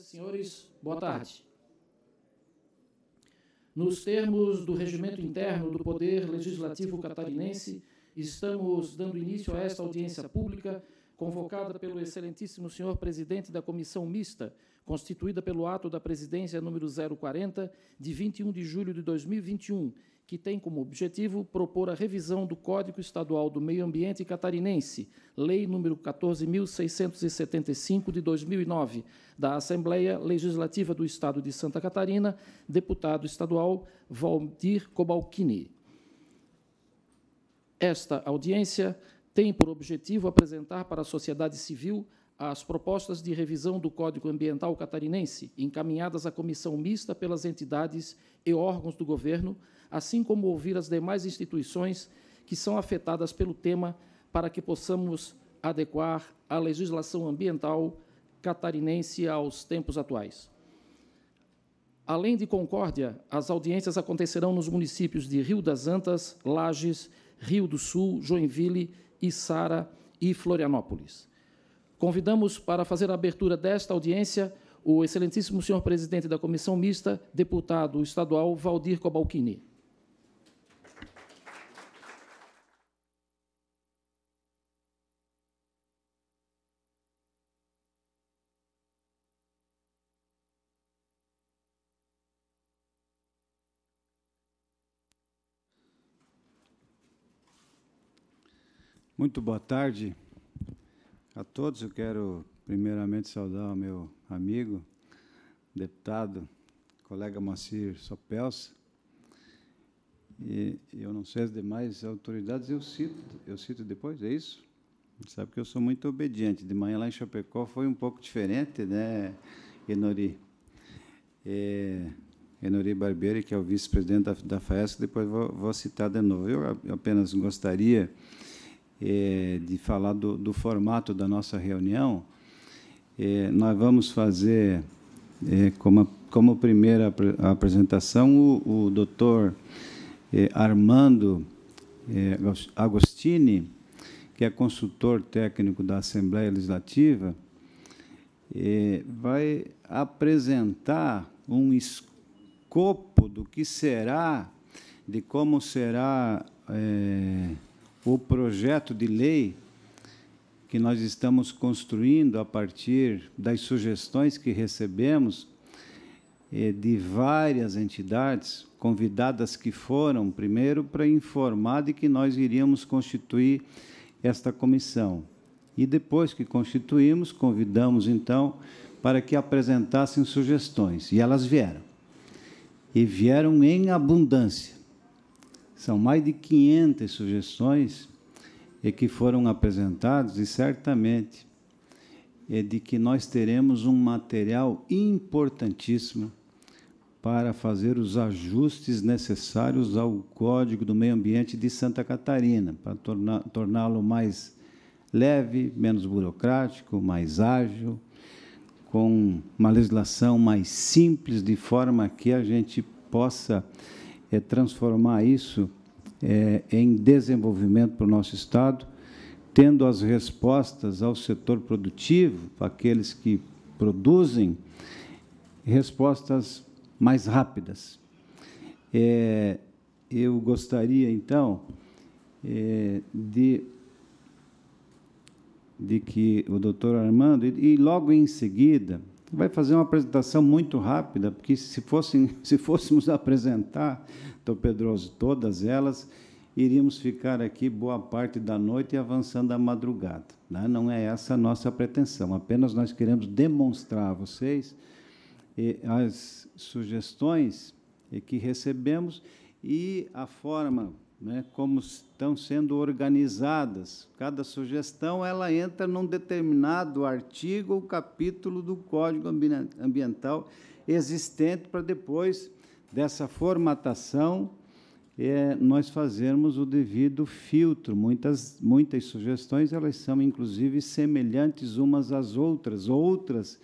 Senhores, boa tarde. Nos termos do regimento interno do Poder Legislativo Catarinense, estamos dando início a esta audiência pública convocada pelo excelentíssimo senhor presidente da comissão mista, constituída pelo ato da presidência número 040 de 21 de julho de 2021, que tem como objetivo propor a revisão do Código Estadual do Meio Ambiente Catarinense, Lei Número 14.675 de 2009, da Assembleia Legislativa do Estado de Santa Catarina, deputado estadual Valdir Cobalcini. Esta audiência tem por objetivo apresentar para a sociedade civil as propostas de revisão do Código Ambiental Catarinense, encaminhadas à comissão mista pelas entidades e órgãos do governo, assim como ouvir as demais instituições que são afetadas pelo tema, para que possamos adequar a legislação ambiental catarinense aos tempos atuais. Além de Concórdia, as audiências acontecerão nos municípios de Rio das Antas, Lages, Rio do Sul, Joinville, Içara e Florianópolis. Convidamos para fazer a abertura desta audiência o excelentíssimo senhor presidente da comissão mista, deputado estadual Valdir Cobalcini. Muito boa tarde a todos. Eu quero primeiramente saudar o meu amigo, deputado, colega Massir Sopelsa. E eu não sei as demais autoridades, eu cito, eu cito depois, é isso? Sabe que eu sou muito obediente. De manhã lá em Chapecó foi um pouco diferente, né, Enori? É, Enori Barbieri, que é o vice-presidente da, da FAESC, depois vou, vou citar de novo. Eu apenas gostaria é, de falar do, do, formato da nossa reunião, é, nós vamos fazer eh, como, como primeira ap apresentação o, o doutor Armando Agostini, que é consultor técnico da Assembleia Legislativa, vai apresentar um escopo do que será, de como será é, o projeto de lei que nós estamos construindo a partir das sugestões que recebemos eh, de várias entidades, convidadas que foram, primeiro, para informar de que nós iríamos constituir esta comissão. E depois que constituímos, convidamos então para que apresentassem sugestões. E elas vieram. E vieram em abundância. São mais de 500 sugestões e é, que foram apresentadas e certamente é de que nós teremos um material importantíssimo para fazer os ajustes necessários ao Código do Meio Ambiente de Santa Catarina, para torná-lo mais leve, menos burocrático, mais ágil, com uma legislação mais simples, de forma que a gente possa é transformar isso é, em desenvolvimento para o nosso Estado, tendo as respostas ao setor produtivo, para aqueles que produzem, respostas mais rápidas. É, eu gostaria, então, é, de, de que o doutor Armando, e, e logo em seguida, vai fazer uma apresentação muito rápida, porque se, fossem, se fôssemos apresentar, Dom Pedroso, todas elas, iríamos ficar aqui boa parte da noite e avançando a madrugada. Né? Não é essa a nossa pretensão, apenas nós queremos demonstrar a vocês eh, as sugestões eh, que recebemos e a forma né, como estão sendo organizadas. Cada sugestão ela entra num determinado artigo ou capítulo do Código Ambiental existente para depois dessa formatação é, nós fazermos o devido filtro. Muitas, muitas sugestões elas são inclusive semelhantes umas às outras, outras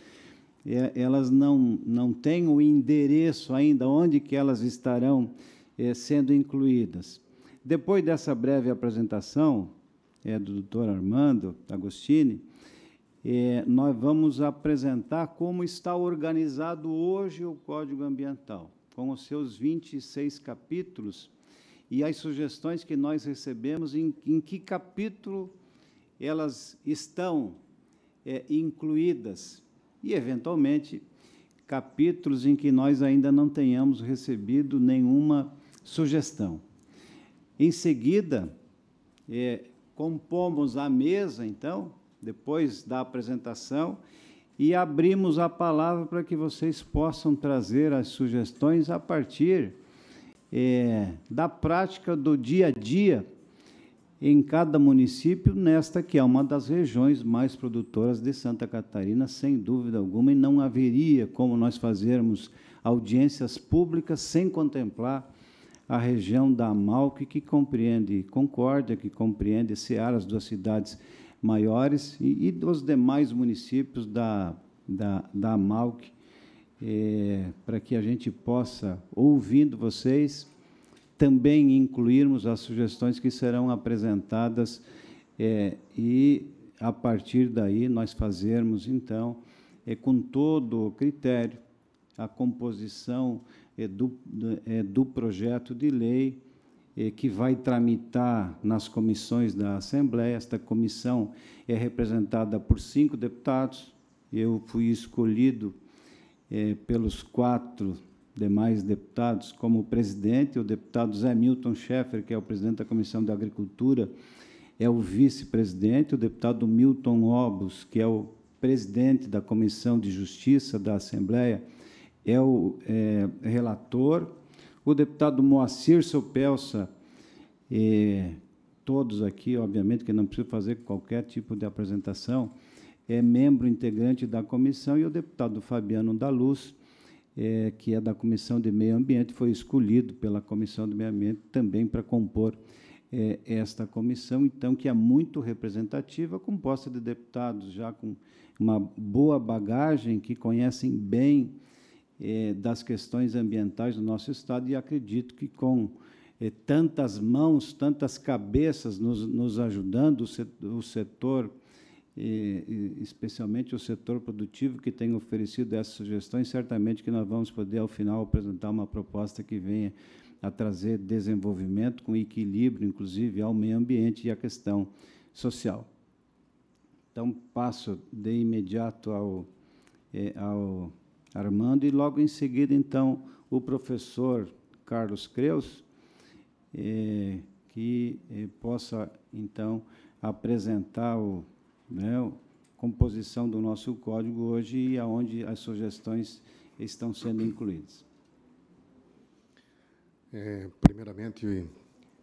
é, elas não, não têm o endereço ainda onde que elas estarão é, sendo incluídas. Depois dessa breve apresentação é, do Dr. Armando Agostini, é, nós vamos apresentar como está organizado hoje o Código Ambiental, com os seus 26 capítulos e as sugestões que nós recebemos, em, em que capítulo elas estão é, incluídas e, eventualmente, capítulos em que nós ainda não tenhamos recebido nenhuma sugestão. Em seguida, é, compomos a mesa, então, depois da apresentação, e abrimos a palavra para que vocês possam trazer as sugestões a partir é, da prática do dia a dia em cada município, nesta que é uma das regiões mais produtoras de Santa Catarina, sem dúvida alguma, e não haveria como nós fazermos audiências públicas sem contemplar a região da Amalque, que compreende Concórdia, que compreende Ceará, as duas cidades maiores, e, e dos demais municípios da, da, da Amalque, é, para que a gente possa, ouvindo vocês, também incluirmos as sugestões que serão apresentadas é, e, a partir daí, nós fazermos, então, é, com todo o critério, a composição é do, é do projeto de lei é, que vai tramitar nas comissões da Assembleia. Esta comissão é representada por cinco deputados. Eu fui escolhido pelos quatro demais deputados como presidente. O deputado Zé Milton Schaeffer, que é o presidente da Comissão da Agricultura, é o vice-presidente. O deputado Milton Obos, que é o presidente da Comissão de Justiça da Assembleia, é o é, relator, o deputado Moacir Sopelsa, é, todos aqui, obviamente, que não preciso fazer qualquer tipo de apresentação, é membro integrante da comissão, e o deputado Fabiano da Luz, é, que é da Comissão de Meio Ambiente, foi escolhido pela Comissão de Meio Ambiente também para compor é, esta comissão, então, que é muito representativa, composta de deputados já com uma boa bagagem, que conhecem bem eh, das questões ambientais do nosso Estado, e acredito que com eh, tantas mãos, tantas cabeças nos, nos ajudando, o setor, o setor eh, especialmente o setor produtivo que tem oferecido essas sugestões, certamente que nós vamos poder, ao final, apresentar uma proposta que venha a trazer desenvolvimento com equilíbrio, inclusive, ao meio ambiente e à questão social. Então, passo de imediato ao, eh, ao Armando, e logo em seguida, então, o professor Carlos Creus, eh, que eh, possa, então, apresentar o, né, a composição do nosso código hoje e aonde as sugestões estão sendo incluídas. É, primeiramente,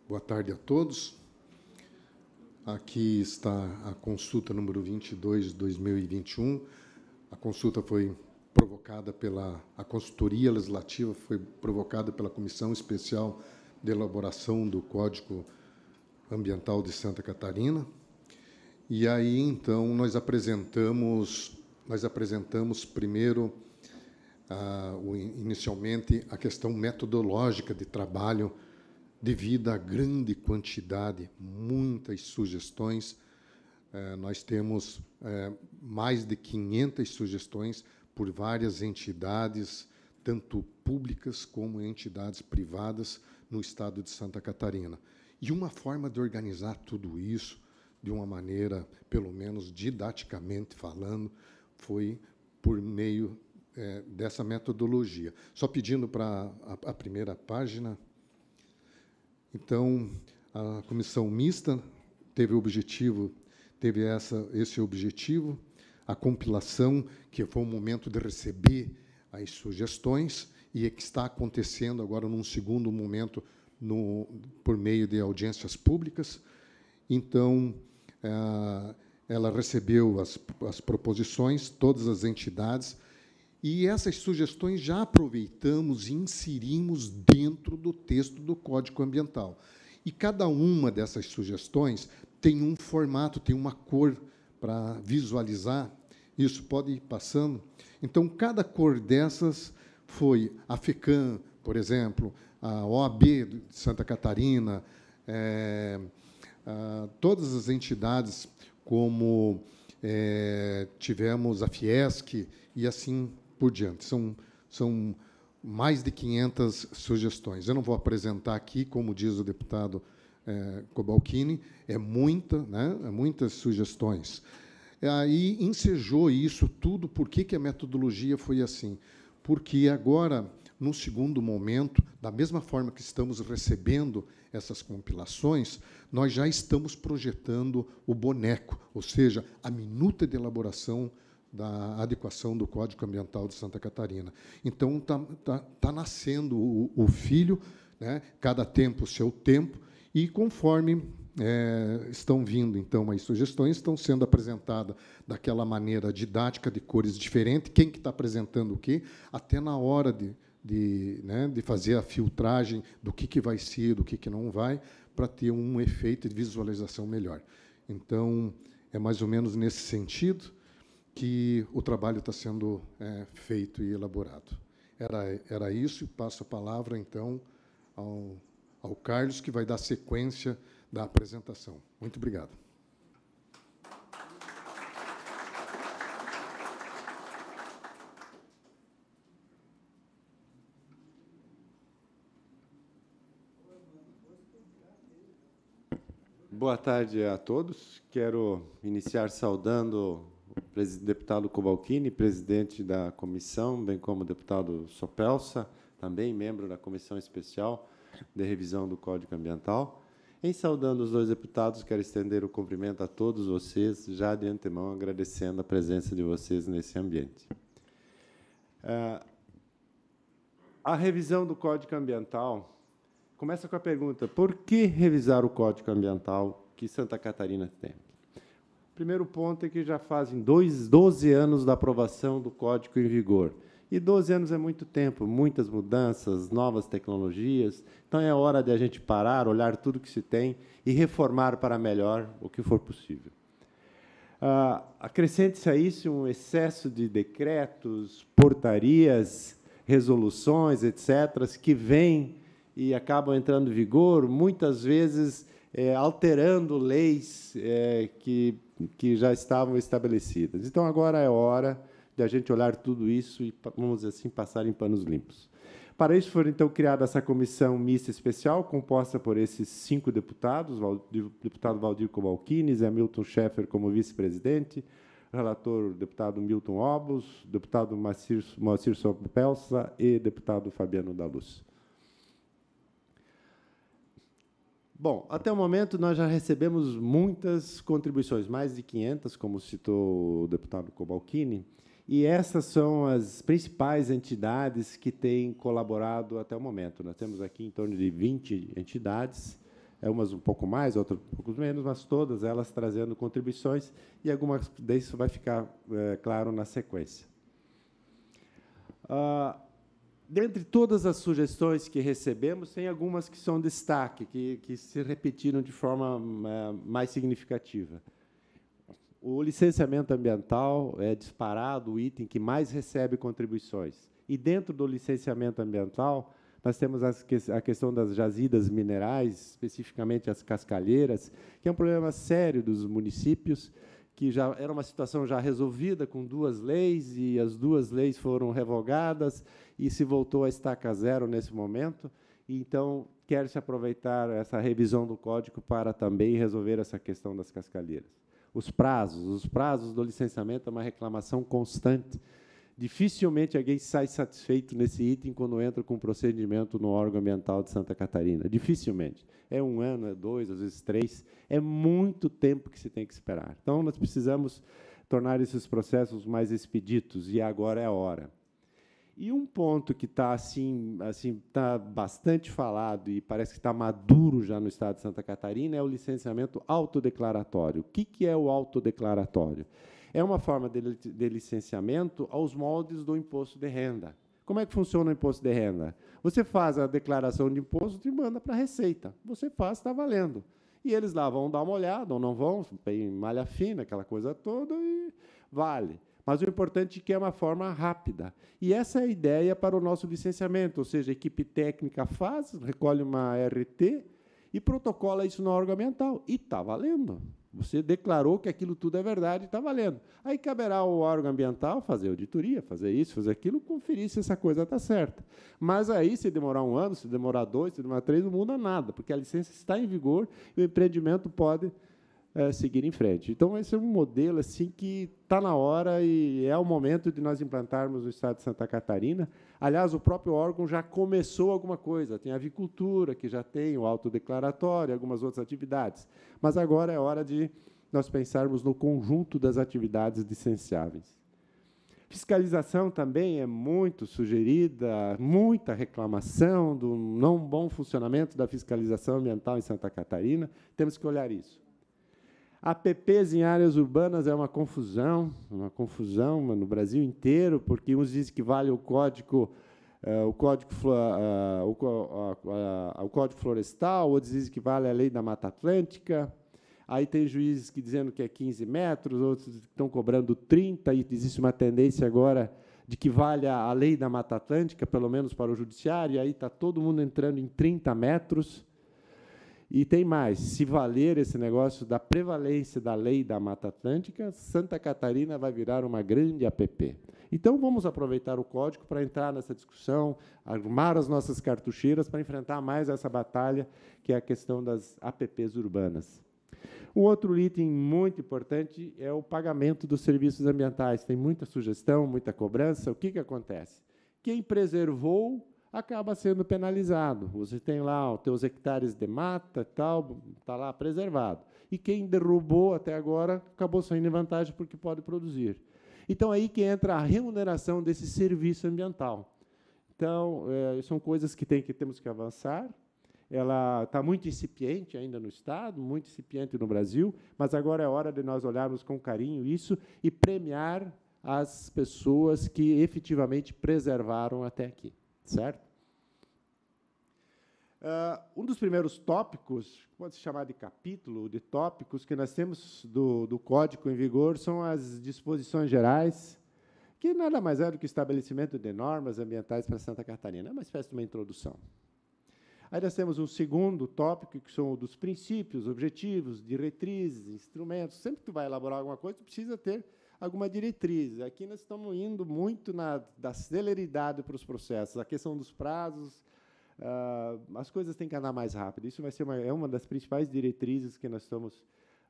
boa tarde a todos. Aqui está a consulta número 22 de 2021. A consulta foi provocada pela a consultoria legislativa foi provocada pela comissão especial de elaboração do Código Ambiental de Santa Catarina. E aí então nós apresentamos nós apresentamos primeiro ah, inicialmente a questão metodológica de trabalho devido à grande quantidade, muitas sugestões. Eh, nós temos eh, mais de 500 sugestões por várias entidades, tanto públicas como entidades privadas no estado de Santa Catarina. E uma forma de organizar tudo isso de uma maneira, pelo menos didaticamente falando, foi por meio é, dessa metodologia. Só pedindo para a, a primeira página. Então, a comissão mista teve objetivo, teve essa, esse objetivo a compilação, que foi o momento de receber as sugestões e é que está acontecendo agora num segundo momento no, por meio de audiências públicas. Então, é, ela recebeu as, as proposições, todas as entidades, e essas sugestões já aproveitamos e inserimos dentro do texto do Código Ambiental. E cada uma dessas sugestões tem um formato, tem uma cor para visualizar, isso pode ir passando. Então, cada cor dessas foi a FECAM, por exemplo, a OAB de Santa Catarina, é, a, todas as entidades como é, tivemos a Fiesc e assim por diante. São, são mais de 500 sugestões. Eu não vou apresentar aqui, como diz o deputado é, Cobalcini, é muita, né, é muitas sugestões. Aí ensejou isso tudo, por que, que a metodologia foi assim? Porque agora, no segundo momento, da mesma forma que estamos recebendo essas compilações, nós já estamos projetando o boneco, ou seja, a minuta de elaboração da adequação do Código Ambiental de Santa Catarina. Então, está tá, tá nascendo o, o filho, né? cada tempo o seu tempo, e conforme é, estão vindo, então, as sugestões, estão sendo apresentadas daquela maneira didática, de cores diferentes, quem que está apresentando o quê, até na hora de, de, né, de fazer a filtragem do que, que vai ser, do que, que não vai, para ter um efeito de visualização melhor. Então, é mais ou menos nesse sentido que o trabalho está sendo é, feito e elaborado. Era, era isso, e passo a palavra, então, ao ao Carlos, que vai dar sequência da apresentação. Muito obrigado. Boa tarde a todos. Quero iniciar saudando o deputado Cobalcini, presidente da comissão, bem como o deputado Sopelsa, também membro da comissão especial, de revisão do Código Ambiental. Em saudando os dois deputados, quero estender o cumprimento a todos vocês, já de antemão agradecendo a presença de vocês nesse ambiente. Ah, a revisão do Código Ambiental começa com a pergunta: por que revisar o Código Ambiental que Santa Catarina tem? O primeiro ponto é que já fazem dois, 12 anos da aprovação do Código em vigor. E 12 anos é muito tempo, muitas mudanças, novas tecnologias. Então é hora de a gente parar, olhar tudo que se tem e reformar para melhor o que for possível. Uh, Acrescente-se a isso um excesso de decretos, portarias, resoluções, etc., que vêm e acabam entrando em vigor, muitas vezes é, alterando leis é, que, que já estavam estabelecidas. Então agora é hora de a gente olhar tudo isso e, vamos dizer assim, passar em panos limpos. Para isso, foi então criada essa comissão mista especial, composta por esses cinco deputados: o deputado Valdir Zé Hamilton Schaeffer como vice-presidente, relator, deputado Milton Obos, deputado Macir, Moacir Sopelsa e deputado Fabiano da Luz. Bom, até o momento nós já recebemos muitas contribuições, mais de 500, como citou o deputado Cobalquini, e essas são as principais entidades que têm colaborado até o momento. Nós temos aqui em torno de 20 entidades, é umas um pouco mais, outras um pouco menos, mas todas elas trazendo contribuições, e algumas disso vai ficar é, claro na sequência. Ah, dentre todas as sugestões que recebemos, tem algumas que são destaque, que, que se repetiram de forma é, mais significativa. O licenciamento ambiental é disparado o item que mais recebe contribuições. E dentro do licenciamento ambiental, nós temos a questão das jazidas minerais, especificamente as cascalheiras, que é um problema sério dos municípios, que já era uma situação já resolvida com duas leis e as duas leis foram revogadas e se voltou a estaca zero nesse momento. então quer se aproveitar essa revisão do código para também resolver essa questão das cascalheiras os prazos. Os prazos do licenciamento é uma reclamação constante. Dificilmente alguém sai satisfeito nesse item quando entra com um procedimento no órgão ambiental de Santa Catarina. Dificilmente. É um ano, é dois, às vezes três. É muito tempo que se tem que esperar. Então, nós precisamos tornar esses processos mais expeditos, e agora é a hora. E um ponto que está assim, assim, tá bastante falado e parece que está maduro já no estado de Santa Catarina é o licenciamento autodeclaratório. O que, que é o autodeclaratório? É uma forma de, de licenciamento aos moldes do imposto de renda. Como é que funciona o imposto de renda? Você faz a declaração de imposto e manda para a Receita. Você faz, está valendo. E eles lá vão dar uma olhada ou não vão, tem malha fina, aquela coisa toda, e vale. Mas o importante é que é uma forma rápida. E essa é a ideia para o nosso licenciamento, ou seja, a equipe técnica faz, recolhe uma RT e protocola isso no órgão ambiental. E está valendo. Você declarou que aquilo tudo é verdade, está valendo. Aí caberá ao órgão ambiental fazer auditoria, fazer isso, fazer aquilo, conferir se essa coisa está certa. Mas aí, se demorar um ano, se demorar dois, se demorar três, não muda nada, porque a licença está em vigor e o empreendimento pode é, seguir em frente. Então, esse é um modelo assim que está na hora e é o momento de nós implantarmos no estado de Santa Catarina. Aliás, o próprio órgão já começou alguma coisa. Tem a avicultura, que já tem o autodeclaratório, algumas outras atividades. Mas agora é hora de nós pensarmos no conjunto das atividades licenciáveis. Fiscalização também é muito sugerida, muita reclamação do não bom funcionamento da fiscalização ambiental em Santa Catarina. Temos que olhar isso. APPs em áreas urbanas é uma confusão, uma confusão no Brasil inteiro, porque uns dizem que vale o código eh, o código, eh, o, código florestal, outros dizem que vale a lei da Mata Atlântica. Aí tem juízes que dizendo que é 15 metros, outros estão cobrando 30, e existe uma tendência agora de que vale a lei da Mata Atlântica, pelo menos para o judiciário, e aí está todo mundo entrando em 30 metros. E tem mais: se valer esse negócio da prevalência da lei da Mata Atlântica, Santa Catarina vai virar uma grande APP. Então, vamos aproveitar o código para entrar nessa discussão, armar as nossas cartucheiras para enfrentar mais essa batalha, que é a questão das APPs urbanas. Um outro item muito importante é o pagamento dos serviços ambientais. Tem muita sugestão, muita cobrança. O que, que acontece? Quem preservou acaba sendo penalizado. Você tem lá os teus hectares de mata e tal, está lá preservado. E quem derrubou até agora acabou saindo em vantagem porque pode produzir. Então, é aí que entra a remuneração desse serviço ambiental. Então, é, são coisas que, tem, que temos que avançar. Ela está muito incipiente ainda no Estado, muito incipiente no Brasil, mas agora é hora de nós olharmos com carinho isso e premiar as pessoas que efetivamente preservaram até aqui, certo? Uh, um dos primeiros tópicos, pode se chamar de capítulo, de tópicos, que nós temos do, do Código em vigor são as disposições gerais, que nada mais é do que estabelecimento de normas ambientais para Santa Catarina. É uma espécie de uma introdução. Aí nós temos um segundo tópico, que são dos princípios, objetivos, diretrizes, instrumentos. Sempre que tu vai elaborar alguma coisa, tu precisa ter alguma diretriz. Aqui nós estamos indo muito na, da celeridade para os processos, a questão dos prazos, Uh, as coisas têm que andar mais rápido. Isso vai ser uma, é uma das principais diretrizes que nós estamos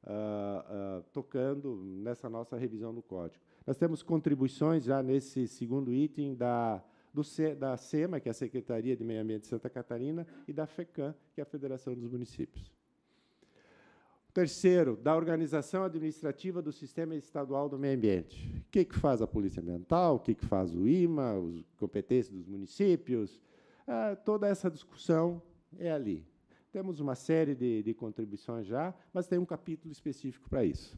uh, uh, tocando nessa nossa revisão do código. Nós temos contribuições já nesse segundo item da, do, da SEMA, que é a Secretaria de Meio Ambiente de Santa Catarina, e da FECAM, que é a Federação dos Municípios. Terceiro, da organização administrativa do Sistema Estadual do Meio Ambiente. O que, que faz a Polícia Ambiental, o que, que faz o IMA, as competências dos municípios, ah, toda essa discussão é ali. Temos uma série de, de contribuições já, mas tem um capítulo específico para isso.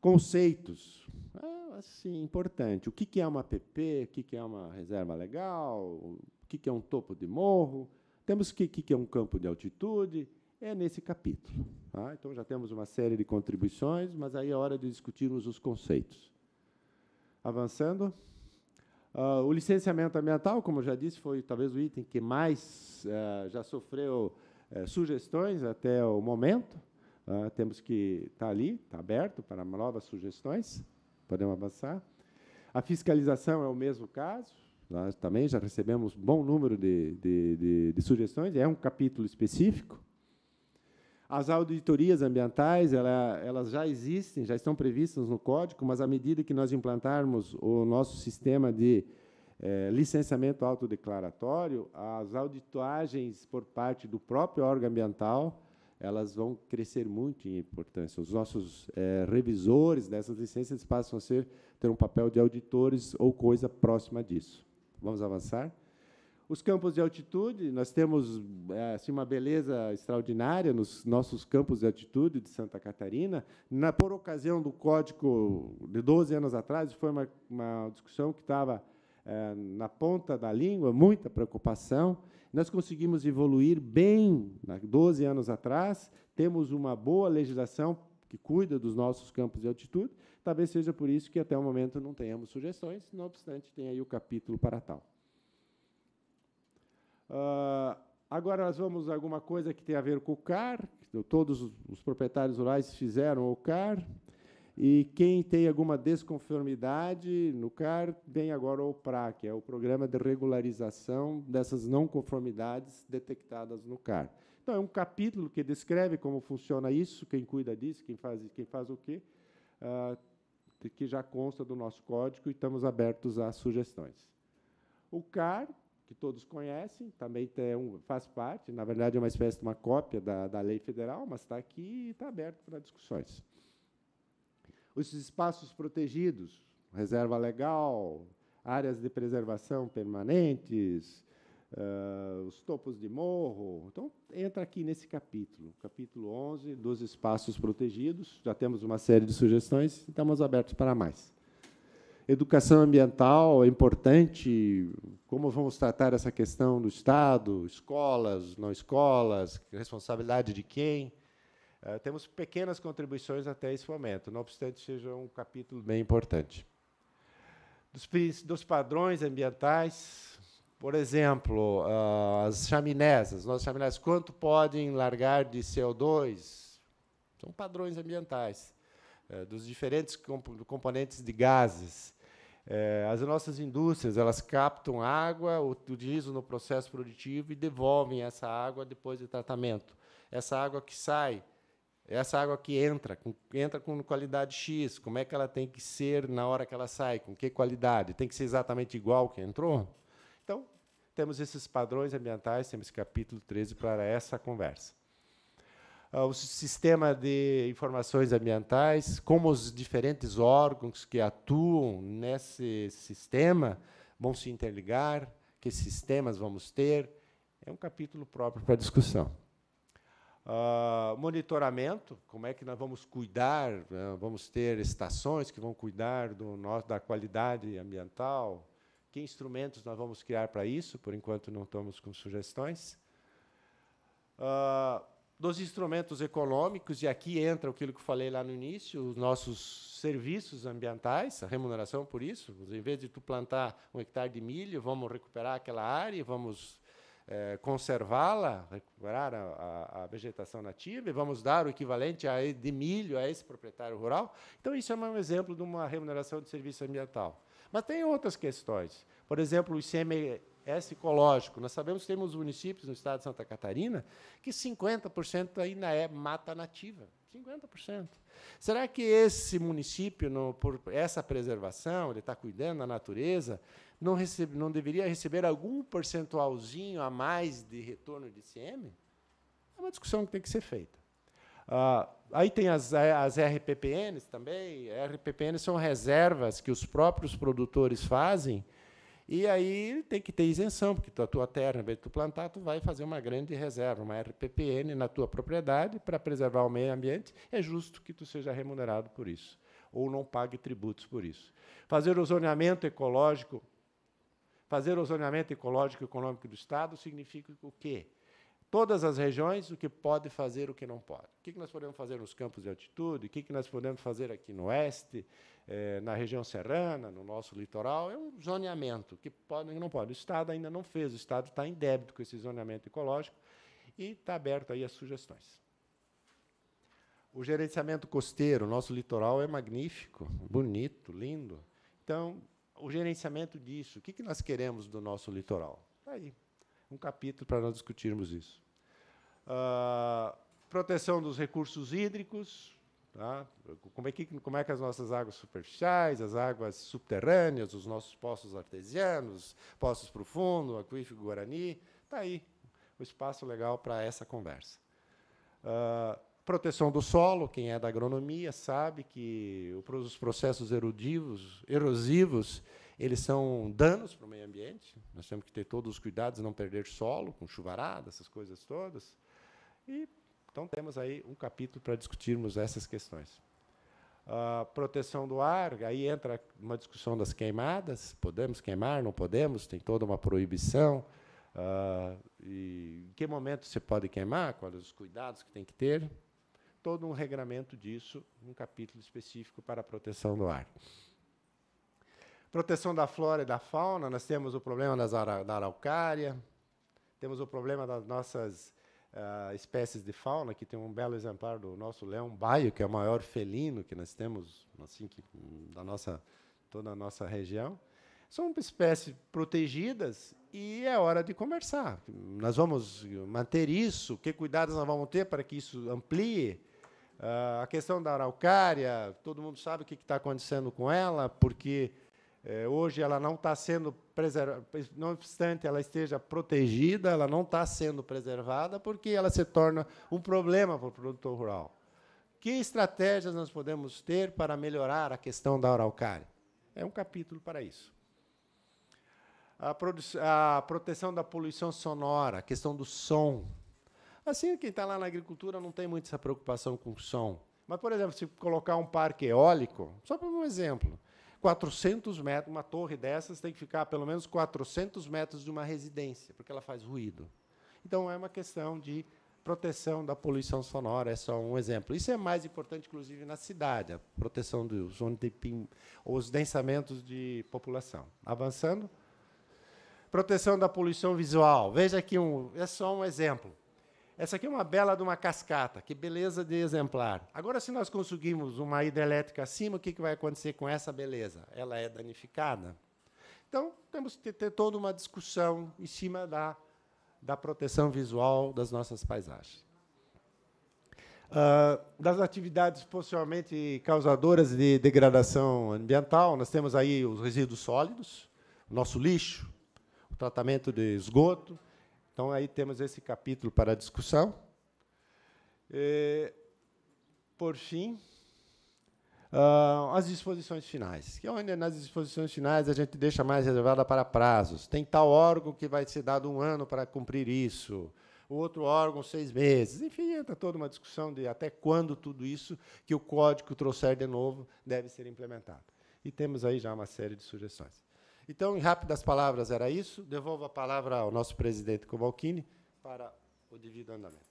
Conceitos. Ah, assim, importante. O que é uma PP? O que é uma reserva legal? O que é um topo de morro? Temos o que, que é um campo de altitude? É nesse capítulo. Tá? Então, já temos uma série de contribuições, mas aí é hora de discutirmos os conceitos. Avançando. Uh, o licenciamento ambiental, como eu já disse, foi talvez o item que mais uh, já sofreu uh, sugestões até o momento. Ah, temos que estar tá ali, está aberto para novas sugestões, podemos avançar. A fiscalização é o mesmo caso, nós também já recebemos um bom número de, de, de, de sugestões, é um capítulo específico. As auditorias ambientais, ela, elas já existem, já estão previstas no código, mas à medida que nós implantarmos o nosso sistema de é, licenciamento autodeclaratório, as auditagens por parte do próprio órgão ambiental, elas vão crescer muito em importância. Os nossos é, revisores dessas licenças passam a ser, ter um papel de auditores ou coisa próxima disso. Vamos avançar? Os campos de altitude, nós temos é, assim, uma beleza extraordinária nos nossos campos de altitude de Santa Catarina. Na, por ocasião do código de 12 anos atrás, foi uma, uma discussão que estava é, na ponta da língua, muita preocupação. Nós conseguimos evoluir bem 12 anos atrás, temos uma boa legislação que cuida dos nossos campos de altitude. Talvez seja por isso que até o momento não tenhamos sugestões, não obstante, tem aí o capítulo para tal. Uh, agora nós vamos a alguma coisa que tem a ver com o CAR, todos os proprietários rurais fizeram o CAR, e quem tem alguma desconformidade no CAR, vem agora o PRA, que é o Programa de Regularização dessas Não Conformidades Detectadas no CAR. Então, é um capítulo que descreve como funciona isso, quem cuida disso, quem faz, quem faz o quê, uh, que já consta do nosso código e estamos abertos a sugestões. O CAR que todos conhecem, também tem um, faz parte, na verdade é uma espécie de uma cópia da, da lei federal, mas está aqui e está aberto para discussões. Os espaços protegidos, reserva legal, áreas de preservação permanentes, uh, os topos de morro. Então, entra aqui nesse capítulo, capítulo 11, dos espaços protegidos. Já temos uma série de sugestões, estamos abertos para mais. Educação ambiental é importante. Como vamos tratar essa questão do Estado, escolas, não escolas, responsabilidade de quem? Uh, temos pequenas contribuições até esse momento, não obstante seja um capítulo bem importante. Dos, dos padrões ambientais, por exemplo, uh, as chaminés, as nossas chaminés, quanto podem largar de CO2? São padrões ambientais uh, dos diferentes comp componentes de gases. É, as nossas indústrias elas captam água, utilizam no processo produtivo e devolvem essa água depois de tratamento. Essa água que sai, essa água que entra, com, entra com qualidade X, como é que ela tem que ser na hora que ela sai, com que qualidade? Tem que ser exatamente igual que entrou? Então, temos esses padrões ambientais, temos capítulo 13 para essa conversa. Ah, o sistema de informações ambientais, como os diferentes órgãos que atuam nesse sistema vão se interligar, que sistemas vamos ter, é um capítulo próprio para discussão. Uh, monitoramento, como é que nós vamos cuidar, né? vamos ter estações que vão cuidar do nosso, da qualidade ambiental, que instrumentos nós vamos criar para isso, por enquanto não estamos com sugestões. Uh, dos instrumentos econômicos, e aqui entra aquilo que eu falei lá no início, os nossos serviços ambientais, a remuneração por isso. Em vez de tu plantar um hectare de milho, vamos recuperar aquela área, vamos é, conservá-la, recuperar a, a, a, vegetação nativa, e vamos dar o equivalente a, de milho a esse proprietário rural. Então, isso é um exemplo de uma remuneração de serviço ambiental. Mas tem outras questões. Por exemplo, o ICM ecológico. É Nós sabemos que temos municípios no estado de Santa Catarina que 50% ainda é mata nativa. 50%. Será que esse município, no, por essa preservação, ele está cuidando da natureza, não, recebe, não deveria receber algum percentualzinho a mais de retorno de ICM? É uma discussão que tem que ser feita. Ah, aí tem as, é, as RPPNs também. RPPNs são reservas que os próprios produtores fazem e aí tem que ter isenção, porque a tua terra, em vez de tu plantar, tu vai fazer uma grande reserva, uma RPPN na tua propriedade para preservar o meio ambiente. É justo que tu seja remunerado por isso, ou não pague tributos por isso. Fazer zoneamento ecológico, fazer ozoneamento ecológico e econômico do Estado significa o quê? todas as regiões, o que pode fazer, o que não pode. O que, nós podemos fazer nos campos de altitude, o que, que nós podemos fazer aqui no oeste, eh, na região serrana, no nosso litoral, é um zoneamento, que pode e não pode. O Estado ainda não fez, o Estado está em débito com esse zoneamento ecológico e está aberto aí às sugestões. O gerenciamento costeiro, nosso litoral é magnífico, bonito, lindo. Então, o gerenciamento disso, o que, que nós queremos do nosso litoral? Está aí, um capítulo para nós discutirmos isso. Ah, proteção dos recursos hídricos, tá? como, é que, como é que as nossas águas superficiais, as águas subterrâneas, os nossos poços artesianos, poços profundos, aquífero Guarani, está aí o espaço legal para essa conversa. Uh, proteção do solo, quem é da agronomia sabe que os processos erudivos, erosivos eles são danos para o meio ambiente. Nós temos que ter todos os cuidados, não perder solo com chuvarada, essas coisas todas. E então temos aí um capítulo para discutirmos essas questões. proteção do ar, aí entra uma discussão das queimadas, podemos queimar, não podemos, tem toda uma proibição. Uh, e em que momento você pode queimar, quais os cuidados que tem que ter. Todo um regramento disso, um capítulo específico para a proteção do ar. Proteção da flora e da fauna, nós temos o problema das ara da araucária, temos o problema das nossas uh, espécies de fauna, que tem um belo exemplar do nosso leão baio, que é o maior felino que nós temos, assim, que, hum, da nossa, toda a nossa região. São espécies protegidas e é hora de conversar. Nós vamos manter isso? Que cuidados nós vamos ter para que isso amplie? Uh, a questão da araucária, todo mundo sabe o que está acontecendo com ela, porque é, hoje ela não está sendo preservada, não obstante ela esteja protegida, ela não está sendo preservada porque ela se torna um problema para o produtor rural. Que estratégias nós podemos ter para melhorar a questão da araucária? É um capítulo para isso. A, a proteção da poluição sonora, a questão do som. Assim, quem está lá na agricultura não tem muito essa preocupação com o som. Mas, por exemplo, se colocar um parque eólico, só para um exemplo, 400 metros, uma torre dessas tem que ficar pelo menos 400 metros de uma residência, porque ela faz ruído. Então, é uma questão de proteção da poluição sonora, é só um exemplo. Isso é mais importante, inclusive, na cidade, a proteção dos os densamentos de população. Avançando. Proteção da poluição visual. Veja aqui, um, é só um exemplo. Essa aqui é uma bela de uma cascata, que beleza de exemplar. Agora, se nós conseguirmos uma hidrelétrica acima, o que, que vai acontecer com essa beleza? Ela é danificada? Então, temos que ter toda uma discussão em cima da, da proteção visual das nossas paisagens. Uh, das atividades possivelmente causadoras de degradação ambiental, nós temos aí os resíduos sólidos, o nosso lixo, o tratamento de esgoto, então, aí temos esse capítulo para discussão. E, é, por fim, ah, as disposições finais, que é onde nas disposições finais a gente deixa mais reservada para prazos. Tem tal órgão que vai ser dado um ano para cumprir isso, o outro órgão seis meses. Enfim, entra toda uma discussão de até quando tudo isso que o código trouxer de novo deve ser implementado. E temos aí já uma série de sugestões. Então, em rápidas palavras, era isso. Devolvo a palavra ao nosso presidente Cobalcini para o devido andamento.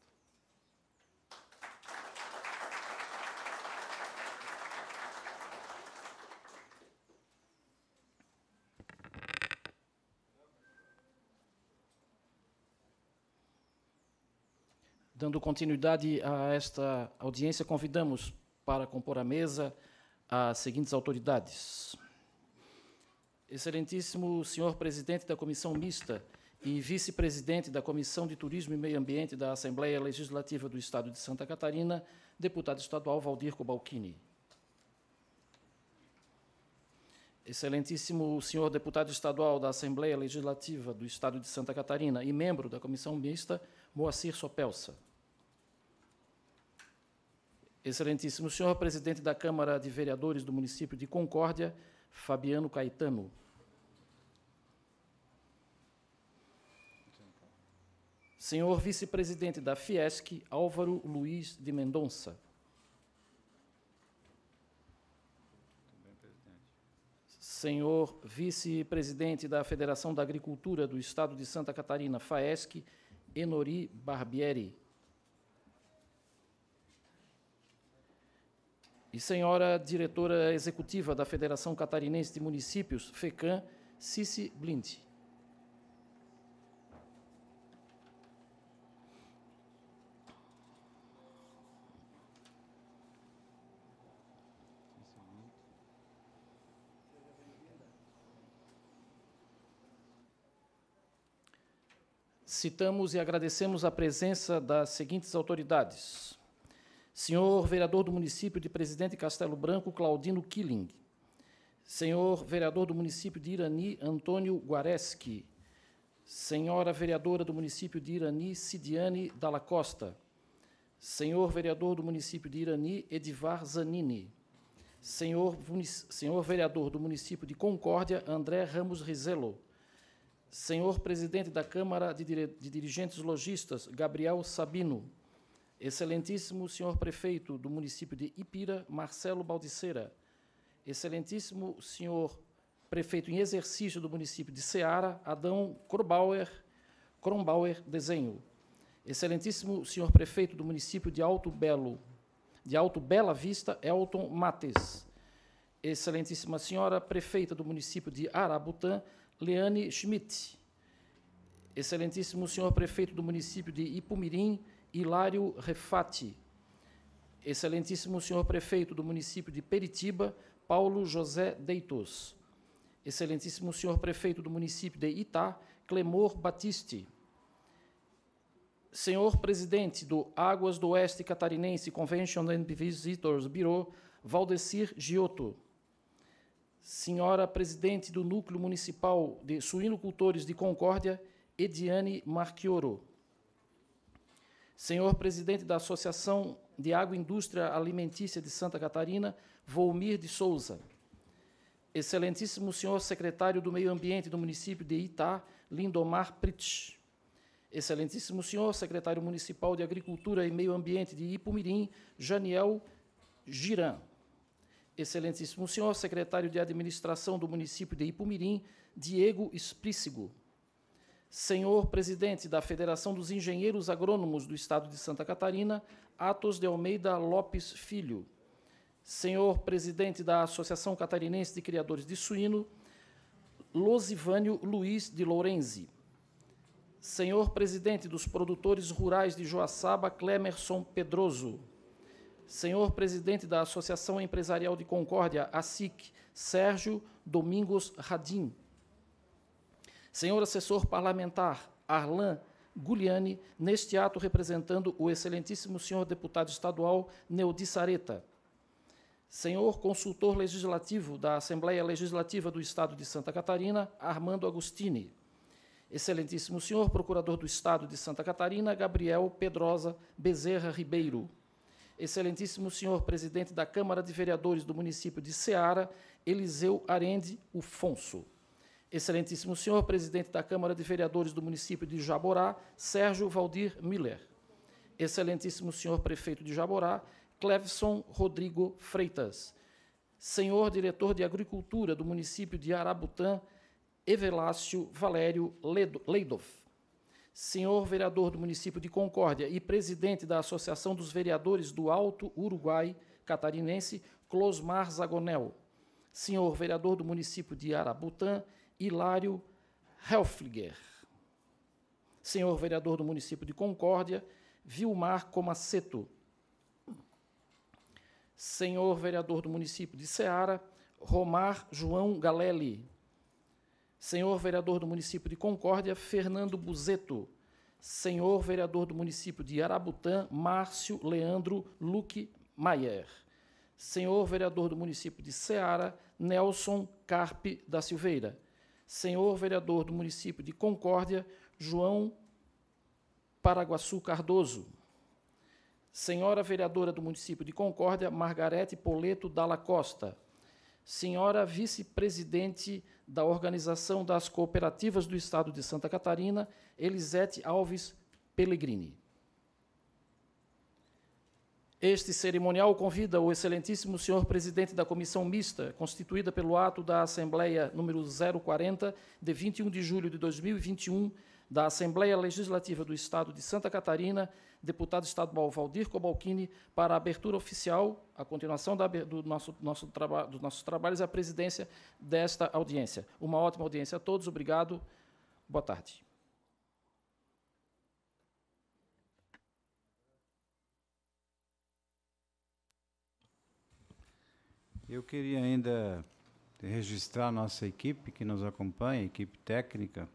Dando continuidade a esta audiência, convidamos para compor a mesa as seguintes autoridades: Excelentíssimo senhor presidente da Comissão Mista e vice-presidente da Comissão de Turismo e Meio Ambiente da Assembleia Legislativa do Estado de Santa Catarina, deputado estadual Valdir Cobalcini. Excelentíssimo senhor deputado estadual da Assembleia Legislativa do Estado de Santa Catarina e membro da Comissão Mista, Moacir Sopelsa. Excelentíssimo senhor presidente da Câmara de Vereadores do município de Concórdia, Fabiano Caetano. senhor vice-presidente da Fiesc, Álvaro Luiz de Mendonça. Senhor vice-presidente da Federação da Agricultura do Estado de Santa Catarina, FAESC, Enori Barbieri. E senhora diretora executiva da Federação Catarinense de Municípios, FECAM, Cici Blindt. Citamos e agradecemos a presença das seguintes autoridades: Senhor vereador do município de Presidente Castelo Branco, Claudino Killing. Senhor vereador do município de Irani, Antônio Guareschi. Senhora vereadora do município de Irani, Cidiane Dalla Costa. Senhor vereador do município de Irani, Edivar Zanini. Senhor, senhor vereador do município de Concórdia, André Ramos Rizelo senhor presidente da Câmara de, de Dirigentes Logistas, Gabriel Sabino, excelentíssimo senhor prefeito do município de Ipira, Marcelo Baldiceira, excelentíssimo senhor prefeito em exercício do município de Ceará, Adão Krombauer, Krombauer Desenho. Excelentíssimo senhor prefeito do município de Alto Belo, de Alto Bela Vista, Elton Mates. Excelentíssima senhora prefeita do município de Arabutã, Leane Schmidt. Excelentíssimo senhor prefeito do município de Ipumirim, Hilário Refati. Excelentíssimo senhor prefeito do município de Peritiba, Paulo José Deitos. Excelentíssimo senhor prefeito do município de Itá, Clemor Batiste. Senhor presidente do Águas do Oeste Catarinense Convention and Visitors Bureau, Valdecir Giotto senhora presidente do Núcleo Municipal de Suinocultores de Concórdia, Ediane Marchioro. Senhor presidente da Associação de Água, Indústria Alimentícia de Santa Catarina, Volmir de Souza. Excelentíssimo senhor secretário do Meio Ambiente do município de Itá, Lindomar Pritsch. Excelentíssimo senhor secretário municipal de Agricultura e Meio Ambiente de Ipumirim, Janiel Giran. Excelentíssimo senhor, secretário de Administração do município de Ipumirim, Diego Esprícigo. Senhor presidente da Federação dos Engenheiros Agrônomos do Estado de Santa Catarina, Atos de Almeida Lopes Filho. Senhor presidente da Associação Catarinense de Criadores de Suíno, Losivânio Luiz de Lourenzi. Senhor presidente dos produtores rurais de Joaçaba, Clemerson Pedroso senhor presidente da Associação Empresarial de Concórdia, ASIC, Sérgio Domingos Radim. Senhor assessor parlamentar, Arlan Guliani, neste ato representando o excelentíssimo senhor deputado estadual Neudi Sareta. Senhor consultor legislativo da Assembleia Legislativa do Estado de Santa Catarina, Armando Agostini. Excelentíssimo senhor procurador do Estado de Santa Catarina, Gabriel Pedrosa Bezerra Ribeiro excelentíssimo senhor presidente da Câmara de Vereadores do município de Ceará, Eliseu Arende Ufonso. Excelentíssimo senhor presidente da Câmara de Vereadores do município de Jaborá, Sérgio Valdir Miller. Excelentíssimo senhor prefeito de Jaborá, Clevson Rodrigo Freitas. Senhor diretor de Agricultura do município de Arabutã, Evelácio Valério Leidoff senhor vereador do município de Concórdia e presidente da Associação dos Vereadores do Alto Uruguai Catarinense, Closmar Zagonel, senhor vereador do município de Arabutã, Hilário Helfliger, senhor vereador do município de Concórdia, Vilmar Comaceto, senhor vereador do município de Ceará, Romar João Galelli, Senhor vereador do município de Concórdia, Fernando Buzeto. Senhor vereador do município de Arabutã, Márcio Leandro Luque Maier. Senhor vereador do município de Ceará, Nelson Carpe da Silveira. Senhor vereador do município de Concórdia, João Paraguaçu Cardoso. Senhora vereadora do município de Concórdia, Margarete Poleto Dalla Costa senhora vice-presidente da Organização das Cooperativas do Estado de Santa Catarina, Elisete Alves Pellegrini. Este cerimonial convida o excelentíssimo senhor presidente da comissão mista, constituída pelo ato da Assembleia número 040, de 21 de julho de 2021, da Assembleia Legislativa do Estado de Santa Catarina, deputado estadual Valdir Cobalcini, para a abertura oficial, a continuação da, do nosso, nosso traba, dos nossos trabalhos e a presidência desta audiência. Uma ótima audiência a todos, obrigado, boa tarde. Eu queria ainda registrar nossa equipe que nos acompanha, equipe técnica,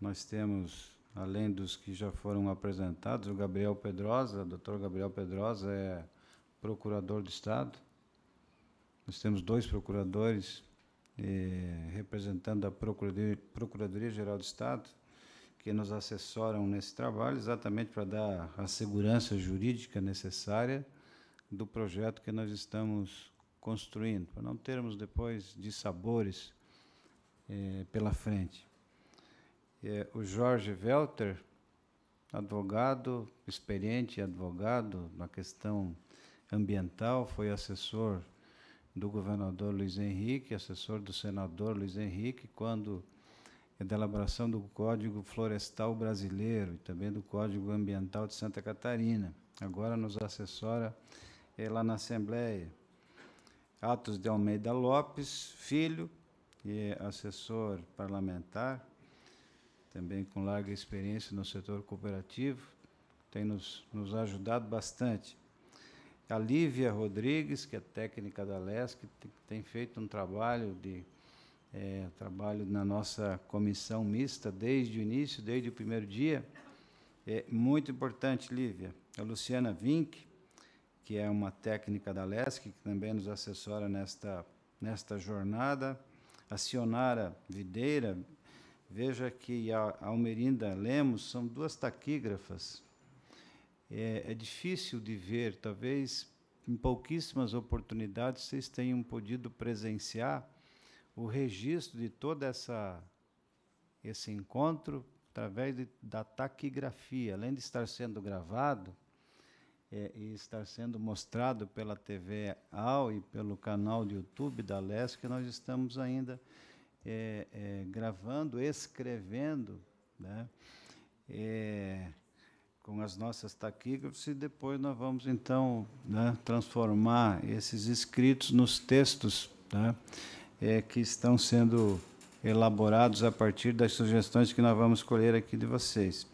nós temos, além dos que já foram apresentados, o Gabriel Pedrosa, o doutor Gabriel Pedrosa é procurador do Estado. Nós temos dois procuradores eh, representando a Procuradoria, Geral do Estado, que nos assessoram nesse trabalho, exatamente para dar a segurança jurídica necessária do projeto que nós estamos construindo, para não termos depois dissabores eh, pela frente é, o Jorge Welter, advogado, experiente advogado na questão ambiental, foi assessor do governador Luiz Henrique, assessor do senador Luiz Henrique, quando da elaboração do Código Florestal Brasileiro e também do Código Ambiental de Santa Catarina. Agora nos assessora é, lá na Assembleia. Atos de Almeida Lopes, filho, e assessor parlamentar, também com larga experiência no setor cooperativo, tem nos, nos ajudado bastante. A Lívia Rodrigues, que é técnica da LESC, tem, feito um trabalho de é, trabalho na nossa comissão mista desde o início, desde o primeiro dia. É muito importante, Lívia. A Luciana Vink, que é uma técnica da LESC, que também nos assessora nesta, nesta jornada. A Sionara Videira, Veja que a Almerinda Lemos são duas taquígrafas. É, é difícil de ver, talvez em pouquíssimas oportunidades vocês tenham podido presenciar o registro de toda essa esse encontro através de, da taquigrafia, além de estar sendo gravado é, e estar sendo mostrado pela TV AL e pelo canal do YouTube da LESC, nós estamos ainda é, é, gravando, escrevendo, né? É, com as nossas taquígrafos e depois nós vamos então né, transformar esses escritos nos textos né, é, que estão sendo elaborados a partir das sugestões que nós vamos colher aqui de vocês.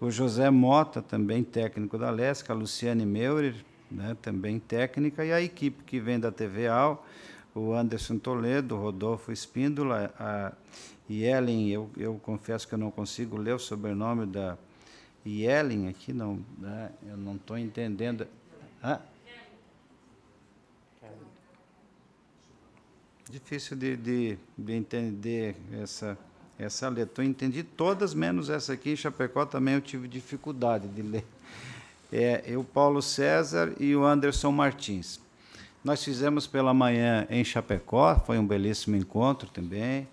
O José Mota, também técnico da Lesca, a Luciane Meurer, né, também técnica, e a equipe que vem da TV AL, o Anderson Toledo, Rodolfo Espíndola a Yellen, eu, eu confesso que eu não consigo ler o sobrenome da Yellen aqui, não, né? eu não estou entendendo. Difícil de, de, de entender essa essa letra. Eu entendi todas, menos essa aqui. Em Chapecó também eu tive dificuldade de ler. É, o Paulo César e o Anderson Martins. Nós fizemos pela manhã em Chapecó, foi um belíssimo encontro também.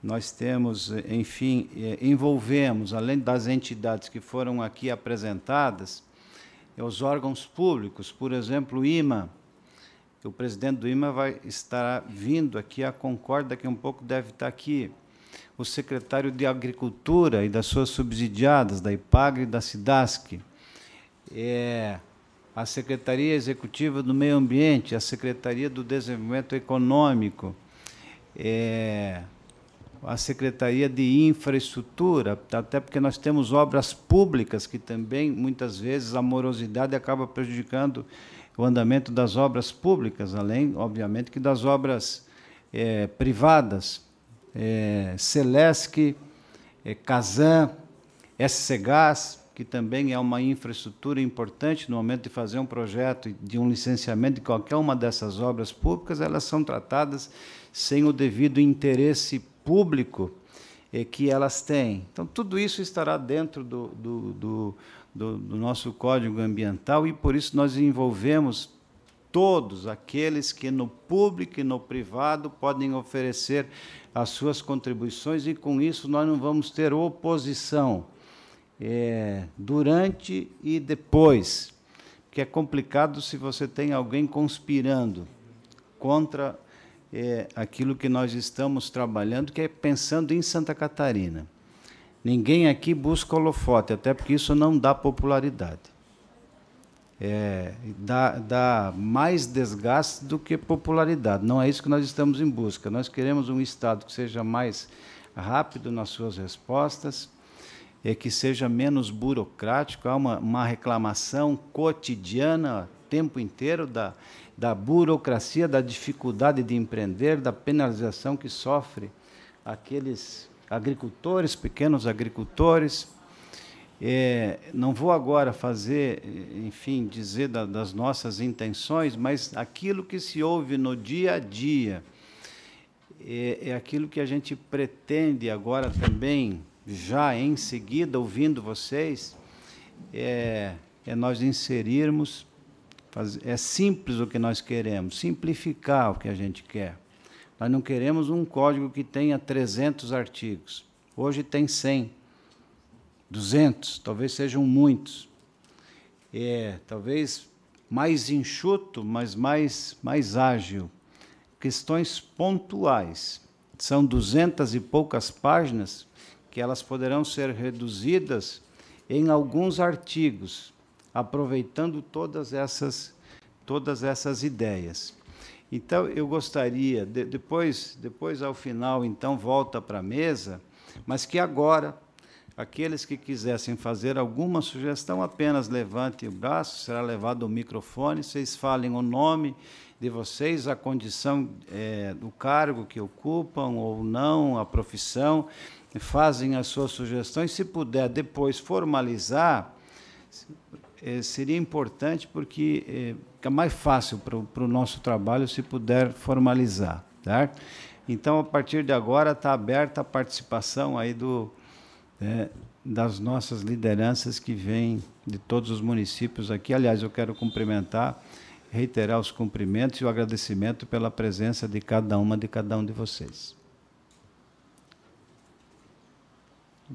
Nós temos, enfim, é, envolvemos, além das entidades que foram aqui apresentadas, é os órgãos públicos, por exemplo, o IMA. O presidente do IMA vai estar vindo aqui, a concorda daqui um pouco deve estar aqui. O secretário de Agricultura e das suas subsidiadas, da IPAGRE e da SIDASC. É, a Secretaria Executiva do Meio Ambiente, a Secretaria do Desenvolvimento Econômico, é, a Secretaria de Infraestrutura, até porque nós temos obras públicas que também, muitas vezes, a morosidade acaba prejudicando o andamento das obras públicas, além, obviamente, que das obras é, privadas. É, Celesc, é, que também é uma infraestrutura importante no momento de fazer um projeto de um licenciamento de qualquer uma dessas obras públicas, elas são tratadas sem o devido interesse público eh, que elas têm. Então, tudo isso estará dentro do, do, do, do, do nosso Código Ambiental e, por isso, nós envolvemos todos aqueles que no público e no privado podem oferecer as suas contribuições e com isso nós não vamos ter oposição é, durante e depois. Porque é complicado se você tem alguém conspirando contra é, aquilo que nós estamos trabalhando, que é pensando em Santa Catarina. Ninguém aqui busca holofote, até porque isso não dá popularidade. É, dá, dá, mais desgaste do que popularidade. Não é isso que nós estamos em busca. Nós queremos um Estado que seja mais rápido nas suas respostas, é que seja menos burocrático. Há uma, uma reclamação cotidiana, o tempo inteiro, da, da burocracia, da dificuldade de empreender, da penalização que sofre aqueles agricultores, pequenos agricultores. É, não vou agora fazer, enfim, dizer da, das nossas intenções, mas aquilo que se ouve no dia a dia é, é aquilo que a gente pretende agora também já em seguida, ouvindo vocês, é, é nós inserirmos, faz, é simples o que nós queremos, simplificar o que a gente quer. Nós não queremos um código que tenha 300 artigos. Hoje tem 100, 200, talvez sejam muitos. É, talvez mais enxuto, mas mais, mais ágil. Questões pontuais. São duzentas e poucas páginas que elas poderão ser reduzidas em alguns artigos, aproveitando todas essas, todas essas ideias. Então, eu gostaria, de, depois, depois, ao final, então, volta para a mesa, mas que agora, aqueles que quisessem fazer alguma sugestão, apenas levantem o braço, será levado o microfone, vocês falem o nome de vocês, a condição é, do cargo que ocupam ou não, a profissão, fazem as suas sugestões, se puder depois formalizar, eh, seria importante porque eh, fica mais fácil para o nosso trabalho se puder formalizar. Tá? Então, a partir de agora, está aberta a participação aí do, né, das nossas lideranças que vêm de todos os municípios aqui. Aliás, eu quero cumprimentar, reiterar os cumprimentos e o agradecimento pela presença de cada uma de cada um de vocês.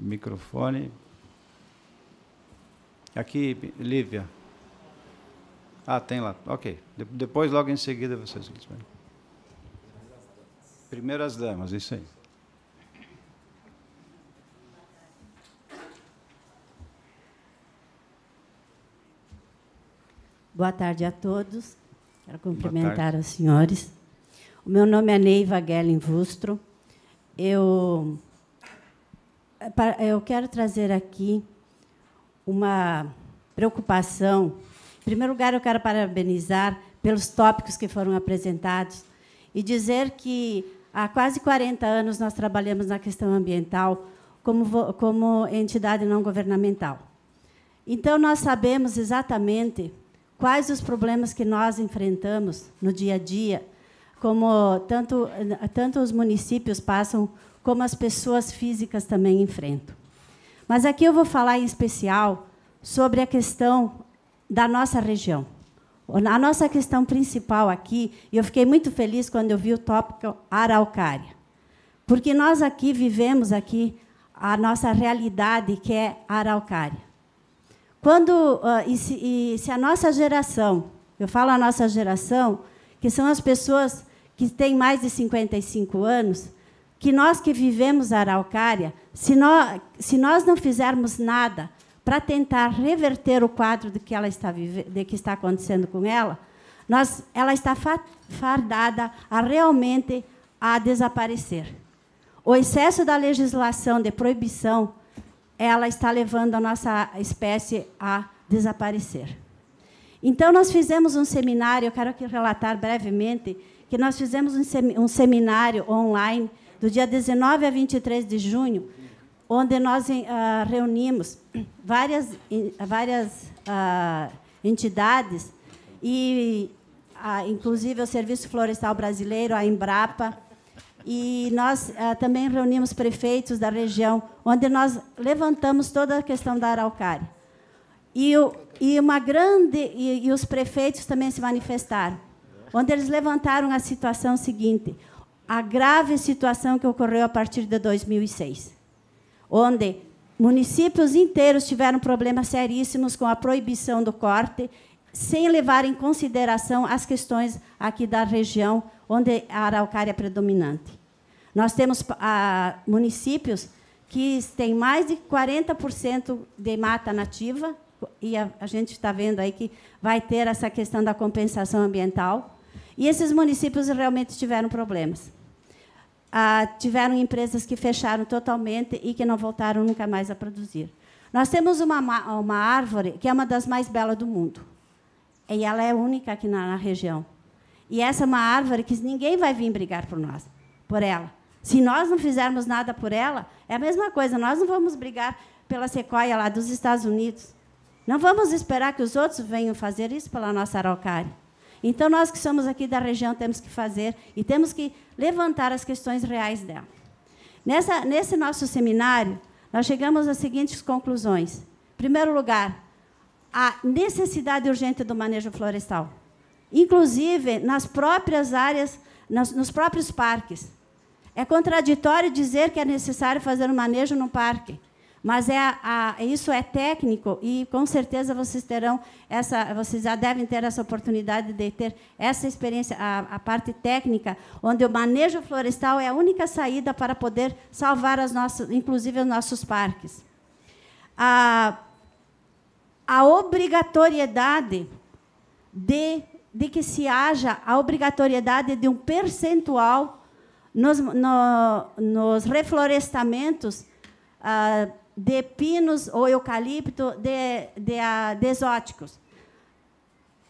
Microfone. Aqui, Lívia. Ah, tem lá. Ok. De depois, logo em seguida, vocês. Primeiras damas, isso aí. Boa tarde a todos. Quero cumprimentar os senhores. O meu nome é Neiva Gellin Vustro. Eu eh, eu quero trazer aqui uma preocupação. Em primeiro lugar, eu quero parabenizar pelos tópicos que foram apresentados e dizer que há quase 40 anos nós trabalhamos na questão ambiental como, como entidade não governamental. Então, nós sabemos exatamente quais os problemas que nós enfrentamos no dia a dia, como tanto, eh, tanto os municípios passam como as pessoas físicas também enfrentam. Mas aqui eu vou falar em especial sobre a questão da nossa região. A nossa questão principal aqui, e eu fiquei muito feliz quando eu vi o tópico araucária, porque nós aqui vivemos aqui a nossa realidade que é araucária. Quando ah, e se, e se a nossa geração, eu falo a nossa geração, que são as pessoas que têm mais de 55 anos, que nós que vivemos a Araucária, se nós, se nós não fizermos nada para tentar reverter o quadro de que ela está de que está acontecendo com ela, nós, ela está fardada a realmente a desaparecer. O excesso da legislação de proibição, ela está levando a nossa espécie a desaparecer. Então nós fizemos um seminário, eu quero aqui relatar brevemente que nós fizemos um seminário online do dia 19 a 23 de junho, onde nós uh, reunimos várias, várias uh, entidades e uh, inclusive o Serviço Florestal Brasileiro, a Embrapa, e nós também reunimos prefeitos da região, onde nós levantamos toda a questão da araucária. E, o, e uma grande e, e os prefeitos também se manifestaram, onde eles levantaram a situação seguinte: a grave situação que ocorreu a partir de 2006, onde municípios inteiros tiveram problemas seríssimos com a proibição do corte, sem levar em consideração as questões aqui da região onde a araucária é predominante. Nós temos ah, municípios que têm mais de 40% de mata nativa, e a, a gente está vendo aí que vai ter essa questão da compensação ambiental. E esses municípios realmente tiveram problemas ah, tiveram empresas que fecharam totalmente e que não voltaram nunca mais a produzir. Nós temos uma, uma árvore que é uma das mais belas do mundo. E ela é única aqui na, na região. E essa é uma árvore que ninguém vai vir brigar por nós, por ela. Se nós não fizermos nada por ela, é a mesma coisa. Nós não vamos brigar pela sequoia lá dos Estados Unidos. Não vamos esperar que os outros venham fazer isso pela nossa araucária. Então, nós que somos aqui da região temos que fazer e temos que levantar as questões reais dela. Nessa, nesse nosso seminário, nós chegamos às seguintes conclusões. Em primeiro lugar, a necessidade urgente do manejo florestal, inclusive nas próprias áreas, nas, nos próprios parques. É contraditório dizer que é necessário fazer um manejo num parque, mas é, a, isso é técnico e com certeza vocês terão essa, vocês já devem ter essa oportunidade de ter essa experiência, a, a parte técnica, onde o manejo florestal é a única saída para poder salvar as nossas, inclusive os nossos parques. A, a obrigatoriedade de, de que se haja a obrigatoriedade de um percentual nos, no, nos reflorestamentos ah, de pinos ou eucalipto de, de, ah, de exóticos.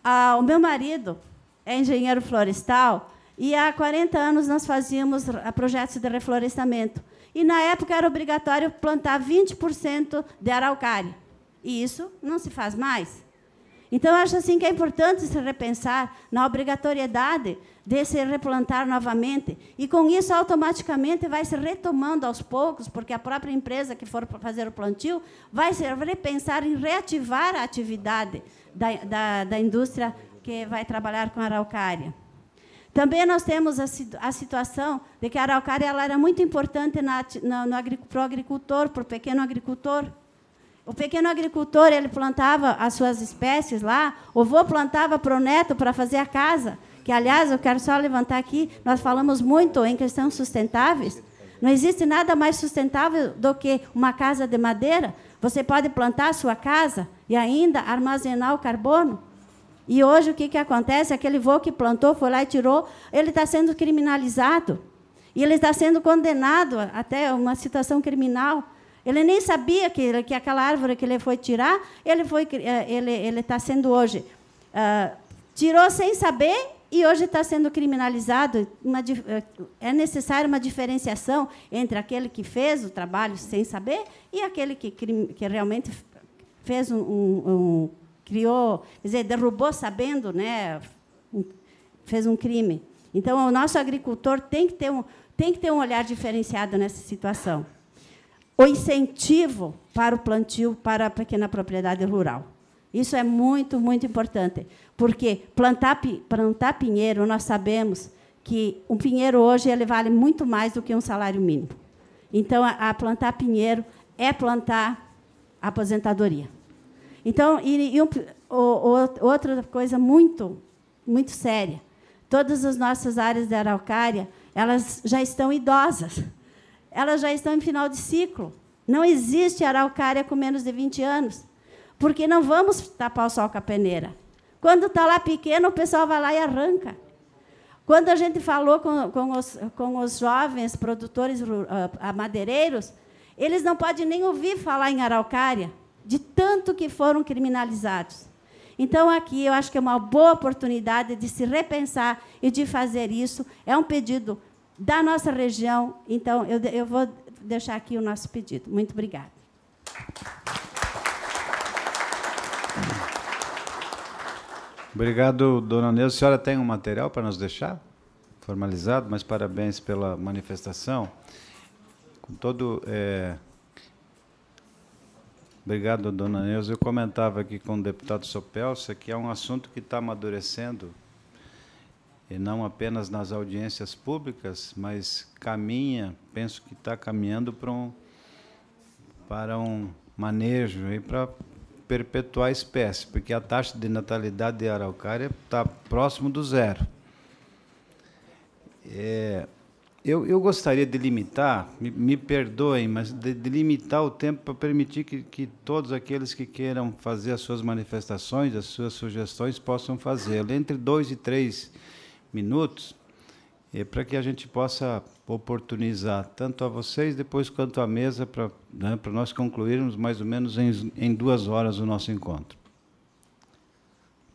Ah, o meu marido é engenheiro florestal e há 40 anos nós fazíamos ah, projetos de reflorestamento. E na época era obrigatório plantar 20% de araucária. E isso não se faz mais. Então, acho assim que é importante se repensar na obrigatoriedade de se replantar novamente. E com isso, automaticamente vai se retomando aos poucos, porque a própria empresa que for fazer o plantio vai se repensar em reativar a atividade da, da, da indústria que vai trabalhar com araucária. Também nós temos a, a, situação de que a araucária ela era muito importante para o agricultor, para o pequeno agricultor. O pequeno agricultor ele plantava as suas espécies lá, o avô plantava para o neto para fazer a casa que aliás eu quero só levantar aqui, nós falamos muito em questões sustentáveis. Não existe nada mais sustentável do que uma casa de madeira. Você pode plantar a sua casa e ainda armazenar o carbono. E hoje o que, que acontece? Aquele voo que plantou, foi lá e tirou, ele está sendo criminalizado. E ele está sendo condenado até uma situação criminal. Ele nem sabia que, que aquela árvore que ele foi tirar, ele está eh, ele, ele está sendo hoje. Uh, tirou sem saber e hoje está sendo criminalizado. Uma, eh, é necessária uma diferenciação entre aquele que fez o trabalho sem saber e aquele que, que realmente fez um, um, um criou, quer dizer, derrubou sabendo, né? fez um crime. Então, o nosso agricultor tem que ter um, tem que ter um olhar diferenciado nessa situação. O incentivo para o plantio para a pequena propriedade rural. Isso é muito, muito importante. Porque plantar, plantar pinheiro, nós sabemos que um pinheiro hoje ele vale muito mais do que um salário mínimo. Então, a, a plantar pinheiro é plantar aposentadoria. Então, e, e um, o, o, outra coisa muito, muito séria. Todas as nossas áreas de araucária, elas já estão idosas. Elas já estão em final de ciclo. Não existe araucária com menos de 20 anos. Porque não vamos tapar o sol com a peneira. Quando está lá pequeno, o pessoal vai lá e arranca. Quando a gente falou com, com, os, com os jovens produtores uh, madeireiros, eles não podem nem ouvir falar em araucária, de tanto que foram criminalizados. Então, aqui eu acho que é uma boa oportunidade de se repensar e de fazer isso. É um pedido da nossa região. Então, eu, eu vou deixar aqui o nosso pedido. Muito obrigada. Obrigado, dona Neuza. A senhora tem um material para nos deixar? Formalizado, mas parabéns pela manifestação. Com todo. É... Obrigado, dona Neuza. Eu comentava aqui com o deputado Sopelsa que é um assunto que está amadurecendo, e não apenas nas audiências públicas, mas caminha, penso que está caminhando para um, para um manejo e para perpetuar a espécie, porque a taxa de natalidade de araucária está próximo do zero. É, eu, eu, gostaria de limitar, me, me perdoem, mas de, de, limitar o tempo para permitir que, que todos aqueles que queiram fazer as suas manifestações, as suas sugestões, possam fazê-lo. Entre dois e três minutos, para que a gente possa oportunizar tanto a vocês depois quanto a mesa para né, para nós concluirmos mais ou menos em, em duas horas o nosso encontro.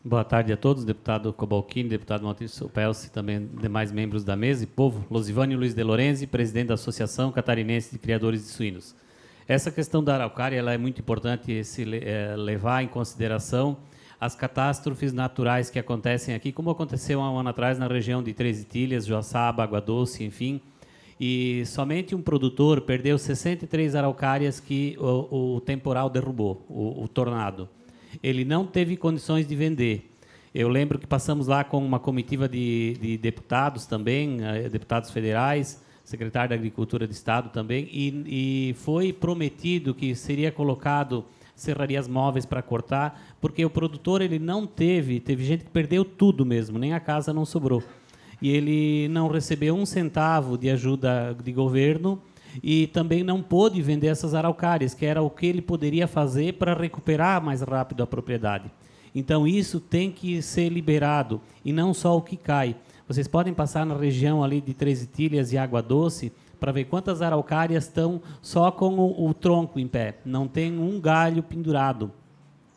Boa tarde a todos, deputado Cobalquini, deputado Maurício e também demais membros da mesa e povo, Losivânio Luiz de Lorenzi, presidente da Associação Catarinense de Criadores de Suínos. Essa questão da araucária ela é muito importante se eh, levar em consideração as catástrofes naturais que acontecem aqui, como aconteceu há um ano atrás na região de Três Itilhas, Joaçaba, Água Doce, enfim, e somente um produtor perdeu 63 araucárias que o, o temporal derrubou, o, o, tornado. Ele não teve condições de vender. Eu lembro que passamos lá com uma comitiva de, de deputados também, eh, deputados federais, secretário da Agricultura do Estado também, e, e foi prometido que seria colocado serrarias móveis para cortar, porque o produtor ele não teve, teve gente que perdeu tudo mesmo, nem a casa não sobrou. E ele não recebeu um centavo de ajuda de governo e também não pôde vender essas araucárias, que era o que ele poderia fazer para recuperar mais rápido a propriedade. Então isso tem que ser liberado e não só o que cai. Vocês podem passar na região ali de Três Itilhas e Água Doce, para ver quantas araucárias estão só com o, o tronco em pé, não tem um galho pendurado.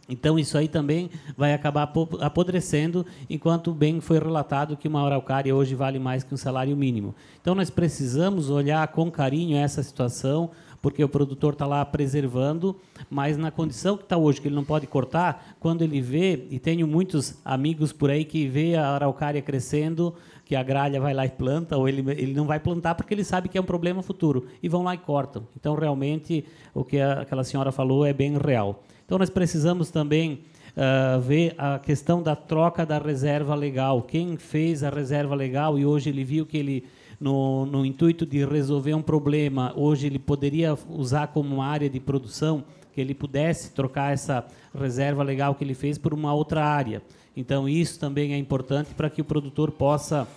Então, isso aí também vai acabar apodrecendo, enquanto bem foi relatado que uma araucária hoje vale mais que um salário mínimo. Então, nós precisamos olhar com carinho essa situação, porque o produtor está lá preservando, mas na condição que está hoje, que ele não pode cortar, quando ele vê, e tenho muitos amigos por aí que vê a araucária crescendo, que a gralha vai lá e planta, ou ele, ele não vai plantar porque ele sabe que é um problema futuro, e vão lá e cortam. Então, realmente, o que a, aquela senhora falou é bem real. Então, nós precisamos também uh, ver a questão da troca da reserva legal. Quem fez a reserva legal e hoje ele viu que ele no, no, intuito de resolver um problema, hoje ele poderia usar como uma área de produção, que ele pudesse trocar essa reserva legal que ele fez por uma outra área. Então, isso também é importante para que o produtor possa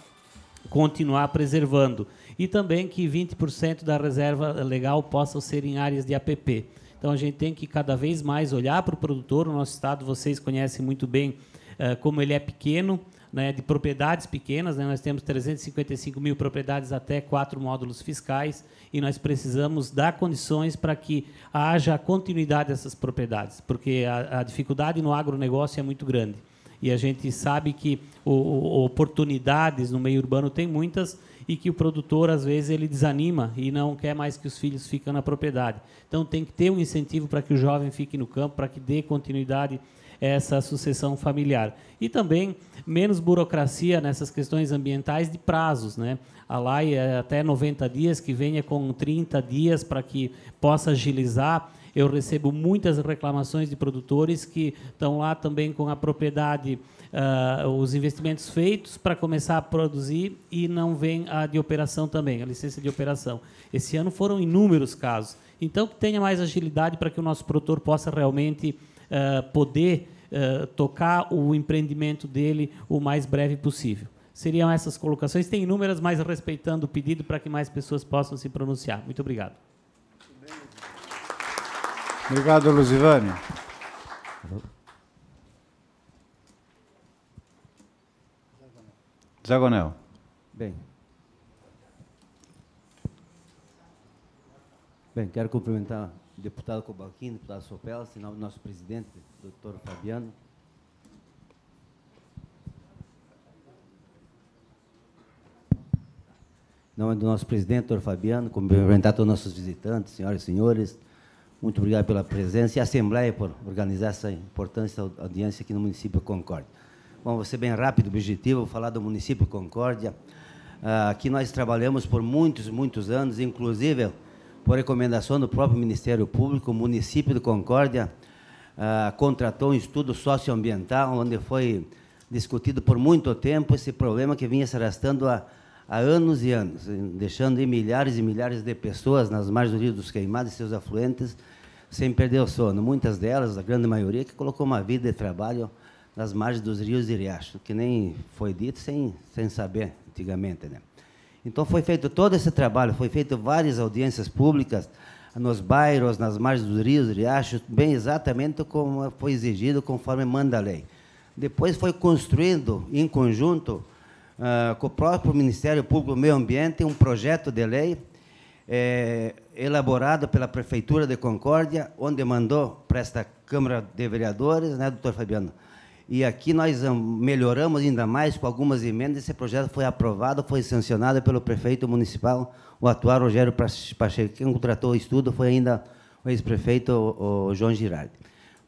continuar preservando. E também que 20% da reserva legal possa ser em áreas de APP. Então, a gente tem que cada vez mais olhar para o produtor. O nosso estado, vocês conhecem muito bem eh, como ele é pequeno, né, de propriedades pequenas. Né, nós temos 355 mil propriedades até quatro módulos fiscais e nós precisamos dar condições para que haja continuidade dessas propriedades, porque a, a dificuldade no agronegócio é muito grande. E a gente sabe que o, o, oportunidades no meio urbano tem muitas e que o produtor às vezes ele desanima e não quer mais que os filhos fiquem na propriedade. Então tem que ter um incentivo para que o jovem fique no campo, para que dê continuidade essa sucessão familiar. E também menos burocracia nessas questões ambientais de prazos. Né? A lei é até 90 dias, que venha com 30 dias para que possa agilizar eu recebo muitas reclamações de produtores que estão lá também com a propriedade, uh, os investimentos feitos para começar a produzir e não vem a de operação também, a licença de operação. Esse ano foram inúmeros casos. Então, que tenha mais agilidade para que o nosso produtor possa realmente uh, poder uh, tocar o empreendimento dele o mais breve possível seriam essas colocações. Tem inúmeras, mas respeitando o pedido para que mais pessoas possam se pronunciar. Muito obrigado. Obrigado, Luzivane. Zagonel. Bem. Bem, quero cumprimentar o deputado Cobalquini, deputado Sopel, sinal do nosso presidente, doutor Fabiano. Em nome do nosso presidente, doutor Fabiano, cumprimentar todos os nossos visitantes, senhoras e senhores, muito obrigado pela presença e a Assembleia por organizar essa importante audiência aqui no município Concórdia. Bom, vou ser bem rápido, objetivo, vou falar do município Concórdia. Ah, aqui nós trabalhamos por muitos, muitos anos, inclusive por recomendação do próprio Ministério Público, o município de Concórdia ah, contratou um estudo socioambiental onde foi discutido por muito tempo esse problema que vinha se arrastando há há anos e anos, deixando milhares e milhares de pessoas nas margens dos rios dos Queimados e seus afluentes sem perder o sono. Muitas delas, a grande maioria, que colocou uma vida de trabalho nas margens dos rios e riachos, que nem foi dito sem, sem saber antigamente. Né? Então foi feito todo esse trabalho, foi feito várias audiências públicas nos bairros, nas margens dos rios, riachos, bem exatamente como foi exigido conforme manda a lei. Depois foi construindo em conjunto uh, com o próprio Ministério Público do Meio Ambiente um projeto de lei eh, elaborado pela Prefeitura de Concórdia, onde mandou para esta Câmara de Vereadores, né, doutor Fabiano? E aqui nós melhoramos ainda mais com algumas emendas. Esse projeto foi aprovado, foi sancionado pelo prefeito municipal, o atual Rogério Pacheco. Quem contratou o estudo foi ainda o ex-prefeito o João Girardi.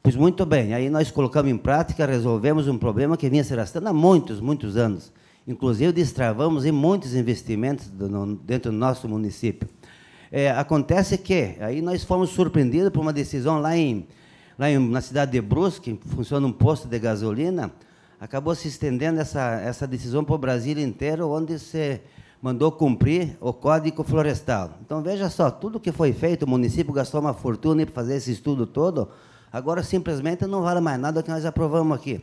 Pois muito bem, aí nós colocamos em prática, resolvemos um problema que vinha se arrastando há muitos, muitos anos. Inclusive, destravamos em muitos investimentos dentro do nosso município. É, acontece que aí nós fomos surpreendidos por uma decisão lá, em, lá em, na cidade de Brusque, funciona um posto de gasolina, acabou se estendendo essa, essa decisão para o Brasil inteiro, onde se mandou cumprir o Código Florestal. Então, veja só, tudo que foi feito, o município gastou uma fortuna para fazer esse estudo todo, agora simplesmente não vale mais nada que nós aprovamos aqui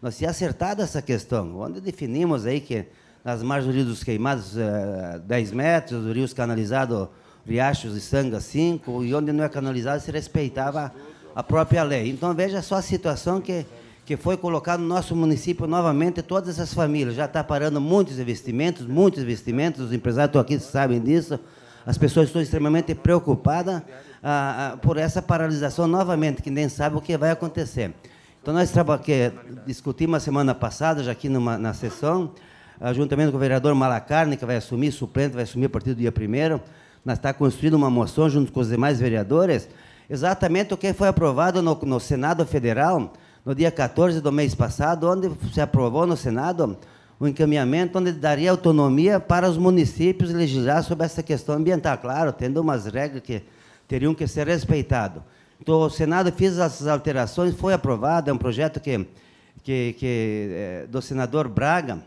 nós se acertado essa questão, onde definimos aí que nas margens do Rio dos Queimados, eh, 10 metros, do rios canalizados, riachos e sanga 5, e onde não é canalizado, se respeitava a própria lei. Então, veja só a situação que, que foi colocada no nosso município novamente, todas essas famílias. Já está parando muitos investimentos, muitos investimentos, os empresários estão aqui, sabem disso, as pessoas estão extremamente preocupadas ah, ah por essa paralisação novamente, que nem sabe o que vai acontecer. Então, nós discutimos a semana passada, já aqui numa, na sessão, ah, juntamente com o vereador Malacarne, que vai assumir, suplente, vai assumir a partir do dia 1 nós está construindo uma moção junto com os demais vereadores, exatamente o que foi aprovado no, no Senado Federal, no dia 14 do mês passado, onde se aprovou no Senado o um encaminhamento onde daria autonomia para os municípios legislar sobre essa questão ambiental, claro, tendo umas regras que teriam que ser respeitadas do Senado fiz as alterações, foi aprovado, é um projeto que, que, que é, do senador Braga,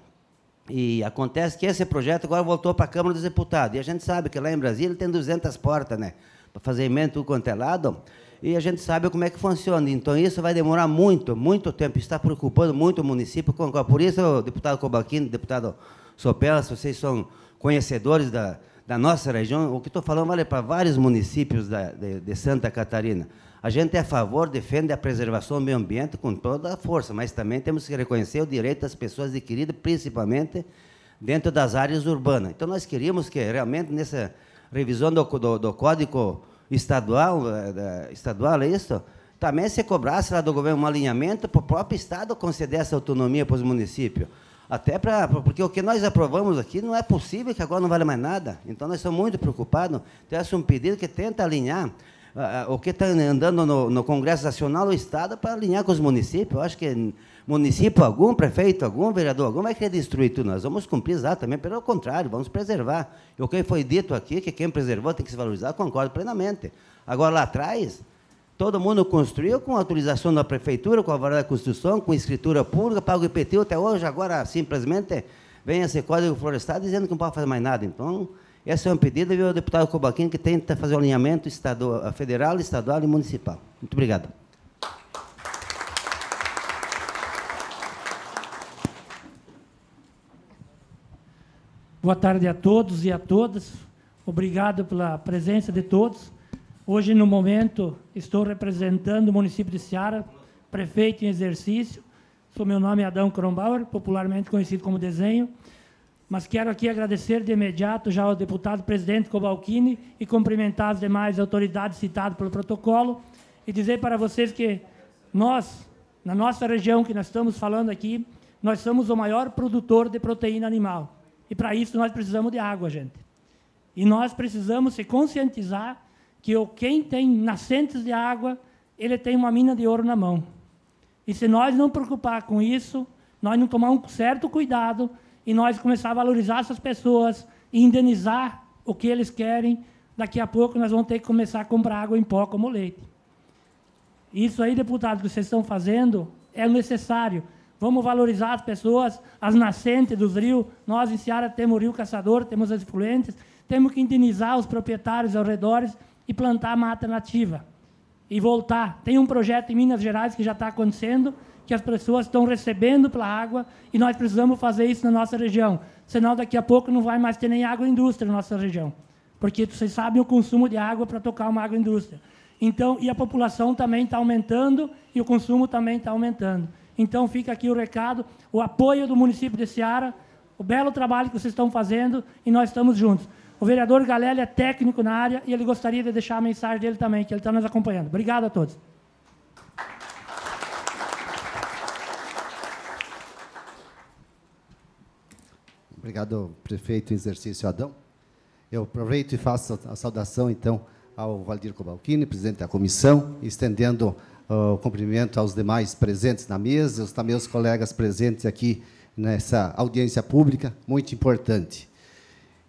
e acontece que esse projeto agora voltou para a Câmara dos Deputados. E a gente sabe que lá em Brasília tem 200 portas, né? Para fazer emenda tudo quanto é lado. E a gente sabe como é que funciona. Então, isso vai demorar muito, muito tempo. Está preocupando muito o município. Por isso, deputado Cobalquini, deputado Sopela, vocês são conhecedores da, da nossa região, o que estou falando vale para vários municípios da, de, de, Santa Catarina. A gente é a favor, defende a preservação do meio ambiente com toda a força, mas também temos que reconhecer o direito das pessoas adquiridas, principalmente dentro das áreas urbanas. Então, nós queríamos que, realmente, nessa revisão do, do, do Código Estadual, eh, da, estadual é isso? Também se cobrasse lá do governo um alinhamento para o próprio Estado conceder essa autonomia para os municípios. Até para. Porque o que nós aprovamos aqui não é possível que agora não vale mais nada. Então nós estamos muito preocupados. Tivesse então, é um pedido que tenta alinhar uh, o que está andando no, no, Congresso Nacional ou Estado para alinhar com os municípios. Eu acho que município algum, prefeito algum, vereador algum vai querer destruir tudo. Nós vamos cumprir exatamente, pelo contrário, vamos preservar. E o que foi dito aqui, que quem preservou tem que se valorizar, concordo plenamente. Agora, lá atrás, Todo mundo construiu com autorização da prefeitura, com a vara da construção, com escritura pública, paga o IPTU até hoje, agora simplesmente vem esse código florestal dizendo que não pode fazer mais nada. Então, esse é um pedido, viu, deputado Cobaquim, que tenta tá fazer o um alinhamento estadual, federal, estadual e municipal. Muito obrigado. Boa tarde a todos e a todas. Obrigado pela presença de todos. Hoje, no momento, estou representando o município de Ceará, prefeito em exercício. Sou meu nome é Adão Kronbauer, popularmente conhecido como Desenho. Mas quero aqui agradecer de imediato já ao deputado presidente Cobalcini e cumprimentar as demais autoridades citadas pelo protocolo e dizer para vocês que nós, na nossa região que nós estamos falando aqui, nós somos o maior produtor de proteína animal. E para isso nós precisamos de água, gente. E nós precisamos se conscientizar que o quem tem nascentes de água, ele tem uma mina de ouro na mão. E se nós não preocupar com isso, nós não tomar um certo cuidado e nós começar a valorizar essas pessoas e indenizar o que eles querem, daqui a pouco nós vamos ter que começar a comprar água em pó como leite. Isso aí, deputado, que vocês estão fazendo é necessário. Vamos valorizar as pessoas, as nascentes dos rios. Nós, em Ceará, temos o rio Caçador, temos as influentes temos que indenizar os proprietários ao redor e plantar mata nativa e voltar. Tem um projeto em Minas Gerais que já está acontecendo, que as pessoas estão recebendo pela água e nós precisamos fazer isso na nossa região. Senão, daqui a pouco não vai mais ter nem agroindústria na nossa região. Porque vocês sabem o consumo de água para tocar uma agroindústria. Então, e a população também está aumentando e o consumo também está aumentando. Então, fica aqui o recado, o apoio do município de Ceará, o belo trabalho que vocês estão fazendo e nós estamos juntos. O vereador Galelli é técnico na área e ele gostaria de deixar a mensagem dele também, que ele está nos acompanhando. Obrigado a todos. Obrigado, prefeito em exercício Adão. Eu aproveito e faço a saudação, então, ao Valdir Cobalcini, presidente da comissão, estendendo ah, o cumprimento aos demais presentes na mesa, os meus colegas presentes aqui nessa audiência pública, muito importante.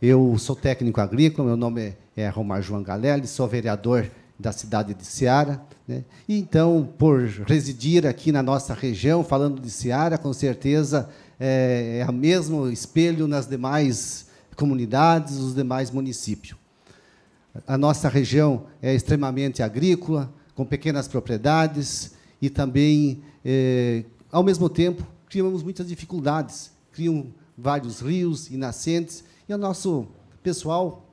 Eu sou técnico agrícola, meu nome é, é Romar João Galelli, sou vereador da cidade de Ceará. Né? E, então, por residir aqui na nossa região, falando de Ceará, com certeza é, é o mesmo espelho nas demais comunidades, os demais municípios. A nossa região é extremamente agrícola, com pequenas propriedades e também, é, ao mesmo tempo, criamos muitas dificuldades. Criam vários rios e nascentes e o nosso pessoal,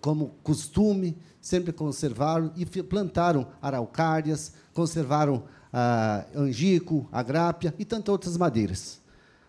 como costume, sempre conservaram e plantaram araucárias, conservaram ah, angico, agrápia e tantas outras madeiras.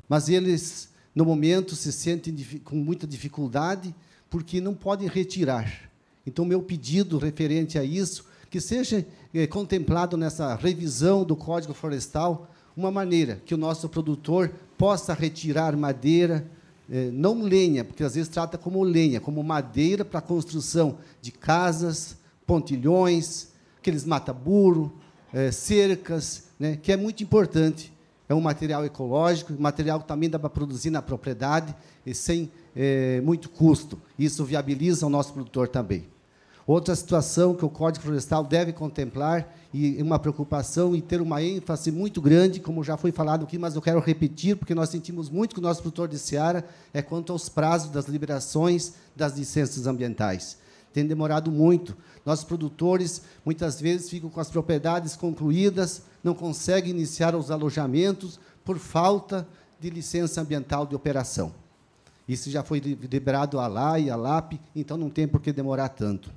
Mas eles, no momento, se sentem com muita dificuldade porque não podem retirar. Então, meu pedido referente a isso, que seja eh, contemplado nessa revisão do Código Florestal uma maneira que o nosso produtor possa retirar madeira, eh, não lenha, porque às vezes trata como lenha, como madeira para a construção de casas, pontilhões, aqueles mata-burro, eh, cercas, né, que é muito importante. É um material ecológico, material que também dá para produzir na propriedade e sem é, muito custo. Isso viabiliza o nosso produtor também. Outra situação que o Código Florestal deve contemplar e uma preocupação e ter uma ênfase muito grande, como já foi falado aqui, mas eu quero repetir, porque nós sentimos muito que o nosso produtor de seara é quanto aos prazos das liberações das licenças ambientais. Tem demorado muito. Nossos produtores muitas vezes ficam com as propriedades concluídas, não conseguem iniciar os alojamentos por falta de licença ambiental de operação. Isso já foi liberado à LAI, à LAP, então não tem por que demorar tanto.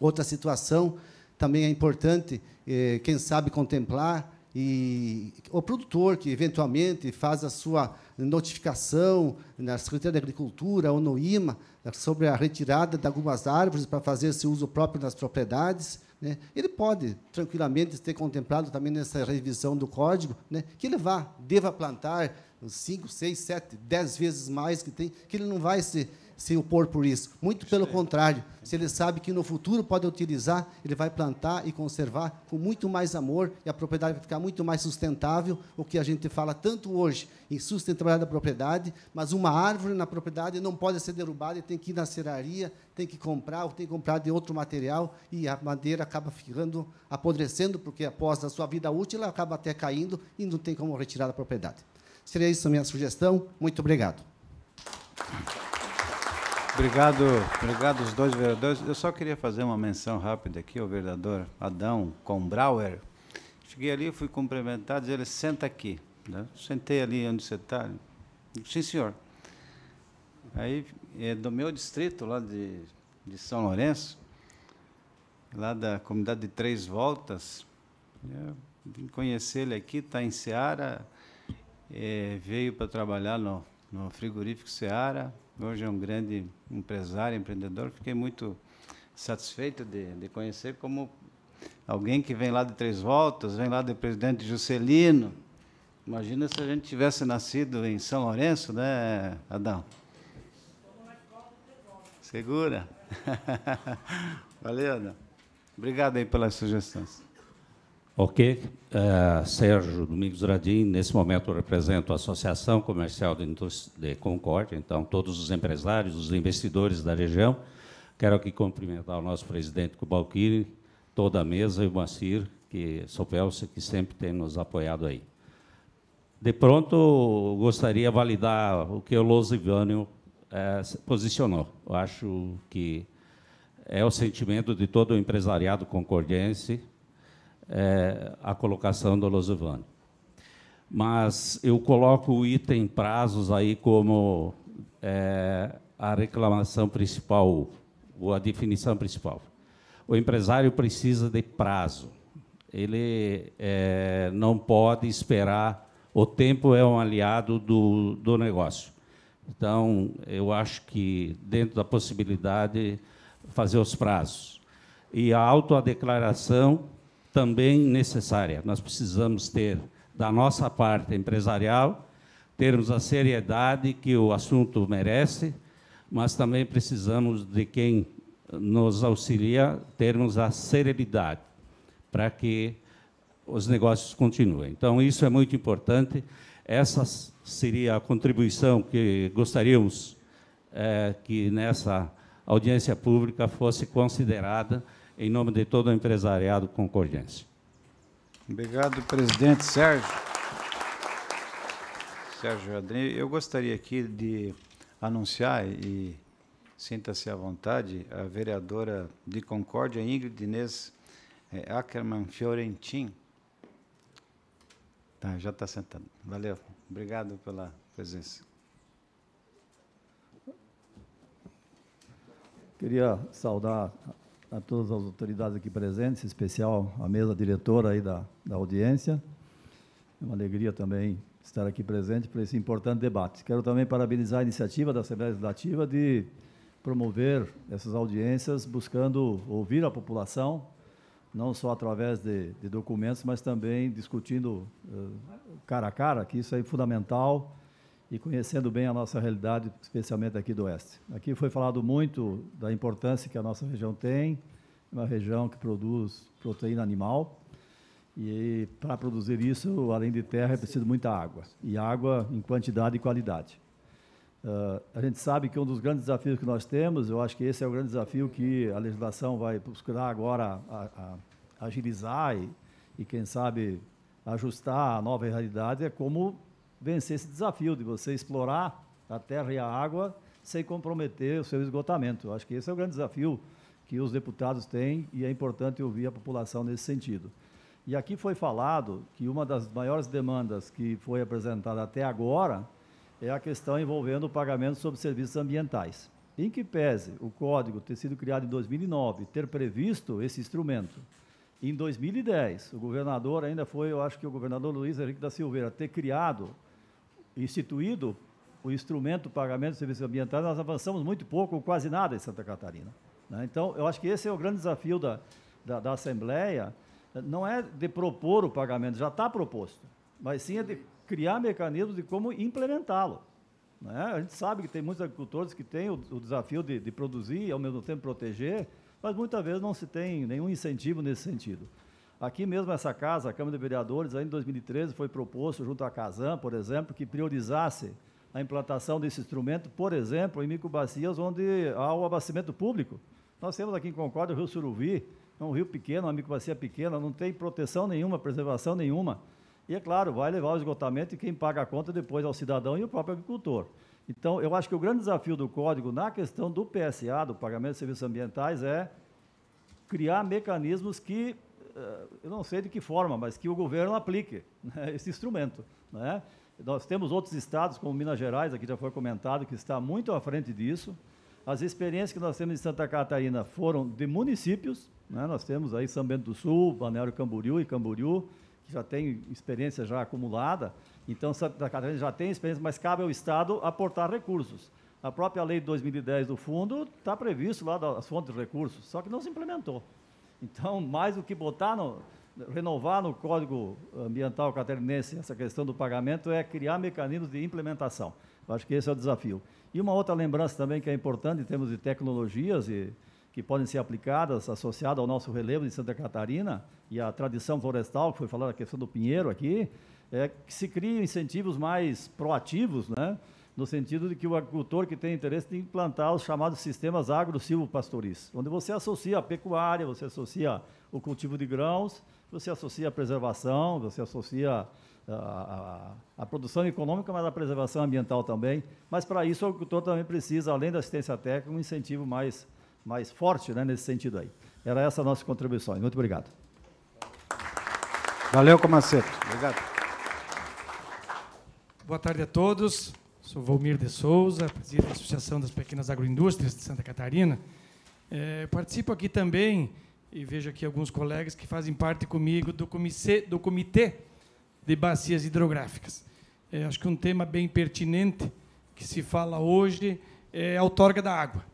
Outra situação também é importante, é, quem sabe, contemplar e o produtor que eventualmente faz a sua notificação na Secretaria da Agricultura ou no IMA sobre a retirada de algumas árvores para fazer seu uso próprio nas propriedades, né? ele pode tranquilamente ter contemplado também nessa revisão do código né? que ele vá, deva plantar 5, 6, 7, 10 vezes mais que tem, que ele não vai se se opor por isso. Muito pelo contrário, se ele sabe que no futuro pode utilizar, ele vai plantar e conservar com muito mais amor e a propriedade vai ficar muito mais sustentável. O que a gente fala tanto hoje em sustentabilidade da propriedade, mas uma árvore na propriedade não pode ser derrubada e tem que ir na seraria, tem que comprar ou tem que comprar de outro material e a madeira acaba ficando apodrecendo, porque após a sua vida útil ela acaba até caindo e não tem como retirar da propriedade. Seria isso a minha sugestão. Muito obrigado. Obrigado, obrigado os dois vereadores. Eu só queria fazer uma menção rápida aqui ao vereador Adão Combrauer. Cheguei ali, fui cumprimentado, dizer ele senta aqui. Né? Sentei ali onde você está. Sim, senhor. Aí, é do meu distrito, lá de, de São Lourenço, lá da comunidade de Três Voltas, vim conhecer ele aqui, está em Seara, é, veio para trabalhar no, no frigorífico Seara, hoje é um grande empresário, empreendedor. Fiquei muito satisfeito de, de conhecer como alguém que vem lá de Três Voltas, vem lá do presidente Juscelino. Imagina se a gente tivesse nascido em São Lourenço, né, Adão? Segura. Valeu, Adão. Obrigado aí pelas sugestões. Ok? Uh, Sérgio Domingos Radim, nesse momento eu represento a Associação Comercial de, de Concórdia, então todos os empresários, os investidores da região. Quero aqui cumprimentar o nosso presidente Kubalkiri, toda a mesa e o Macir, que Sopelce, que sempre tem nos apoiado aí. De pronto, gostaria de validar o que o Lousivânio eh, posicionou. Eu acho que é o sentimento de todo o empresariado concordense, é, a colocação do Losivane. Mas eu coloco o item prazos aí como é, a reclamação principal, ou a definição principal. O empresário precisa de prazo. Ele é, não pode esperar. O tempo é um aliado do, do negócio. Então, eu acho que, dentro da possibilidade, fazer os prazos. E a autodeclaração também necessária. Nós precisamos ter, da nossa parte empresarial, termos a seriedade que o assunto merece, mas também precisamos de quem nos auxilia termos a serenidade para que os negócios continuem. Então, isso é muito importante. Essa seria a contribuição que gostaríamos é, que nessa audiência pública fosse considerada em nome de todo o empresariado concordense. Obrigado, presidente Sérgio. Sérgio Adri, eu gostaria aqui de anunciar e sinta-se à vontade a vereadora de Concórdia, Ingrid Inês eh, Ackerman Fiorentin. Tá, já está sentada. Valeu. Obrigado pela presença. Queria saudar a todas as autoridades aqui presentes, em especial a mesa diretora aí da, da audiência. É uma alegria também estar aqui presente para esse importante debate. Quero também parabenizar a iniciativa da Assembleia Legislativa de promover essas audiências buscando ouvir a população, não só através de, de documentos, mas também discutindo uh, cara a cara, que isso é fundamental e conhecendo bem a nossa realidade, especialmente aqui do Oeste. Aqui foi falado muito da importância que a nossa região tem, uma região que produz proteína animal, e para produzir isso, além de terra, é preciso muita água, e água em quantidade e qualidade. Uh, a gente sabe que um dos grandes desafios que nós temos, eu acho que esse é o grande desafio que a legislação vai buscar agora a, a agilizar e, e, quem sabe, ajustar a nova realidade, é como vencer esse desafio de você explorar a terra e a água sem comprometer o seu esgotamento. Acho que esse é o grande desafio que os deputados têm e é importante ouvir a população nesse sentido. E aqui foi falado que uma das maiores demandas que foi apresentada até agora é a questão envolvendo o pagamento sobre serviços ambientais. Em que pese o código ter sido criado em 2009, ter previsto esse instrumento, em 2010, o governador ainda foi, eu acho que o governador Luiz Henrique da Silveira, ter criado instituído o instrumento do pagamento de serviços ambientais, nós avançamos muito pouco, quase nada em Santa Catarina. Né? Então, eu acho que esse é o grande desafio da, da, da Assembleia, não é de propor o pagamento, já está proposto, mas sim é de criar mecanismos de como implementá-lo. Né? A gente sabe que tem muitos agricultores que têm o, o desafio de, de produzir e, ao mesmo tempo, proteger, mas muitas vezes não se tem nenhum incentivo nesse sentido. Aqui mesmo essa casa, a Câmara de Vereadores, ainda em 2013 foi proposto junto à Casan, por exemplo, que priorizasse a implantação desse instrumento, por exemplo, em microbacias onde há o abastecimento público. Nós temos aqui em Concórdia o Rio Suruvi, é um rio pequeno, uma microbacia pequena, não tem proteção nenhuma, preservação nenhuma. E, é claro, vai levar ao esgotamento e quem paga a conta depois é o cidadão e o próprio agricultor. Então, eu acho que o grande desafio do Código na questão do PSA, do Pagamento de Serviços Ambientais, é criar mecanismos que eh, eu não sei de que forma, mas que o governo aplique né, esse instrumento. Né? Nós temos outros estados, como Minas Gerais, aqui já foi comentado, que está muito à frente disso. As experiências que nós temos em Santa Catarina foram de municípios, né? nós temos aí São Bento do Sul, Balneário Camboriú e Camboriú, que já tem experiência já acumulada, então Santa Catarina já tem experiência, mas cabe ao Estado aportar recursos. A própria lei de 2010 do fundo está previsto lá das fontes de recursos, só que não se implementou. Então, mais do que botar no, renovar no Código Ambiental Catarinense essa questão do pagamento é criar mecanismos de implementação. Eu acho que esse é o desafio. E uma outra lembrança também que é importante em termos de tecnologias e, que podem ser aplicadas, associadas ao nosso relevo de Santa Catarina e à tradição florestal, que foi falada a questão do pinheiro aqui, é que se criem incentivos mais proativos, né? no sentido de que o agricultor que tem interesse tem que implantar os chamados sistemas agro-silvopastoris, onde você associa a pecuária, você associa o cultivo de grãos, você associa a preservação, você associa a, ah, a, a produção econômica, mas a preservação ambiental também. Mas para isso o agricultor também precisa, além da assistência técnica, um incentivo mais, mais forte né, nesse sentido aí. Era essa a nossa contribuição. Muito obrigado. Valeu, Comaceto. Obrigado. Boa tarde a todos. Sou Valmir de Souza, presidente da Associação das Pequenas Agroindústrias de Santa Catarina. É, participo aqui também, e vejo aqui alguns colegas que fazem parte comigo do Comitê, do comitê de Bacias Hidrográficas. É, acho que um tema bem pertinente que se fala hoje é a outorga da água.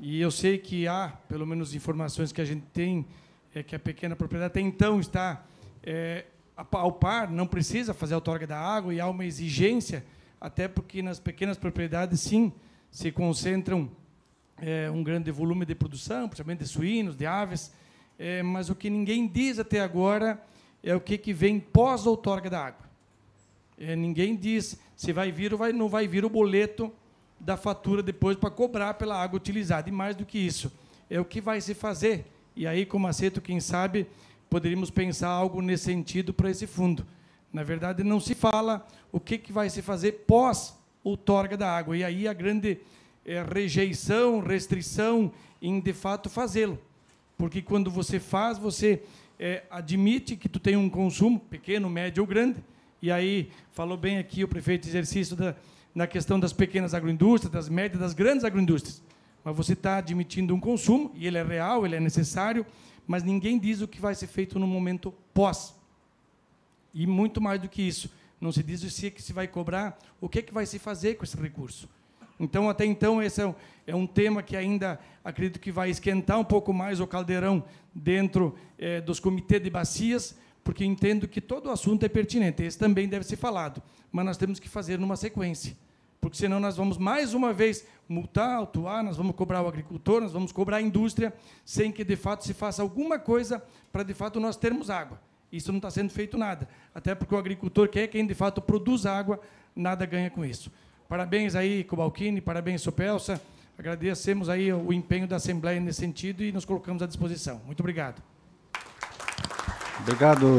E eu sei que há, pelo menos informações que a gente tem, é que a pequena propriedade até então está é, ao par, não precisa fazer a outorga da água e há uma exigência até porque nas pequenas propriedades, sim, se concentram é, um grande volume de produção, principalmente de suínos, de aves, é, mas o que ninguém diz até agora é o que, que vem pós outorga da água. É, ninguém diz se vai vir ou vai, não vai vir o boleto da fatura depois para cobrar pela água utilizada. E mais do que isso, é o que vai se fazer. E aí, como aceito, quem sabe, poderíamos pensar algo nesse sentido para esse fundo. Na verdade, não se fala o que, que vai se fazer pós outorga da água. E aí a grande eh, rejeição, restrição em, de fato, fazê-lo. Porque quando você faz, você é, admite que tu tem um consumo pequeno, médio ou grande. E aí, falou bem aqui o prefeito de exercício da, na questão das pequenas agroindústrias, das médias, das grandes agroindústrias. Mas você está admitindo um consumo, e ele é real, ele é necessário, mas ninguém diz o que vai ser feito no momento pós. E muito mais do que isso, não se diz o se que se vai cobrar, o que, é que vai se fazer com esse recurso. Então, até então, esse é um, é um, tema que ainda acredito que vai esquentar um pouco mais o caldeirão dentro é, dos comitês de bacias, porque entendo que todo o assunto é pertinente, esse também deve ser falado, mas nós temos que fazer numa sequência, porque senão nós vamos mais uma vez multar, autuar, nós vamos cobrar o agricultor, nós vamos cobrar a indústria, sem que de fato se faça alguma coisa para de fato nós termos água. Isso não está sendo feito nada. Até porque o agricultor, que é quem de fato produz água, nada ganha com isso. Parabéns aí, Cobalquini, parabéns, Sopelsa. Agradecemos aí o empenho da Assembleia nesse sentido e nos colocamos à disposição. Muito obrigado. Obrigado,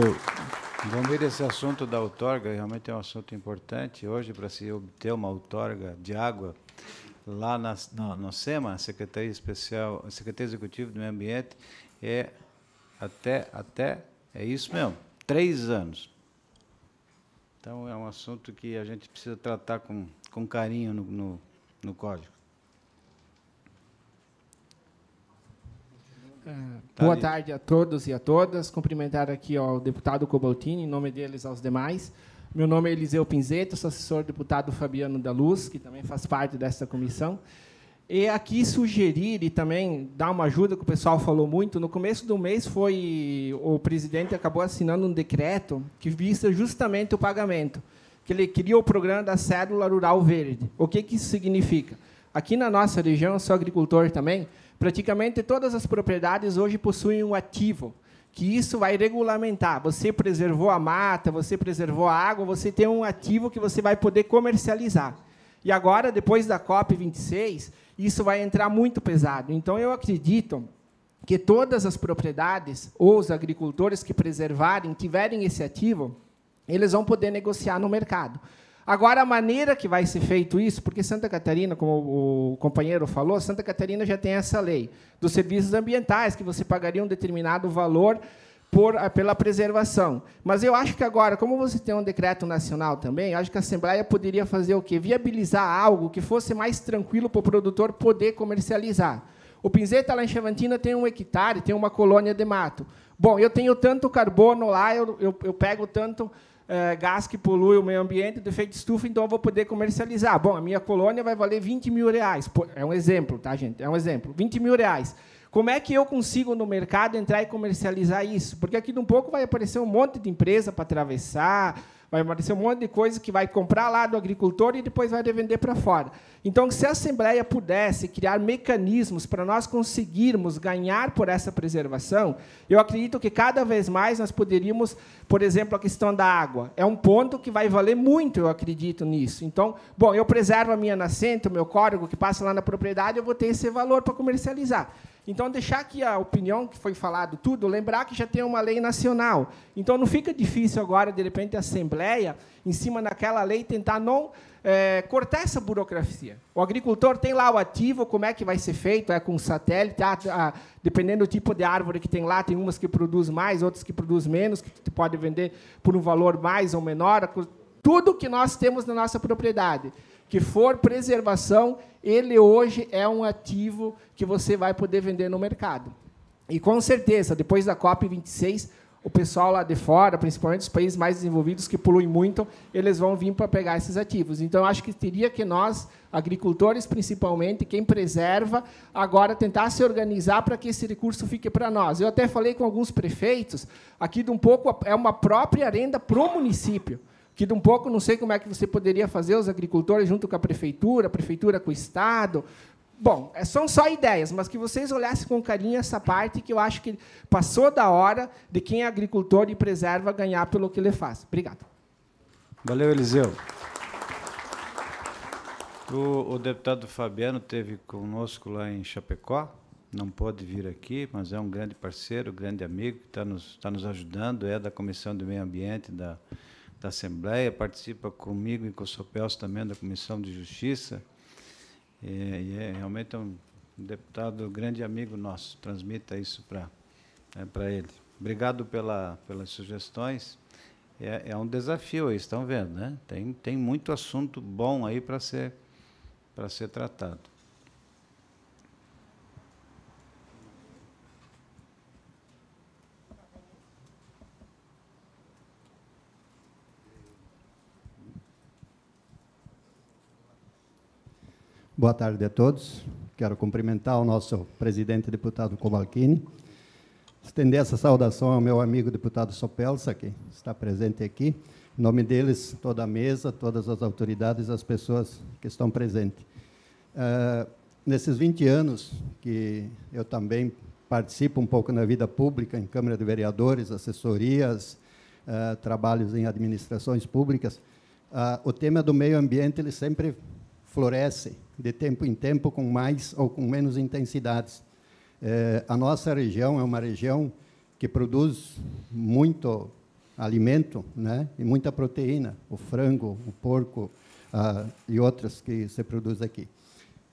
ver Esse assunto da outorga realmente é um assunto importante. Hoje, para se obter uma outorga de água lá na, no, no SEMA, Secretaria Especial, Secretaria Executiva do Meio Ambiente, é até, até é isso mesmo, três anos. Então é um assunto que a gente precisa tratar com, com carinho no, no, no código. É, tá boa tarde a todos e a todas. Cumprimentar aqui ó, o deputado Cobaltini, em nome deles aos demais. Meu nome é Eliseu Pinzeto, sou assessor do deputado Fabiano da Luz, que também faz parte desta comissão. E aqui sugerir e também dar uma ajuda, que o pessoal falou muito. No começo do mês foi o presidente acabou assinando um decreto que visa justamente o pagamento, que ele cria o programa da cédula rural verde. O que que isso significa? Aqui na nossa região, eu sou agricultor também, praticamente todas as propriedades hoje possuem um ativo, que isso vai regulamentar. Você preservou a mata, você preservou a água, você tem um ativo que você vai poder comercializar. E agora, depois da COP26, isso vai entrar muito pesado. Então, eu acredito que todas as propriedades ou os agricultores que preservarem, tiverem esse ativo, eles vão poder negociar no mercado. Agora, a maneira que vai ser feito isso, porque Santa Catarina, como o companheiro falou, Santa Catarina já tem essa lei dos serviços ambientais, que você pagaria um determinado valor por, eh, pela preservação. Mas eu acho que agora, como você tem um decreto nacional também, acho que a Assembleia poderia fazer o quê? Viabilizar algo que fosse mais tranquilo para o produtor poder comercializar. O Pinzeta, lá em Chavantina, tem um hectare, tem uma colônia de mato. Bom, eu tenho tanto carbono lá, eu, eu, eu pego tanto eh, gás que polui o meio ambiente, do efeito de estufa, então eu vou poder comercializar. Bom, a minha colônia vai valer 20 mil reais. É um exemplo, tá, gente? É um exemplo. 20 mil reais. Como é que eu consigo no mercado entrar e comercializar isso? Porque aqui de um pouco vai aparecer um monte de empresa para atravessar, vai aparecer um monte de coisa que vai comprar lá do agricultor e depois vai vender para fora. Então, se a Assembleia pudesse criar mecanismos para nós conseguirmos ganhar por essa preservação, eu acredito que cada vez mais nós poderíamos, por exemplo, a questão da água. É um ponto que vai valer muito, eu acredito nisso. Então, bom, eu preservo a minha nascente, o meu córrego que passa lá na propriedade, eu vou ter esse valor para comercializar. Então, deixar aqui a opinião que foi falado tudo, lembrar que já tem uma lei nacional. Então, não fica difícil agora, de repente, a Assembleia, em cima daquela lei, tentar não é, cortar essa burocracia. O agricultor tem lá o ativo, como é que vai ser feito? É com satélite? Ah, tá, ah, dependendo do tipo de árvore que tem lá, tem umas que produz mais, outras que produz menos, que tu pode vender por um valor mais ou menor. Tudo que nós temos na nossa propriedade que for preservação, ele hoje é um ativo que você vai poder vender no mercado. E com certeza, depois da COP26, o pessoal lá de fora, principalmente os países mais desenvolvidos que poluem muito, eles vão vir para pegar esses ativos. Então, eu acho que teria que nós, agricultores principalmente, quem preserva, agora tentar se organizar para que esse recurso fique para nós. Eu até falei com alguns prefeitos, aqui de um pouco é uma própria renda para o município que de um pouco não sei como é que você poderia fazer os agricultores junto com a prefeitura, a prefeitura com o estado, Bom, é, são só ideias, mas que vocês olhassem com carinho essa parte que eu acho que passou da hora de quem é agricultor e preserva ganhar pelo que ele faz. Obrigado. Valeu, Eliseu. O, o deputado Fabiano teve conosco lá em Chapecó, não pode vir aqui, mas é um grande parceiro, grande amigo que está nos, está nos ajudando, é da Comissão do Meio Ambiente da, da Assembleia, participa comigo e com o Sopelso também da Comissão de Justiça é, e, é realmente é um deputado grande amigo nosso. Transmita isso para né, ele. Obrigado pela, pelas sugestões. É, é um desafio aí, estão vendo, né? Tem, tem muito assunto bom aí para ser, para ser tratado. Boa tarde a todos. Quero cumprimentar o nosso presidente deputado Cobalcini, estender essa saudação ao meu amigo deputado Sopelsa, que está presente aqui. Em nome deles, toda a mesa, todas as autoridades, as pessoas que estão presentes. Uh, nesses 20 anos que eu também participo um pouco na vida pública, em Câmara de Vereadores, assessorias, uh, trabalhos em administrações públicas, uh, o tema do meio ambiente ele sempre floresce de tempo em tempo, com mais ou com menos intensidades. É, a nossa região é uma região que produz muito alimento né, e muita proteína, o frango, o porco ah, e outras que se produz aqui.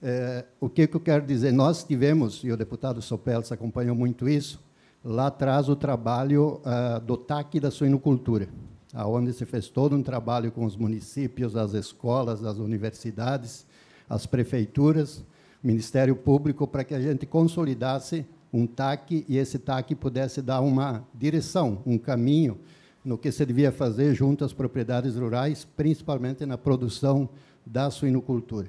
É, o que, que eu quero dizer? Nós tivemos, e o deputado Sopels acompanhou muito isso, lá atrás o trabalho ah, do TAC da suinocultura, aonde se fez todo um trabalho com os municípios, as escolas, as universidades, as prefeituras, Ministério Público, para que a gente consolidasse um TAC e esse TAC pudesse dar uma direção, um caminho no que se devia fazer junto às propriedades rurais, principalmente na produção da suinocultura.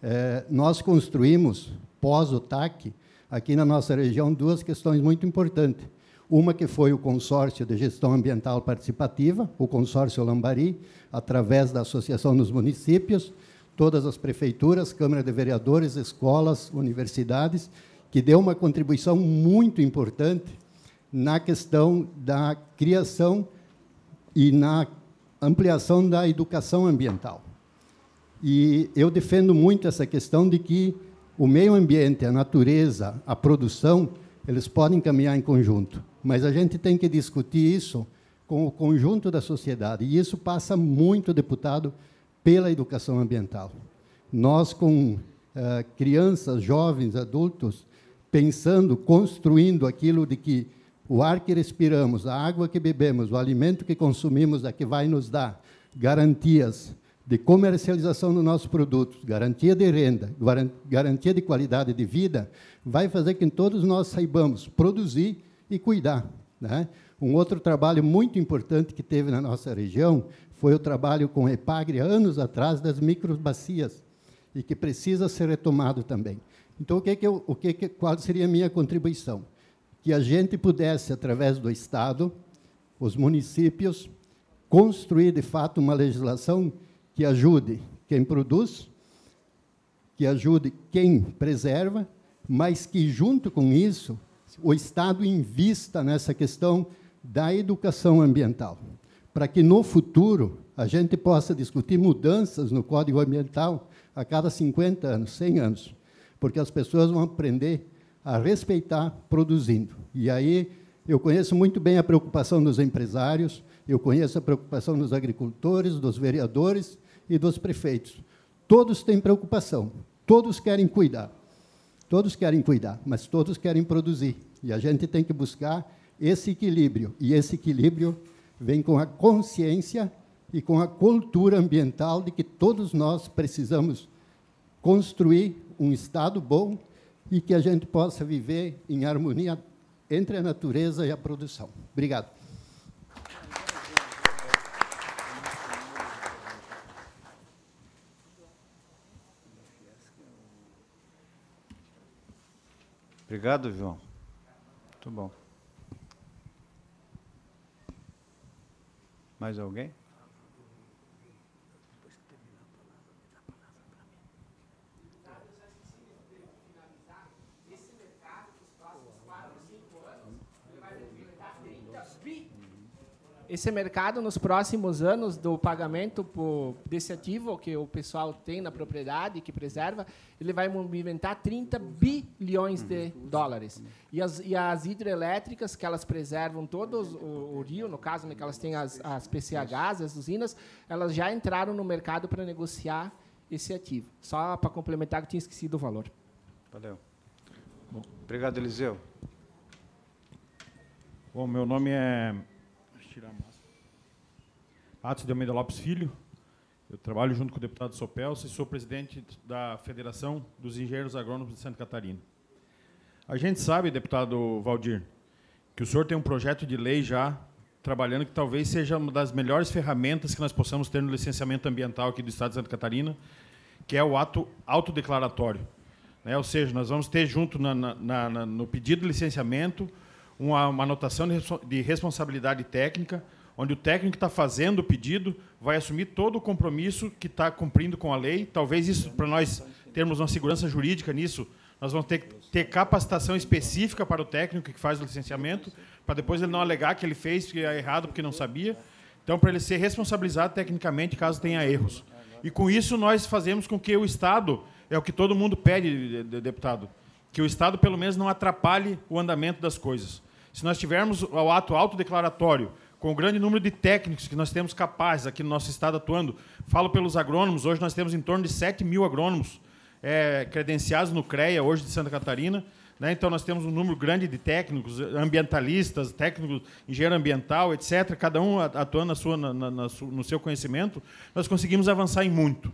É, nós construímos, pós o TAC, aqui na nossa região, duas questões muito importantes. Uma que foi o consórcio de gestão ambiental participativa, o consórcio Lambari, através da Associação dos Municípios, todas as prefeituras, Câmara de Vereadores, escolas, universidades, que deu uma contribuição muito importante na questão da criação e na ampliação da educação ambiental. E eu defendo muito essa questão de que o meio ambiente, a natureza, a produção, eles podem caminhar em conjunto. Mas a gente tem que discutir isso com o conjunto da sociedade. E isso passa muito, deputado, pela educação ambiental. Nós, com uh, crianças, jovens, adultos, pensando, construindo aquilo de que o ar que respiramos, a água que bebemos, o alimento que consumimos é que vai nos dar garantias de comercialização dos nossos produtos, garantia de renda, garantia de qualidade de vida, vai fazer com que todos nós saibamos produzir e cuidar. Né? Um outro trabalho muito importante que teve na nossa região foi o trabalho com Epagre anos atrás das microbacias e que precisa ser retomado também. Então, o que, é que eu, o que, é que qual seria a minha contribuição? Que a gente pudesse, através do Estado, os municípios, construir de fato uma legislação que ajude quem produz, que ajude quem preserva, mas que junto com isso o Estado invista nessa questão da educação ambiental para que no futuro a gente possa discutir mudanças no Código Ambiental a cada 50 anos, 100 anos, porque as pessoas vão aprender a respeitar produzindo. E aí eu conheço muito bem a preocupação dos empresários, eu conheço a preocupação dos agricultores, dos vereadores e dos prefeitos. Todos têm preocupação, todos querem cuidar. Todos querem cuidar, mas todos querem produzir. E a gente tem que buscar esse equilíbrio, e esse equilíbrio vem com a consciência e com a cultura ambiental de que todos nós precisamos construir um Estado bom e que a gente possa viver em harmonia entre a natureza e a produção. Obrigado. Obrigado, João. Muito bom. Mais alguém? esse mercado nos próximos anos do pagamento por, desse ativo que o pessoal tem na propriedade, que preserva, ele vai movimentar 30 bilhões de dólares. E as, e as hidrelétricas, que elas preservam todo o, o rio, no caso, né, que elas têm as, as PCHs, as usinas, elas já entraram no mercado para negociar esse ativo. Só para complementar, que eu tinha esquecido o valor. Valeu. Bom. Obrigado, Eliseu. Bom, meu nome é. Deixa Atos de Almeida Lopes Filho. Eu trabalho junto com o deputado Sopelso e sou presidente da Federação dos Engenheiros Agrônomos de Santa Catarina. A gente sabe, deputado Valdir, que o senhor tem um projeto de lei já trabalhando que talvez seja uma das melhores ferramentas que nós possamos ter no licenciamento ambiental aqui do Estado de Santa Catarina, que é o ato autodeclaratório. Né? Ou seja, nós vamos ter junto na, na, na, no pedido de licenciamento uma, uma anotação de, de responsabilidade técnica onde o técnico que está fazendo o pedido vai assumir todo o compromisso que está cumprindo com a lei. Talvez isso, para nós termos uma segurança jurídica nisso, nós vamos ter que ter capacitação específica para o técnico que faz o licenciamento, para depois ele não alegar que ele fez que é errado porque não sabia. Então, para ele ser responsabilizado tecnicamente caso tenha erros. E com isso nós fazemos com que o Estado, é o que todo mundo pede, deputado, que o Estado pelo menos não atrapalhe o andamento das coisas. Se nós tivermos o ato autodeclaratório com o grande número de técnicos que nós temos capazes aqui no nosso estado atuando, falo pelos agrônomos, hoje nós temos em torno de 7 mil agrônomos é, credenciados no CREA, hoje de Santa Catarina. Né? Então, nós temos um número grande de técnicos, ambientalistas, técnicos, engenheiro ambiental, etc., cada um atuando na sua, na, na, no seu conhecimento, nós conseguimos avançar em muito.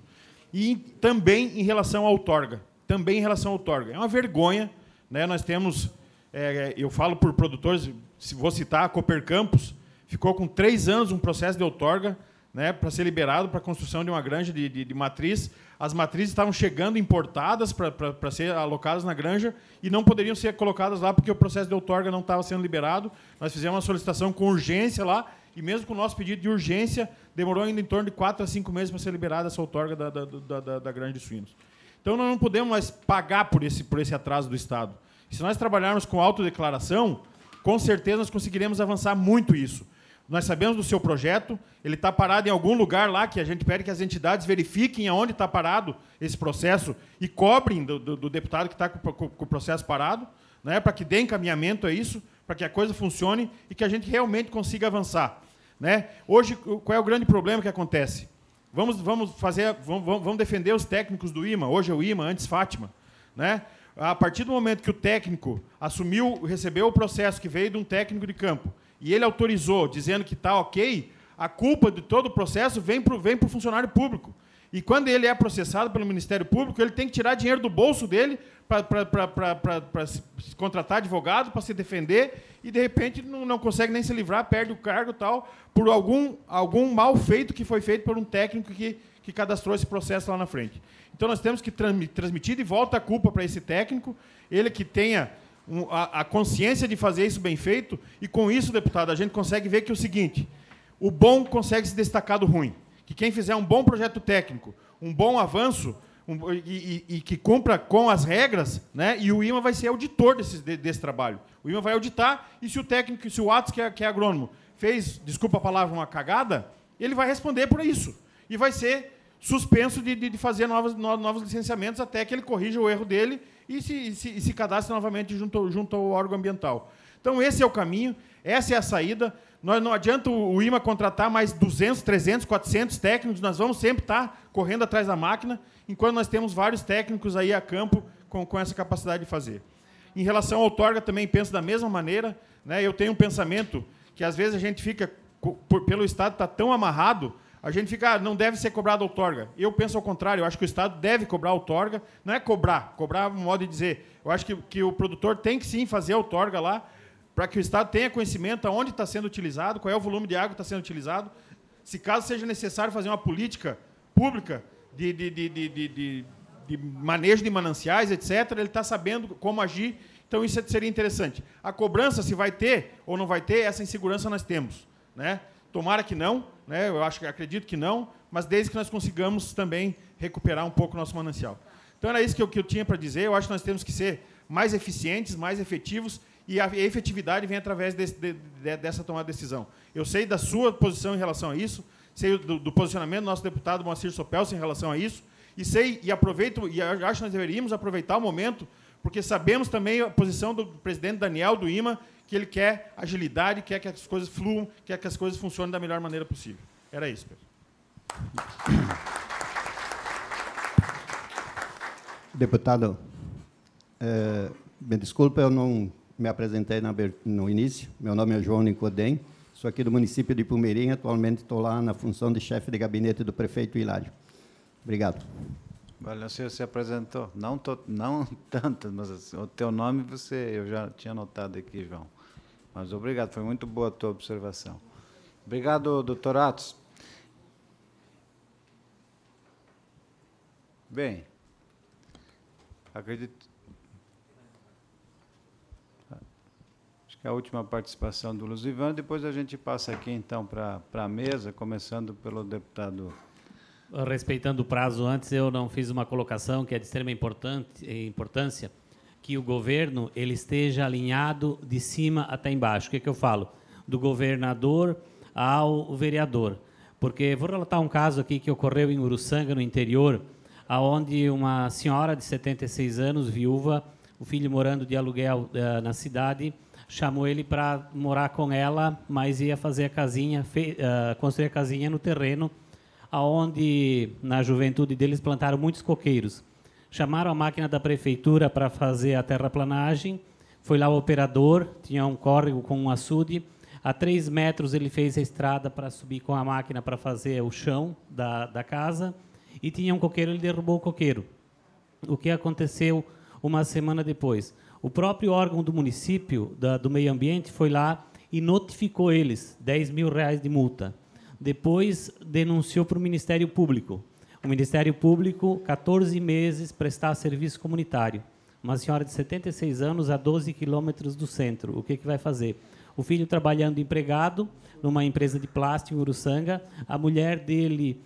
E também em relação à outorga. Também em relação à outorga. É uma vergonha, né? nós temos, é, é eu falo por produtores, vou citar a Cooper Campos, ficou com três anos um processo de outorga né, para ser liberado para a construção de uma granja de, de, de matriz. As matrizes estavam chegando importadas para ser alocadas na granja e não poderiam ser colocadas lá porque o processo de outorga não estava sendo liberado. Nós fizemos uma solicitação com urgência lá e mesmo com o nosso pedido de urgência, demorou ainda em torno de quatro a cinco meses para ser liberada essa outorga da, da, da, da, da granja de suínos. Então, nós não podemos mais pagar por esse, por esse atraso do Estado. E se nós trabalharmos com autodeclaração, com certeza nós conseguiremos avançar muito isso. Nós sabemos do seu projeto, ele está parado em algum lugar lá que a gente pede que as entidades verifiquem aonde está parado esse processo e cobrem do, do, do deputado que está com, com, com, o processo parado, né, para que dê encaminhamento a isso, para que a coisa funcione e que a gente realmente consiga avançar. Né? Hoje, qual é o grande problema que acontece? Vamos, vamos, fazer, vamos, vamos defender os técnicos do IMA, hoje é o IMA, antes Fátima. Né? A partir do momento que o técnico assumiu, recebeu o processo que veio de um técnico de campo e ele autorizou, dizendo que está ok, a culpa de todo o processo vem para o vem funcionário público. E quando ele é processado pelo Ministério Público, ele tem que tirar dinheiro do bolso dele para contratar advogado, para se defender, e de repente não, não, consegue nem se livrar, perde o cargo tal, por algum, algum mal feito que foi feito por um técnico que, que cadastrou esse processo lá na frente. Então nós temos que transmitir de volta a culpa para esse técnico, ele que tenha um, a, a, consciência de fazer isso bem feito, e com isso, deputado, a gente consegue ver que é o seguinte: o bom consegue se destacar do ruim. Que quem fizer um bom projeto técnico, um bom avanço, um, e, e, e, que cumpra com as regras, né? E o IMA vai ser auditor desse, desse trabalho. O IMA vai auditar e se o técnico, se o Atos, que é, que é agrônomo, fez, desculpa a palavra, uma cagada, ele vai responder por isso. E vai ser suspenso de, de, de fazer novos, novos licenciamentos até que ele corrija o erro dele e se, se, se cadastre novamente junto, junto ao órgão ambiental. Então, esse é o caminho, essa é a saída. Nós, não adianta o IMA contratar mais 200, 300, 400 técnicos, nós vamos sempre estar correndo atrás da máquina, enquanto nós temos vários técnicos aí a campo com, com essa capacidade de fazer. Em relação à outorga, também penso da mesma maneira. Né? Eu tenho um pensamento que, às vezes, a gente fica, por, pelo Estado, está tão amarrado a gente fica, ah, não deve ser cobrado outorga. Eu penso ao contrário, eu acho que o Estado deve cobrar outorga. Não é cobrar, cobrar é um modo de dizer. Eu acho que, que o produtor tem que sim fazer outorga lá, para que o Estado tenha conhecimento aonde está sendo utilizado, qual é o volume de água que está sendo utilizado. Se caso seja necessário fazer uma política pública de, de, de, de, de, de manejo de mananciais, etc., ele está sabendo como agir. Então, isso seria interessante. A cobrança, se vai ter ou não vai ter, essa insegurança nós temos. Né? Tomara que não, né? Eu acho, acredito que não, mas desde que nós consigamos também recuperar um pouco o nosso manancial. Então era isso que eu, que eu tinha para dizer. Eu acho que nós temos que ser mais eficientes, mais efetivos e a efetividade vem através desse, de, de, dessa tomada de decisão. Eu sei da sua posição em relação a isso, sei do, do posicionamento do nosso deputado Moacir Sopelso em relação a isso e sei e aproveito e acho que nós deveríamos aproveitar o momento porque sabemos também a posição do presidente Daniel do IMA que ele quer agilidade, quer que as coisas fluam, quer que as coisas funcionem da melhor maneira possível. Era isso, Pedro. Deputado, é, me desculpa, eu não me apresentei no início. Meu nome é João Nicodem, sou aqui do município de Pumirim, atualmente estou lá na função de chefe de gabinete do prefeito Hilário. Obrigado. Valeu, o senhor se apresentou. Não, tô, não tanto, mas o teu nome você, eu já tinha anotado aqui, João. Mas obrigado, foi muito boa a tua observação. Obrigado, doutor Atos. Bem, acredito. Acho que é a última participação do Ivan. depois a gente passa aqui então para a mesa, começando pelo deputado. Respeitando o prazo, antes eu não fiz uma colocação que é de extrema importância que o governo ele esteja alinhado de cima até embaixo. O que, é que eu falo? Do governador ao vereador. Porque vou relatar um caso aqui que ocorreu em Uruçanga, no interior, aonde uma senhora de 76 anos, viúva, o filho morando de aluguel uh, na cidade, chamou ele para morar com ela, mas ia fazer a casinha, fe, uh, construir a casinha no terreno, aonde na juventude deles plantaram muitos coqueiros chamaram a máquina da prefeitura para fazer a terraplanagem. Foi lá o operador, tinha um córrego com um açude. A três metros ele fez a estrada para subir com a máquina para fazer o chão da, da casa. E tinha um coqueiro, ele derrubou o coqueiro. O que aconteceu uma semana depois? O próprio órgão do município, da, do meio ambiente, foi lá e notificou eles, 10 mil reais de multa. Depois denunciou para o Ministério Público o Ministério Público, 14 meses, prestar serviço comunitário. Uma senhora de 76 anos a 12 quilômetros do centro. O que, que vai fazer? O filho trabalhando empregado numa empresa de plástico em Uruçanga, a mulher dele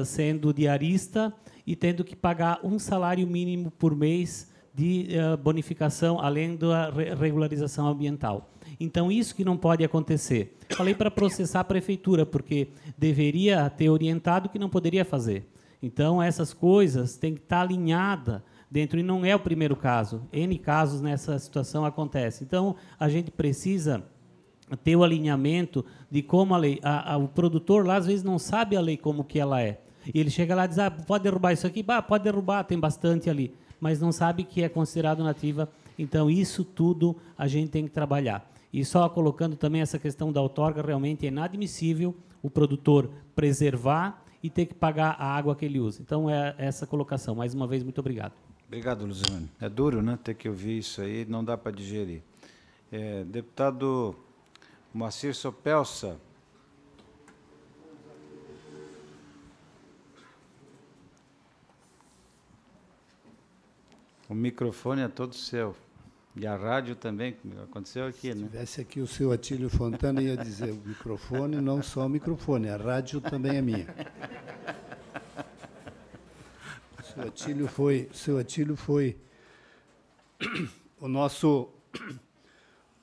uh, sendo diarista e tendo que pagar um salário mínimo por mês de uh, bonificação, além da regularização ambiental. Então, isso que não pode acontecer. Falei para processar a prefeitura, porque deveria ter orientado que não poderia fazer. Então, essas coisas têm que estar tá alinhadas dentro, e não é o primeiro caso. N casos nessa situação acontece. Então, a gente precisa ter o alinhamento de como a lei... A, a, o produtor lá, às vezes, não sabe a lei como que ela é. E ele chega lá e diz, ah, pode derrubar isso aqui? Bah, pode derrubar, tem bastante ali. Mas não sabe que é considerado nativa. Então, isso tudo a gente tem que trabalhar. E só colocando também essa questão da outorga, realmente é inadmissível o produtor preservar e ter que pagar a água que ele usa. Então, é essa colocação. Mais uma vez, muito obrigado. Obrigado, Luciano. É duro, né, ter que ouvir isso aí, não dá para digerir. É, deputado Moacir Sopelsa. O microfone é todo seu. E a rádio também aconteceu aqui, né? Se tivesse aqui o seu Atílio Fontana ia dizer o microfone, não só o microfone, a rádio também é minha. O seu Atílio foi, seu Atílio foi o nosso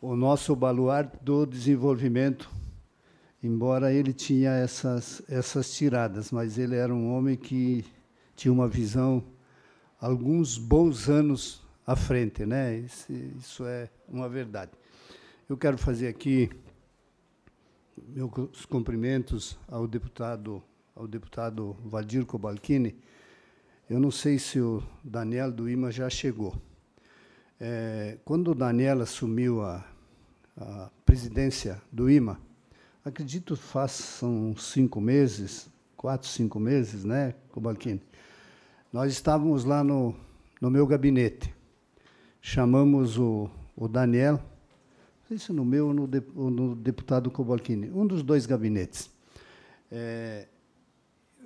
o nosso baluarte do desenvolvimento, embora ele tinha essas essas tiradas, mas ele era um homem que tinha uma visão alguns bons anos à frente, né? isso é uma verdade. Eu quero fazer aqui meus cumprimentos ao deputado ao deputado Valdir Cobalcini. Eu não sei se o Daniel do IMA já chegou. É, quando o Daniel assumiu a, a presidência do IMA, acredito façam cinco meses, quatro, cinco meses, né, Cobalcini? Nós estávamos lá no, no meu gabinete chamamos o, o Daniel, não sei se no meu ou no, de, ou no deputado Cobalcini, um dos dois gabinetes, é,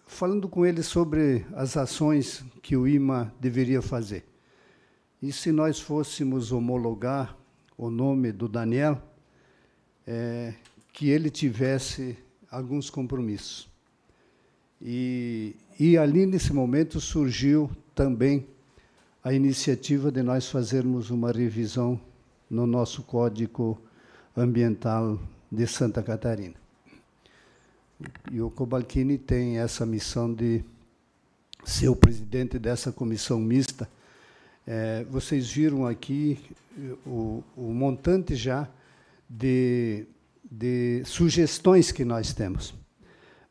falando com ele sobre as ações que o IMA deveria fazer. E se nós fôssemos homologar o nome do Daniel, é, que ele tivesse alguns compromissos. E, e ali, nesse momento, surgiu também a iniciativa de nós fazermos uma revisão no nosso Código Ambiental de Santa Catarina. E o Cobalcini tem essa missão de ser o presidente dessa comissão mista. É, vocês viram aqui o, o montante já de, de sugestões que nós temos,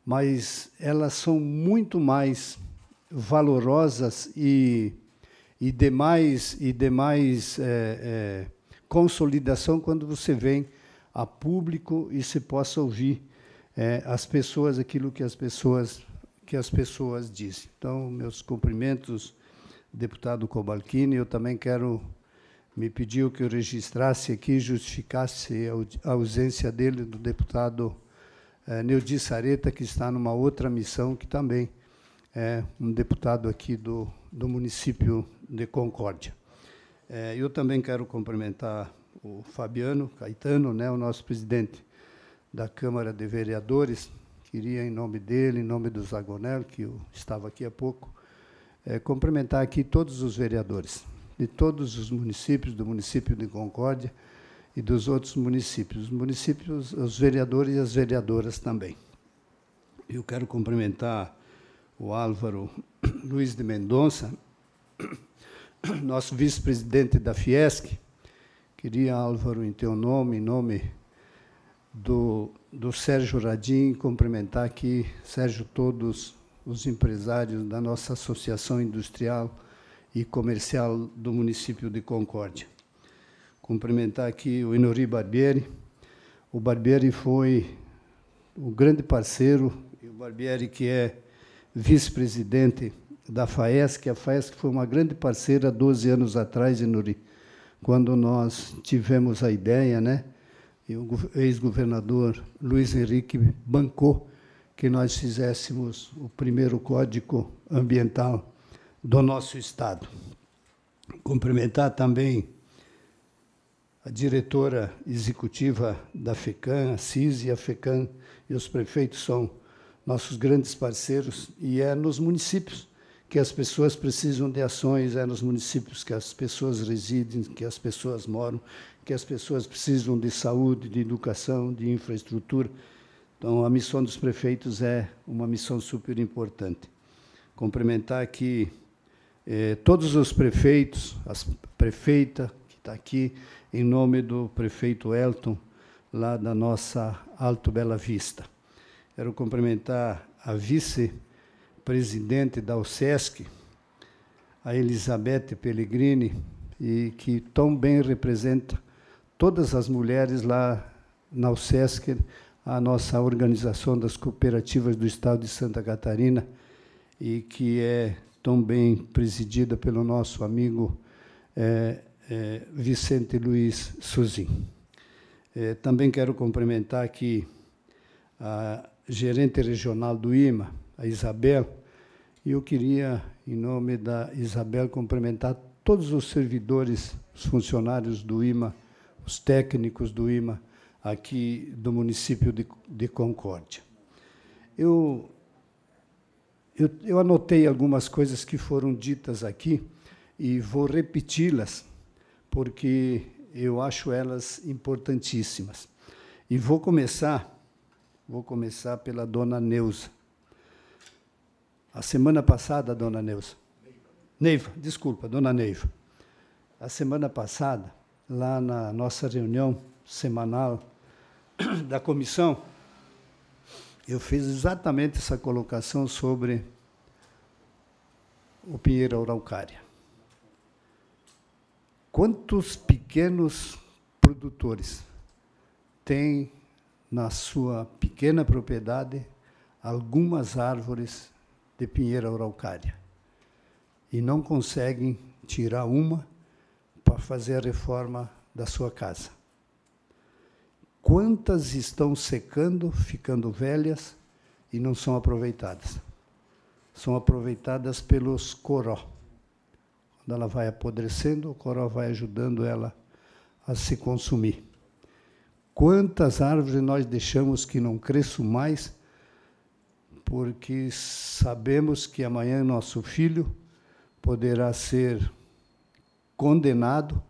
mas elas são muito mais valorosas e e demais, e demais é, é, consolidação quando você vem a público e se possa ouvir é, as pessoas, aquilo que as pessoas, que as pessoas dizem. Então, meus cumprimentos, deputado Cobalcini. Eu também quero me pediu que eu registrasse aqui, justificasse a ausência dele, do deputado é, Neudi Sareta, que está numa outra missão, que também é um deputado aqui do, do município de Concórdia. É, eu também quero cumprimentar o Fabiano Caetano, né, o nosso presidente da Câmara de Vereadores. Queria, em nome dele, em nome do Zagonel, que eu estava aqui há pouco, é, cumprimentar aqui todos os vereadores de todos os municípios, do município de Concórdia e dos outros municípios. Os municípios, os vereadores e as vereadoras também. Eu quero cumprimentar o Álvaro Luiz de Mendonça, nosso vice-presidente da Fiesc, queria, Álvaro, em teu nome, em nome do, do Sérgio Radim, cumprimentar aqui, Sérgio, todos os empresários da nossa Associação Industrial e Comercial do município de Concórdia. Cumprimentar aqui o Inori Barbieri. O Barbieri foi um grande parceiro, e o Barbieri que é vice-presidente da FAESC. A FAESC foi uma grande parceira 12 anos atrás, Inuri, quando nós tivemos a ideia, né? E o ex-governador Luiz Henrique bancou que nós fizéssemos o primeiro código ambiental do nosso Estado. Cumprimentar também a diretora executiva da FECAM, a CIS e a FECAM, e os prefeitos são nossos grandes parceiros, e é nos municípios que as pessoas precisam de ações é nos municípios que as pessoas residem, que as pessoas moram, que as pessoas precisam de saúde, de educação, de infraestrutura. Então, a missão dos prefeitos é uma missão super importante. Cumprimentar que eh, todos os prefeitos, a prefeita que está aqui, em nome do prefeito Elton, lá da nossa Alto Bela Vista. Quero cumprimentar a vice-prefeita, presidente da USESC, a Elizabeth Pellegrini, e que tão bem representa todas as mulheres lá na USESC, a nossa organização das cooperativas do Estado de Santa Catarina, e que é tão bem presidida pelo nosso amigo é, é, Vicente Luiz Suzin. É, também quero cumprimentar aqui a gerente regional do IMA, a Isabel, e eu queria, em nome da Isabel, cumprimentar todos os servidores, os funcionários do IMA, os técnicos do IMA, aqui do município de, de Concórdia. Eu, eu, eu anotei algumas coisas que foram ditas aqui e vou repeti-las, porque eu acho elas importantíssimas. E vou começar, vou começar pela dona Neuza a semana passada, dona Neiva. Neiva, desculpa, dona Neiva. A semana passada, lá na nossa reunião semanal da comissão, eu fiz exatamente essa colocação sobre o Pinheiro Araucária. Quantos pequenos produtores têm na sua pequena propriedade algumas árvores de Pinheira Araucária. E não conseguem tirar uma para fazer a reforma da sua casa. Quantas estão secando, ficando velhas e não são aproveitadas? São aproveitadas pelos coró. Quando ela vai apodrecendo, o coró vai ajudando ela a se consumir. Quantas árvores nós deixamos que não cresçam mais porque sabemos que amanhã nosso filho poderá ser condenado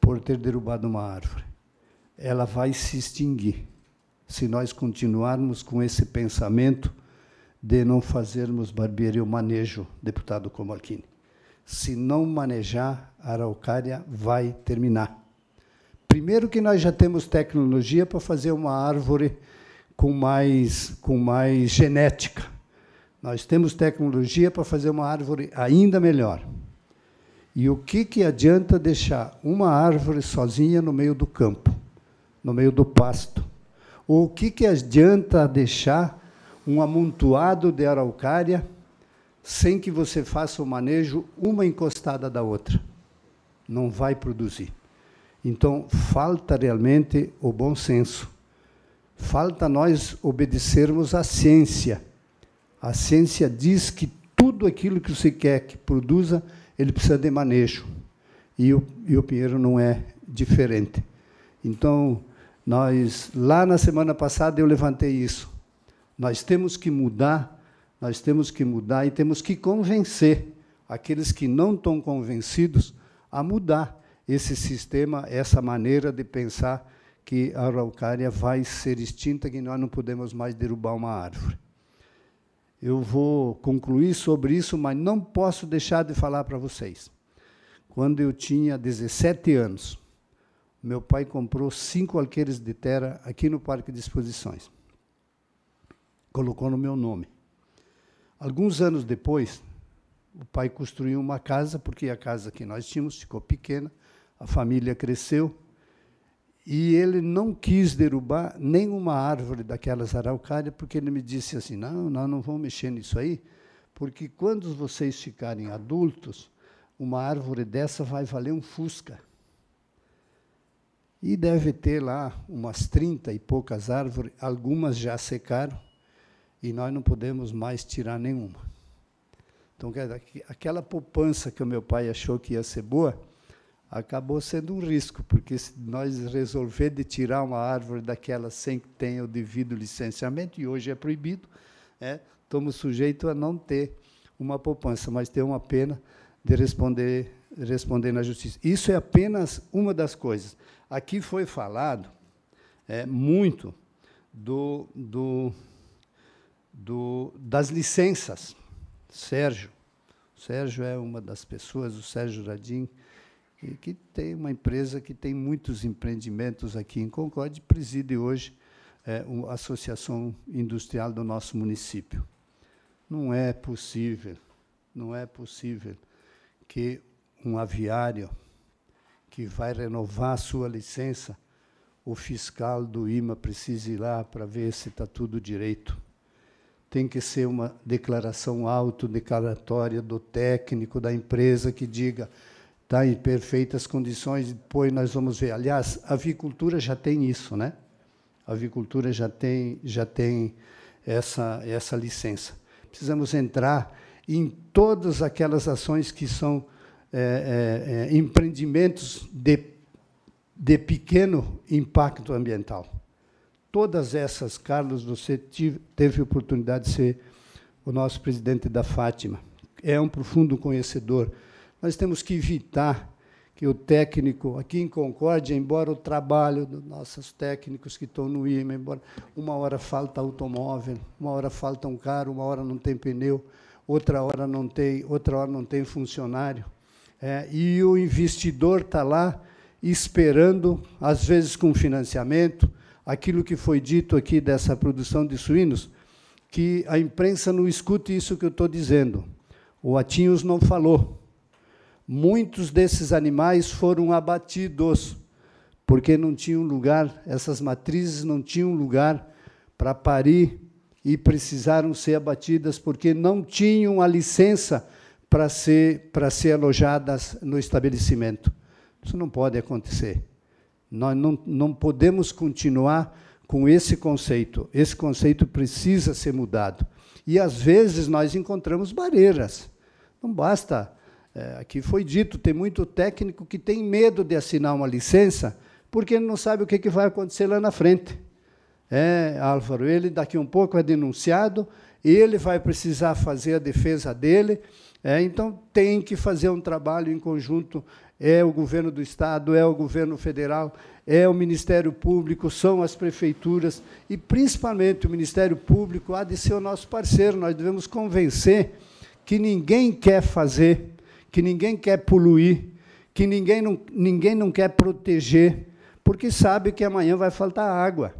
por ter derrubado uma árvore. Ela vai se extinguir se nós continuarmos com esse pensamento de não fazermos barbearia o manejo, deputado Comarquini. Se não manejar, a araucária vai terminar. Primeiro que nós já temos tecnologia para fazer uma árvore com mais, com mais genética. Nós temos tecnologia para fazer uma árvore ainda melhor. E o que, que adianta deixar uma árvore sozinha no meio do campo, no meio do pasto? Ou o que, que adianta deixar um amontoado de araucária sem que você faça o manejo uma encostada da outra? Não vai produzir. Então, falta realmente o bom senso Falta nós obedecermos à ciência. A ciência diz que tudo aquilo que você quer que produza, ele precisa de manejo. E o, e o Pinheiro não é diferente. Então, nós, lá na semana passada, eu levantei isso. Nós temos que mudar, nós temos que mudar e temos que convencer aqueles que não estão convencidos a mudar esse sistema, essa maneira de pensar que a araucária vai ser extinta, que nós não podemos mais derrubar uma árvore. Eu vou concluir sobre isso, mas não posso deixar de falar para vocês. Quando eu tinha 17 anos, meu pai comprou cinco alqueires de terra aqui no Parque de Exposições. Colocou no meu nome. Alguns anos depois, o pai construiu uma casa, porque a casa que nós tínhamos ficou pequena, a família cresceu, e ele não quis derrubar nenhuma árvore daquelas araucárias, porque ele me disse assim: não, nós não vamos mexer nisso aí, porque quando vocês ficarem adultos, uma árvore dessa vai valer um fusca. E deve ter lá umas 30 e poucas árvores, algumas já secaram, e nós não podemos mais tirar nenhuma. Então, aquela poupança que o meu pai achou que ia ser boa, acabou sendo um risco, porque se nós resolver de tirar uma árvore daquela sem que tenha o devido licenciamento, e hoje é proibido, é, estamos sujeitos a não ter uma poupança, mas ter uma pena de responder, responder na justiça. Isso é apenas uma das coisas. Aqui foi falado é, muito do, do, do, das licenças. Sérgio, Sérgio é uma das pessoas, o Sérgio Radim, e que tem uma empresa que tem muitos empreendimentos aqui em Concórdia e preside hoje é, a Associação Industrial do nosso município. Não é possível, não é possível que um aviário que vai renovar a sua licença, o fiscal do IMA precise ir lá para ver se está tudo direito. Tem que ser uma declaração autodeclaratória do técnico da empresa que diga está em perfeitas condições. Depois nós vamos ver. Aliás, a avicultura já tem isso, né? A avicultura já tem, já tem essa, essa licença. Precisamos entrar em todas aquelas ações que são é, é, é empreendimentos de, de pequeno impacto ambiental. Todas essas, Carlos, você tive, teve oportunidade de ser o nosso presidente da Fátima. É um profundo conhecedor nós temos que evitar que o técnico aqui em Concórdia, embora o trabalho dos nossos técnicos que estão no IMA, embora uma hora falta automóvel, uma hora falta um carro, uma hora não tem pneu, outra hora não tem, outra hora não tem funcionário. É, e o investidor está lá esperando, às vezes com financiamento, aquilo que foi dito aqui dessa produção de suínos, que a imprensa não escute isso que eu estou dizendo. O Atinhos não falou, muitos desses animais foram abatidos, porque não tinham lugar, essas matrizes não tinham lugar para parir e precisaram ser abatidas porque não tinham a licença para ser, para ser alojadas no estabelecimento. Isso não pode acontecer. Nós não, não podemos continuar com esse conceito. Esse conceito precisa ser mudado. E às vezes nós encontramos barreiras. Não basta é, aqui foi dito, tem muito técnico que tem medo de assinar uma licença porque ele não sabe o que, que vai acontecer lá na frente. É, Álvaro, ele daqui um pouco é denunciado, ele vai precisar fazer a defesa dele, é, então tem que fazer um trabalho em conjunto. É o governo do Estado, é o governo federal, é o Ministério Público, são as prefeituras e, principalmente, o Ministério Público há de ser o nosso parceiro. Nós devemos convencer que ninguém quer fazer que ninguém quer poluir, que ninguém não, ninguém não quer proteger, porque sabe que amanhã vai faltar água.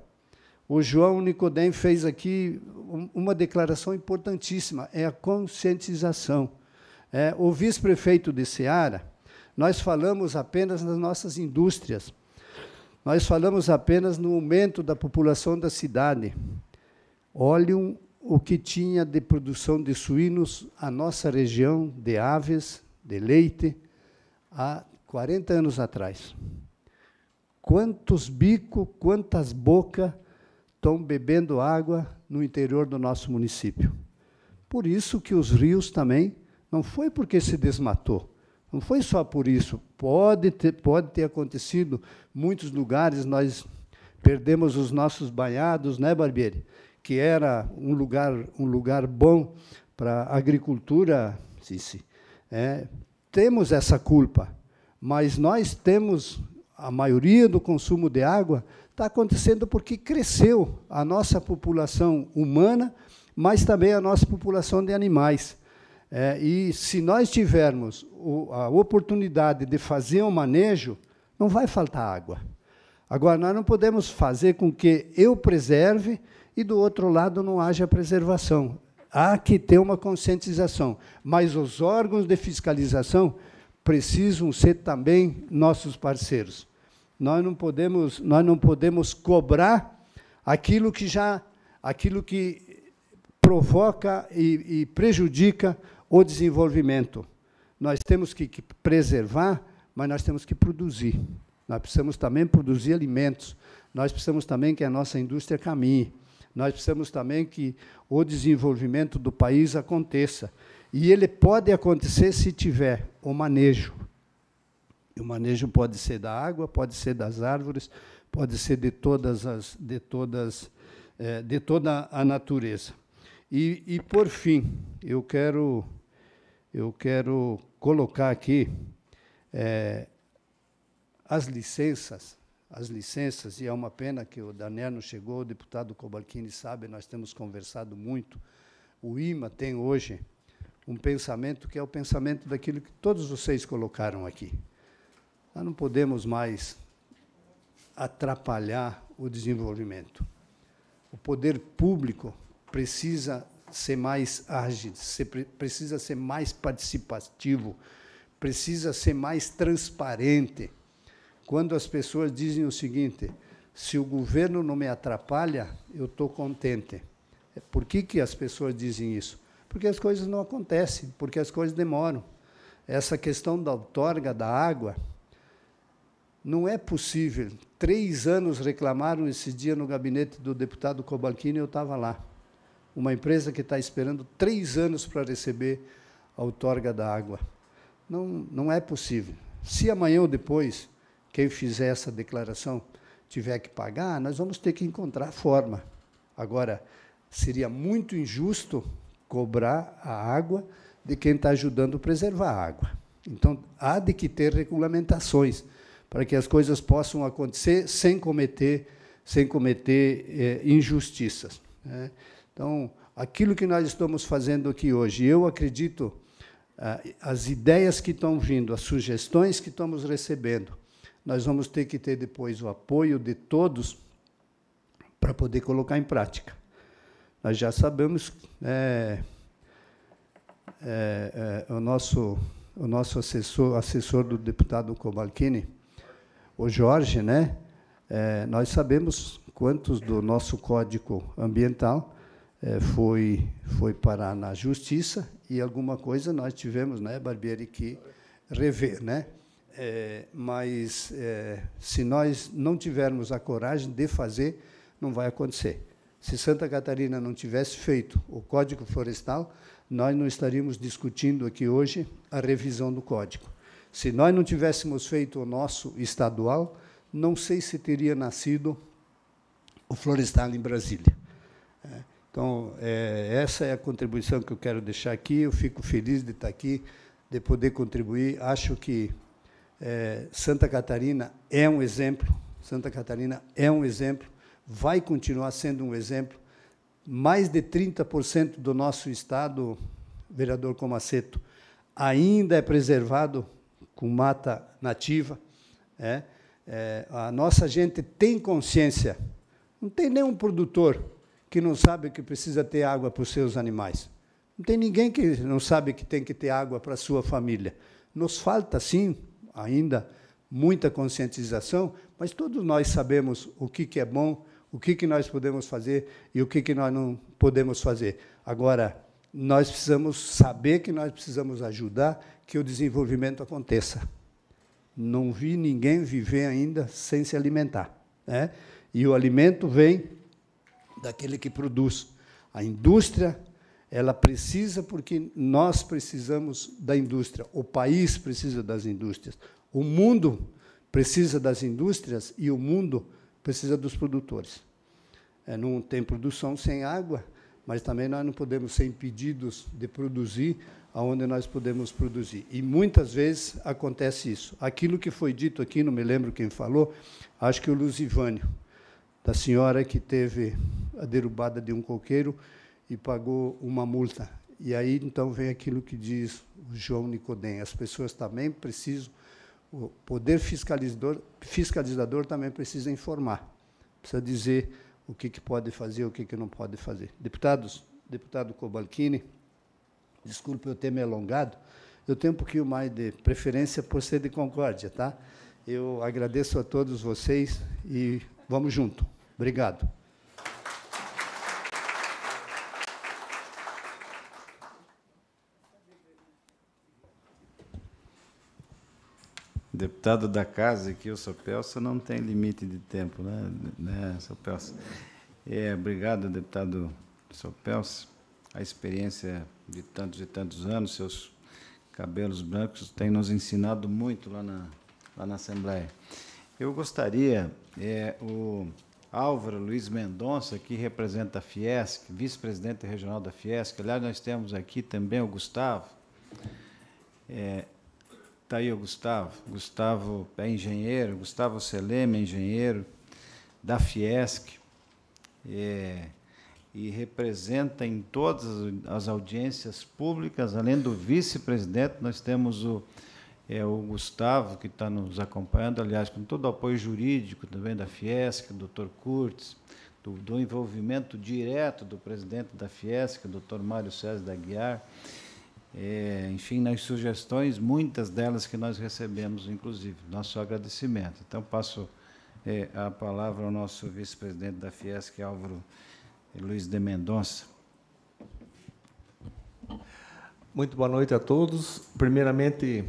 O João Nicodem fez aqui uma declaração importantíssima, é a conscientização. É, o vice-prefeito de Ceará, nós falamos apenas nas nossas indústrias, nós falamos apenas no aumento da população da cidade. Olhem o que tinha de produção de suínos a nossa região, de aves, de leite há 40 anos atrás. Quantos bicos, quantas bocas estão bebendo água no interior do nosso município? Por isso que os rios também não foi porque se desmatou, não foi só por isso. Pode ter, pode ter acontecido muitos lugares nós perdemos os nossos banhados, né, Barbieri? Que era um lugar um lugar bom para agricultura, sim. É, temos essa culpa, mas nós temos a maioria do consumo de água está acontecendo porque cresceu a nossa população humana, mas também a nossa população de animais. É, e se nós tivermos o, a oportunidade de fazer um manejo, não vai faltar água. Agora, nós não podemos fazer com que eu preserve e do outro lado não haja preservação há que ter uma conscientização, mas os órgãos de fiscalização precisam ser também nossos parceiros. Nós não podemos, nós não podemos cobrar aquilo que já aquilo que provoca e, e prejudica o desenvolvimento. Nós temos que, que preservar, mas nós temos que produzir. Nós precisamos também produzir alimentos. Nós precisamos também que a nossa indústria caminhe. Nós precisamos também que o desenvolvimento do país aconteça. E ele pode acontecer se tiver o manejo. E o manejo pode ser da água, pode ser das árvores, pode ser de todas as, de todas, é, de toda a natureza. E, e por fim, eu quero, eu quero colocar aqui é, as licenças as licenças, e é uma pena que o Daniel não chegou, o deputado Cobalcini sabe, nós temos conversado muito. O IMA tem hoje um pensamento que é o pensamento daquilo que todos vocês colocaram aqui. Nós não podemos mais atrapalhar o desenvolvimento. O poder público precisa ser mais ágil, precisa ser mais participativo, precisa ser mais transparente quando as pessoas dizem o seguinte: se o governo não me atrapalha, eu estou contente. É, por que, que as pessoas dizem isso? Porque as coisas não acontecem, porque as coisas demoram. Essa questão da outorga da água, não é possível. Três anos reclamaram esse dia no gabinete do deputado Cobalcini, eu estava lá. Uma empresa que está esperando três anos para receber a outorga da água. Não, não é possível. Se amanhã ou depois quem fizer essa declaração tiver que pagar, nós vamos ter que encontrar forma. Agora, seria muito injusto cobrar a água de quem está ajudando a preservar a água. Então, há de que ter regulamentações para que as coisas possam acontecer sem cometer, sem cometer eh, injustiças. Né? Então, aquilo que nós estamos fazendo aqui hoje, eu acredito ah, as ideias que estão vindo, as sugestões que estamos recebendo, nós vamos ter que ter depois o apoio de todos para poder colocar em prática. Nós já sabemos é, é, é, o nosso o nosso assessor assessor do deputado Cobalcini, o Jorge, né? É, nós sabemos quantos do nosso código ambiental é, foi foi parar na justiça e alguma coisa nós tivemos, né, Barbieri, que rever, né? é, mas é, se nós não tivermos a coragem de fazer, não vai acontecer. Se Santa Catarina não tivesse feito o Código Florestal, nós não estaríamos discutindo aqui hoje a revisão do Código. Se nós não tivéssemos feito o nosso estadual, não sei se teria nascido o Florestal em Brasília. É, então, é, essa é a contribuição que eu quero deixar aqui. Eu fico feliz de estar aqui, de poder contribuir. Acho que é, Santa Catarina é um exemplo. Santa Catarina é um exemplo. Vai continuar sendo um exemplo. Mais de 30% do nosso estado, vereador Comaceto, ainda é preservado com mata nativa. É, é, a nossa gente tem consciência. Não tem nenhum produtor que não sabe que precisa ter água para os seus animais. Não tem ninguém que não sabe que tem que ter água para a sua família. Nos falta, sim, ainda muita conscientização, mas todos nós sabemos o que, que é bom, o que, que nós podemos fazer e o que, que nós não podemos fazer. Agora, nós precisamos saber que nós precisamos ajudar que o desenvolvimento aconteça. Não vi ninguém viver ainda sem se alimentar. Né? E o alimento vem daquele que produz. A indústria ela precisa porque nós precisamos da indústria, o país precisa das indústrias, o mundo precisa das indústrias e o mundo precisa dos produtores. É, não tem produção sem água, mas também nós não podemos ser impedidos de produzir aonde nós podemos produzir. E muitas vezes acontece isso. Aquilo que foi dito aqui, não me lembro quem falou, acho que o Lusivânio, da senhora que teve a derrubada de um coqueiro, e pagou uma multa. E aí então vem aquilo que diz o João Nicodem, as pessoas também precisam, o poder fiscalizador, fiscalizador também precisa informar, precisa dizer o que, que pode fazer, o que, que não pode fazer. Deputados, deputado Cobalcini, desculpe eu ter me alongado, eu tenho um pouquinho mais de preferência por ser de concórdia, tá? Eu agradeço a todos vocês e vamos junto. Obrigado. Deputado da casa aqui, o seu Pelso, não tem limite de tempo, né, né seu Pelso? É, obrigado, deputado seu Pelso. A experiência de tantos e tantos anos, seus cabelos brancos, tem nos ensinado muito lá na, lá na Assembleia. Eu gostaria, é, o Álvaro Luiz Mendonça, que representa a Fiesc, vice-presidente regional da Fiesc, aliás, nós temos aqui também o Gustavo. É, Está aí o Gustavo. Gustavo é engenheiro, Gustavo Selema é engenheiro da Fiesc é, e representa em todas as audiências públicas, além do vice-presidente, nós temos o, é, o Gustavo, que está nos acompanhando, aliás, com todo o apoio jurídico também da Fiesc, doutor Curtis, do, do envolvimento direto do presidente da Fiesc, doutor Mário César da Guiar. É, enfim, nas sugestões, muitas delas que nós recebemos, inclusive. Nosso agradecimento. Então, passo é, a palavra ao nosso vice-presidente da Fiesc, é Álvaro Luiz de Mendonça. Muito boa noite a todos. Primeiramente,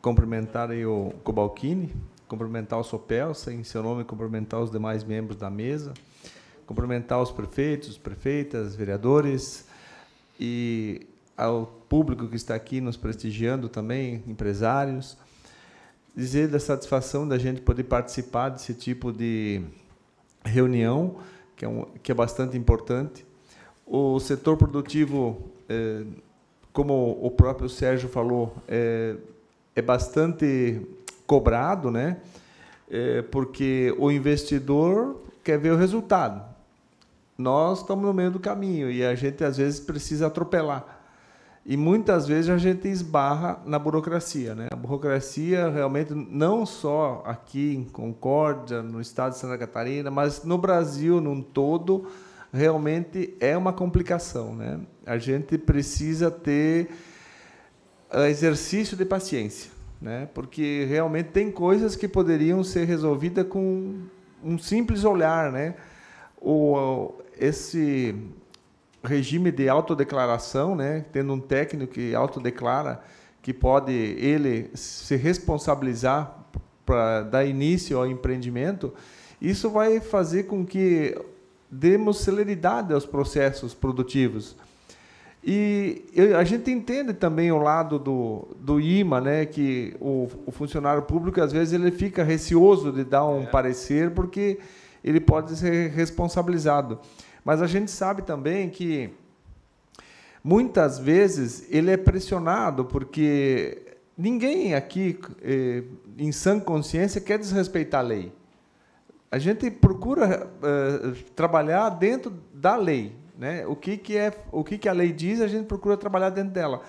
cumprimentar o Cobalcini, cumprimentar o Sopelsa, em seu nome cumprimentar os demais membros da mesa, cumprimentar os prefeitos, prefeitas, vereadores e ao público que está aqui nos prestigiando também, empresários, dizer da satisfação da gente poder participar desse tipo de reunião, que é, um, que é bastante importante. O setor produtivo, é, como o próprio Sérgio falou, é, é bastante cobrado, né? É, porque o investidor quer ver o resultado. Nós estamos no meio do caminho e a gente às vezes precisa atropelar. E muitas vezes a gente esbarra na burocracia, né? A burocracia realmente não só aqui em Concórdia, no estado de Santa Catarina, mas no Brasil num todo, realmente é uma complicação, né? A gente precisa ter eh, exercício de paciência, né? Porque realmente tem coisas que poderiam ser resolvidas com um simples olhar, né? Ou eh, esse regime de autodeclaração, né? tendo um técnico que autodeclara que pode ele se responsabilizar para dar início ao empreendimento, isso vai fazer com que demos celeridade aos processos produtivos. E eu, a gente entende também o lado do, do IMA, né, que o, o funcionário público, às vezes, ele fica receoso de dar um é. parecer, porque ele pode ser responsabilizado. Mas a gente sabe também que muitas vezes ele é pressionado porque ninguém aqui eh, em sã consciência quer desrespeitar a lei. A gente procura eh, trabalhar dentro da lei, né? O que que é, o que que a lei diz, a gente procura trabalhar dentro dela.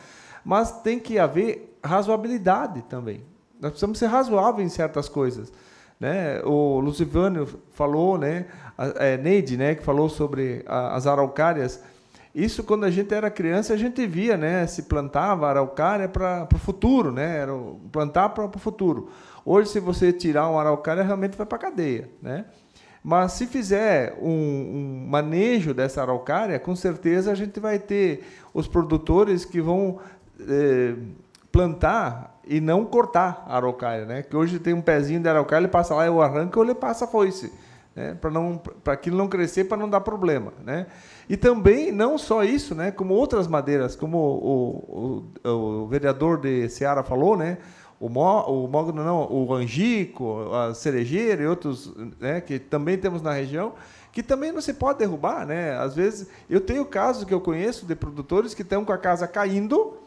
Mas tem que haver razoabilidade também. Nós precisamos ser razoáveis em certas coisas. Né? O Lucivânio falou, né? A, é, Neide, né? Que falou sobre a, as araucárias. Isso, quando a gente era criança, a gente via, né? Se plantava araucária para o futuro, né? Era plantar para o futuro. Hoje, se você tirar uma araucária, realmente vai para cadeia, né? Mas se fizer um, um, manejo dessa araucária, com certeza a gente vai ter os produtores que vão eh, plantar e não cortar a araucária, né? Que hoje tem um pezinho de araucária, ele passa lá e o arranca ou ele passa a foice, né? Para não para aquilo não crescer, para não dar problema, né? E também não só isso, né? Como outras madeiras, como o, o, o vereador de Ceará falou, né? O mo, o mogno não, o angico, a cerejeira e outros, né, que também temos na região, que também não se pode derrubar, né? Às vezes eu tenho casos que eu conheço de produtores que estão com a casa caindo,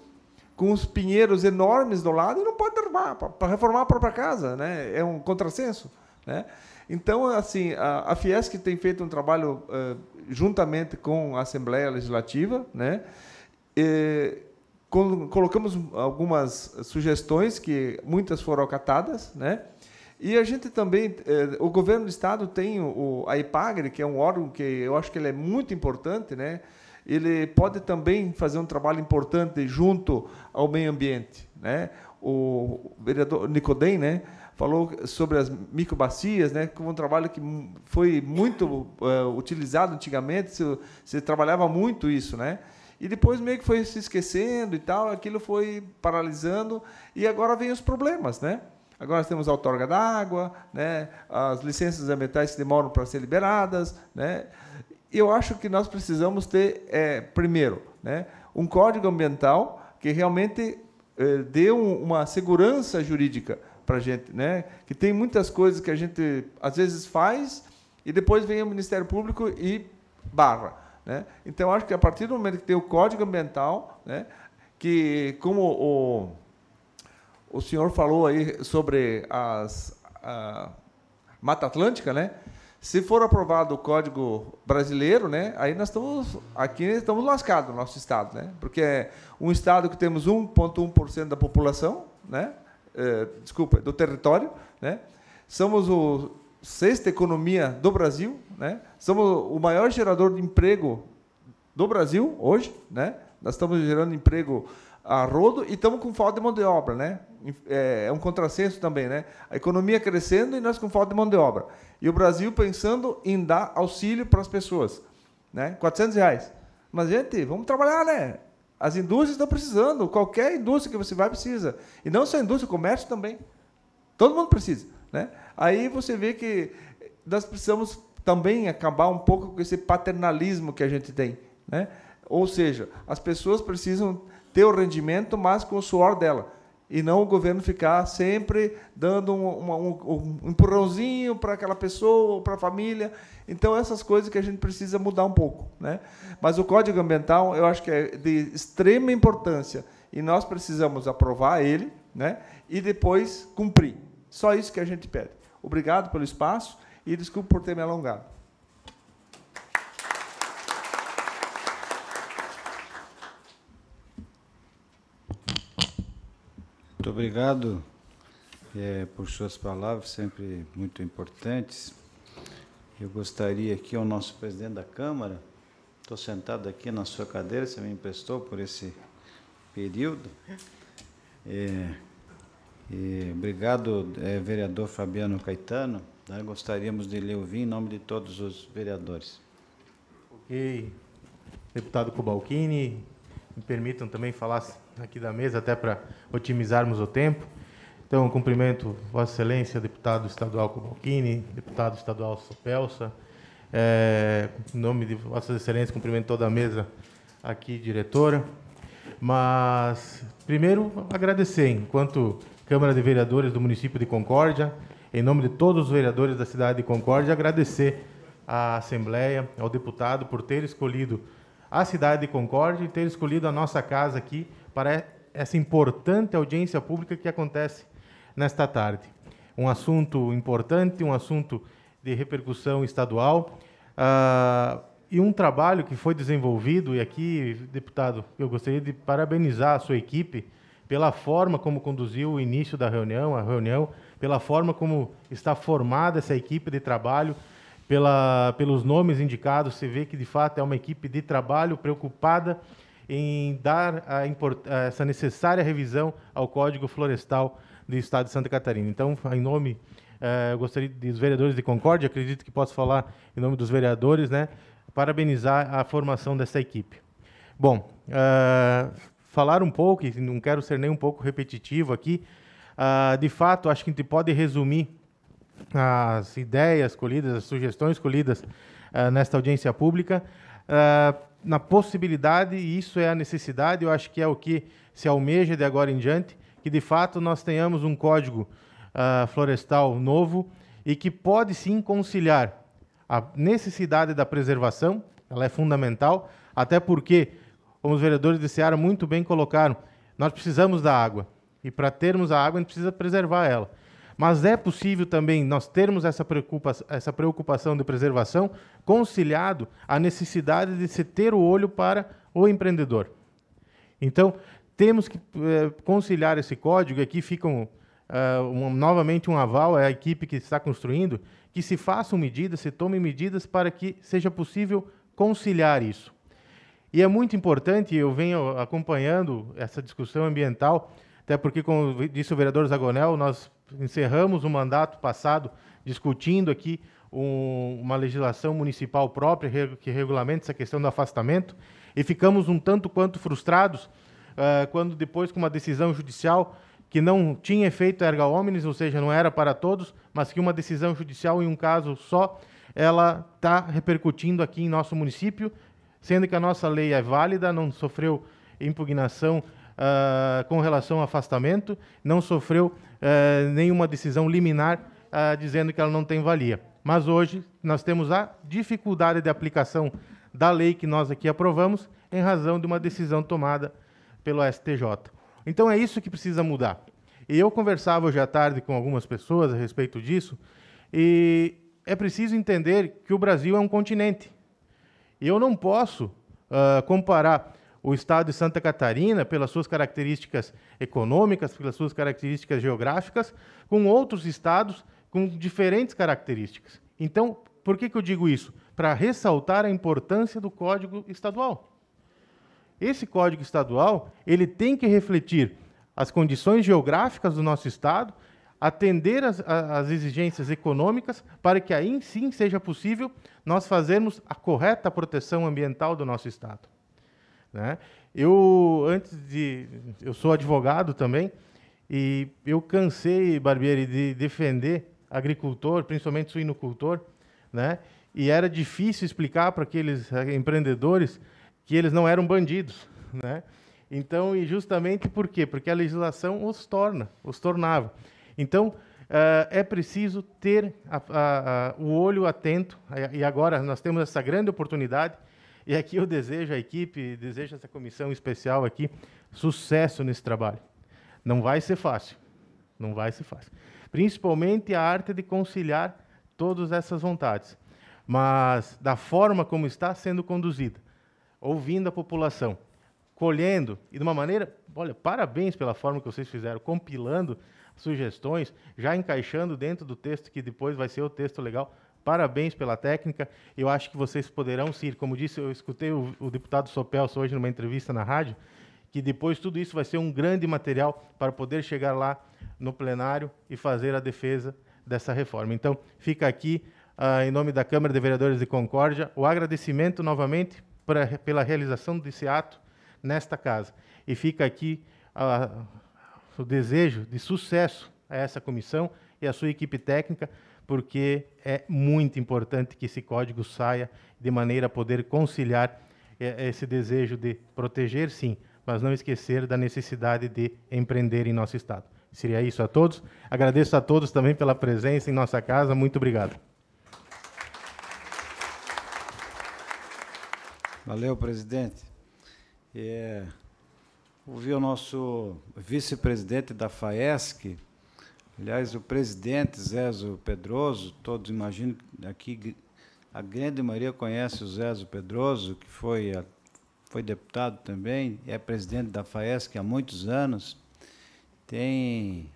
com os pinheiros enormes do lado e não pode derrubar para reformar a própria casa, né? É um contrassenso, né? Então, assim, a, a Fiesc tem feito um trabalho uh, juntamente com a Assembleia Legislativa, né? E, colocamos algumas sugestões que muitas foram acatadas, né? E a gente também, eh, o governo do estado tem o, a IPAGRE, que é um órgão que eu acho que ele é muito importante, né? ele pode também fazer um trabalho importante junto ao meio ambiente, né? O vereador Nicodem, né, falou sobre as microbacias, né, que um trabalho que foi muito uh, utilizado antigamente, se, se trabalhava muito isso, né? E depois meio que foi se esquecendo e tal, aquilo foi paralisando e agora vem os problemas, né? Agora temos a outorga d'água, né? as licenças ambientais que demoram para ser liberadas, né? eu acho que nós precisamos ter, é, primeiro, né, um código ambiental que realmente é, dê um, uma segurança jurídica para a gente, né? que tem muitas coisas que a gente às vezes faz e depois vem o Ministério Público e barra. Né? Então, acho que a partir do momento que tem o Código Ambiental, né, que como o, o senhor falou aí sobre as, a Mata Atlântica, né? Se for aprovado o Código Brasileiro, né, aí nós estamos aqui estamos lascados no nosso estado, né? Porque é um estado que temos 1.1% da população, né? É, desculpa, do território, né? Somos o sexta economia do Brasil, né? Somos o maior gerador de emprego do Brasil hoje, né? Nós estamos gerando emprego a rodo e estamos com falta de mão de obra, né? É, é um contrassenso também, né? A economia crescendo e nós com falta de mão de obra. E o Brasil pensando em dar auxílio para as pessoas, né? 400 reais. Mas, gente, vamos trabalhar, né? As indústrias estão precisando. Qualquer indústria que você vai precisa. E não só a indústria, o comércio também. Todo mundo precisa, né? Aí você vê que nós precisamos também acabar um pouco com esse paternalismo que a gente tem, né? Ou seja, as pessoas precisam ter o rendimento, mas com o suor dela. E não o governo ficar sempre dando um, um, um empurrãozinho para aquela pessoa, para a família. Então, essas coisas que a gente precisa mudar um pouco. Né? Mas o Código Ambiental, eu acho que é de extrema importância. E nós precisamos aprovar ele né? e depois cumprir. Só isso que a gente pede. Obrigado pelo espaço e desculpe por ter me alongado. Muito obrigado é, por suas palavras, sempre muito importantes. Eu gostaria aqui ao nosso presidente da Câmara, estou sentado aqui na sua cadeira, você me emprestou por esse período. É, é, obrigado, é, vereador Fabiano Caetano. Nós né, Gostaríamos de lhe ouvir em nome de todos os vereadores. Ok. Deputado Cobalcini, me permitam também falar aqui da mesa, até para otimizarmos o tempo. Então, cumprimento Vossa Excelência, deputado estadual Cobalcini, deputado estadual Sopelsa. É, em nome de Vossa Excelência, cumprimento toda a mesa aqui, diretora. Mas, primeiro, agradecer, enquanto Câmara de Vereadores do município de Concórdia, em nome de todos os vereadores da cidade de Concórdia, agradecer à Assembleia, ao deputado, por ter escolhido à cidade de Concordia e ter escolhido a nossa casa aqui para essa importante audiência pública que acontece nesta tarde. Um assunto importante, um assunto de repercussão estadual uh, e um trabalho que foi desenvolvido. E aqui, deputado, eu gostaria de parabenizar a sua equipe pela forma como conduziu o início da reunião, a reunião, pela forma como está formada essa equipe de trabalho, pela, pelos nomes indicados, se vê que de fato é uma equipe de trabalho preocupada em dar essa necessária revisão ao Código Florestal do Estado de Santa Catarina. Então, em nome eh, eu gostaria dos vereadores de Concórdia, acredito que posso falar em nome dos vereadores, né, parabenizar a formação dessa equipe. Bom, uh, falar um pouco, e não quero ser nem um pouco repetitivo aqui, uh, de fato, acho que a gente pode resumir as ideias colhidas, as sugestões colhidas uh, nesta audiência pública, uh, na possibilidade, e isso é a necessidade, eu acho que é o que se almeja de agora em diante, que de fato nós tenhamos um código uh, florestal novo e que pode sim conciliar a necessidade da preservação, ela é fundamental, até porque, como os vereadores de Seara muito bem colocaram, nós precisamos da água. E para termos a água, a gente precisa preservar ela. Mas é possível também nós termos essa, essa preocupação de preservação conciliado à necessidade de se ter o olho para o empreendedor. Então, temos que eh, conciliar esse código. Aqui fica um, uh, um, novamente um aval à é equipe que está construindo, que se façam medidas, se tomem medidas para que seja possível conciliar isso. E é muito importante, eu venho acompanhando essa discussão ambiental, até porque, como disse o vereador Zagonel, nós encerramos o mandato passado discutindo aqui um, uma legislação municipal própria que regulamenta essa questão do afastamento e ficamos um tanto quanto frustrados uh, quando depois com uma decisão judicial que não tinha efeito erga omnes, ou seja, não era para todos, mas que uma decisão judicial em um caso só, ela está repercutindo aqui em nosso município, sendo que a nossa lei é válida, não sofreu impugnação uh, com relação ao afastamento, não sofreu eh, nenhuma decisão liminar uh, dizendo que ela não tem valia. Mas hoje nós temos a dificuldade de aplicação da lei que nós aqui aprovamos em razão de uma decisão tomada pelo STJ. Então é isso que precisa mudar. E eu conversava hoje à tarde com algumas pessoas a respeito disso, e é preciso entender que o Brasil é um continente. Eu não posso uh, comparar o estado de Santa Catarina, pelas suas características econômicas, pelas suas características geográficas, com outros estados com diferentes características. Então, por que, que eu digo isso? Para ressaltar a importância do código estadual. Esse código estadual ele tem que refletir as condições geográficas do nosso estado, atender às exigências econômicas, para que aí sim seja possível nós fazermos a correta proteção ambiental do nosso estado. Né? Eu, antes de. Eu sou advogado também, e eu cansei, Barbieri, de defender agricultor, principalmente suinocultor, né? e era difícil explicar para aqueles eh, empreendedores que eles não eram bandidos. Né? Então, e justamente por quê? Porque a legislação os torna, os tornava. Então, eh, é preciso ter a, a, a, o olho atento, e agora nós temos essa grande oportunidade e aqui eu desejo à equipe, desejo essa comissão especial aqui, sucesso nesse trabalho. Não vai ser fácil. Não vai ser fácil. Principalmente a arte de conciliar todas essas vontades. Mas da forma como está sendo conduzida, ouvindo a população, colhendo, e de uma maneira, olha, parabéns pela forma que vocês fizeram, compilando sugestões, já encaixando dentro do texto que depois vai ser o texto legal Parabéns pela técnica. Eu acho que vocês poderão sim. Como disse, eu escutei o, o deputado Sopelso hoje numa entrevista na rádio, que depois tudo isso vai ser um grande material para poder chegar lá no plenário e fazer a defesa dessa reforma. Então, fica aqui, uh, em nome da Câmara de Vereadores de Concórdia, o agradecimento novamente pra, pela realização desse ato nesta casa. E fica aqui uh, o desejo de sucesso a essa comissão e a sua equipe técnica porque é muito importante que esse código saia de maneira a poder conciliar é, esse desejo de proteger, sim, mas não esquecer da necessidade de empreender em nosso Estado. Seria isso a todos. Agradeço a todos também pela presença em nossa casa. Muito obrigado. Valeu, presidente. É, ouvi o nosso vice-presidente da FAESC, Aliás, o presidente Zézo Pedroso, todos imagino aqui a grande maioria conhece o Zézo Pedroso, que foi, foi deputado também, é presidente da FAESC há muitos anos, tem,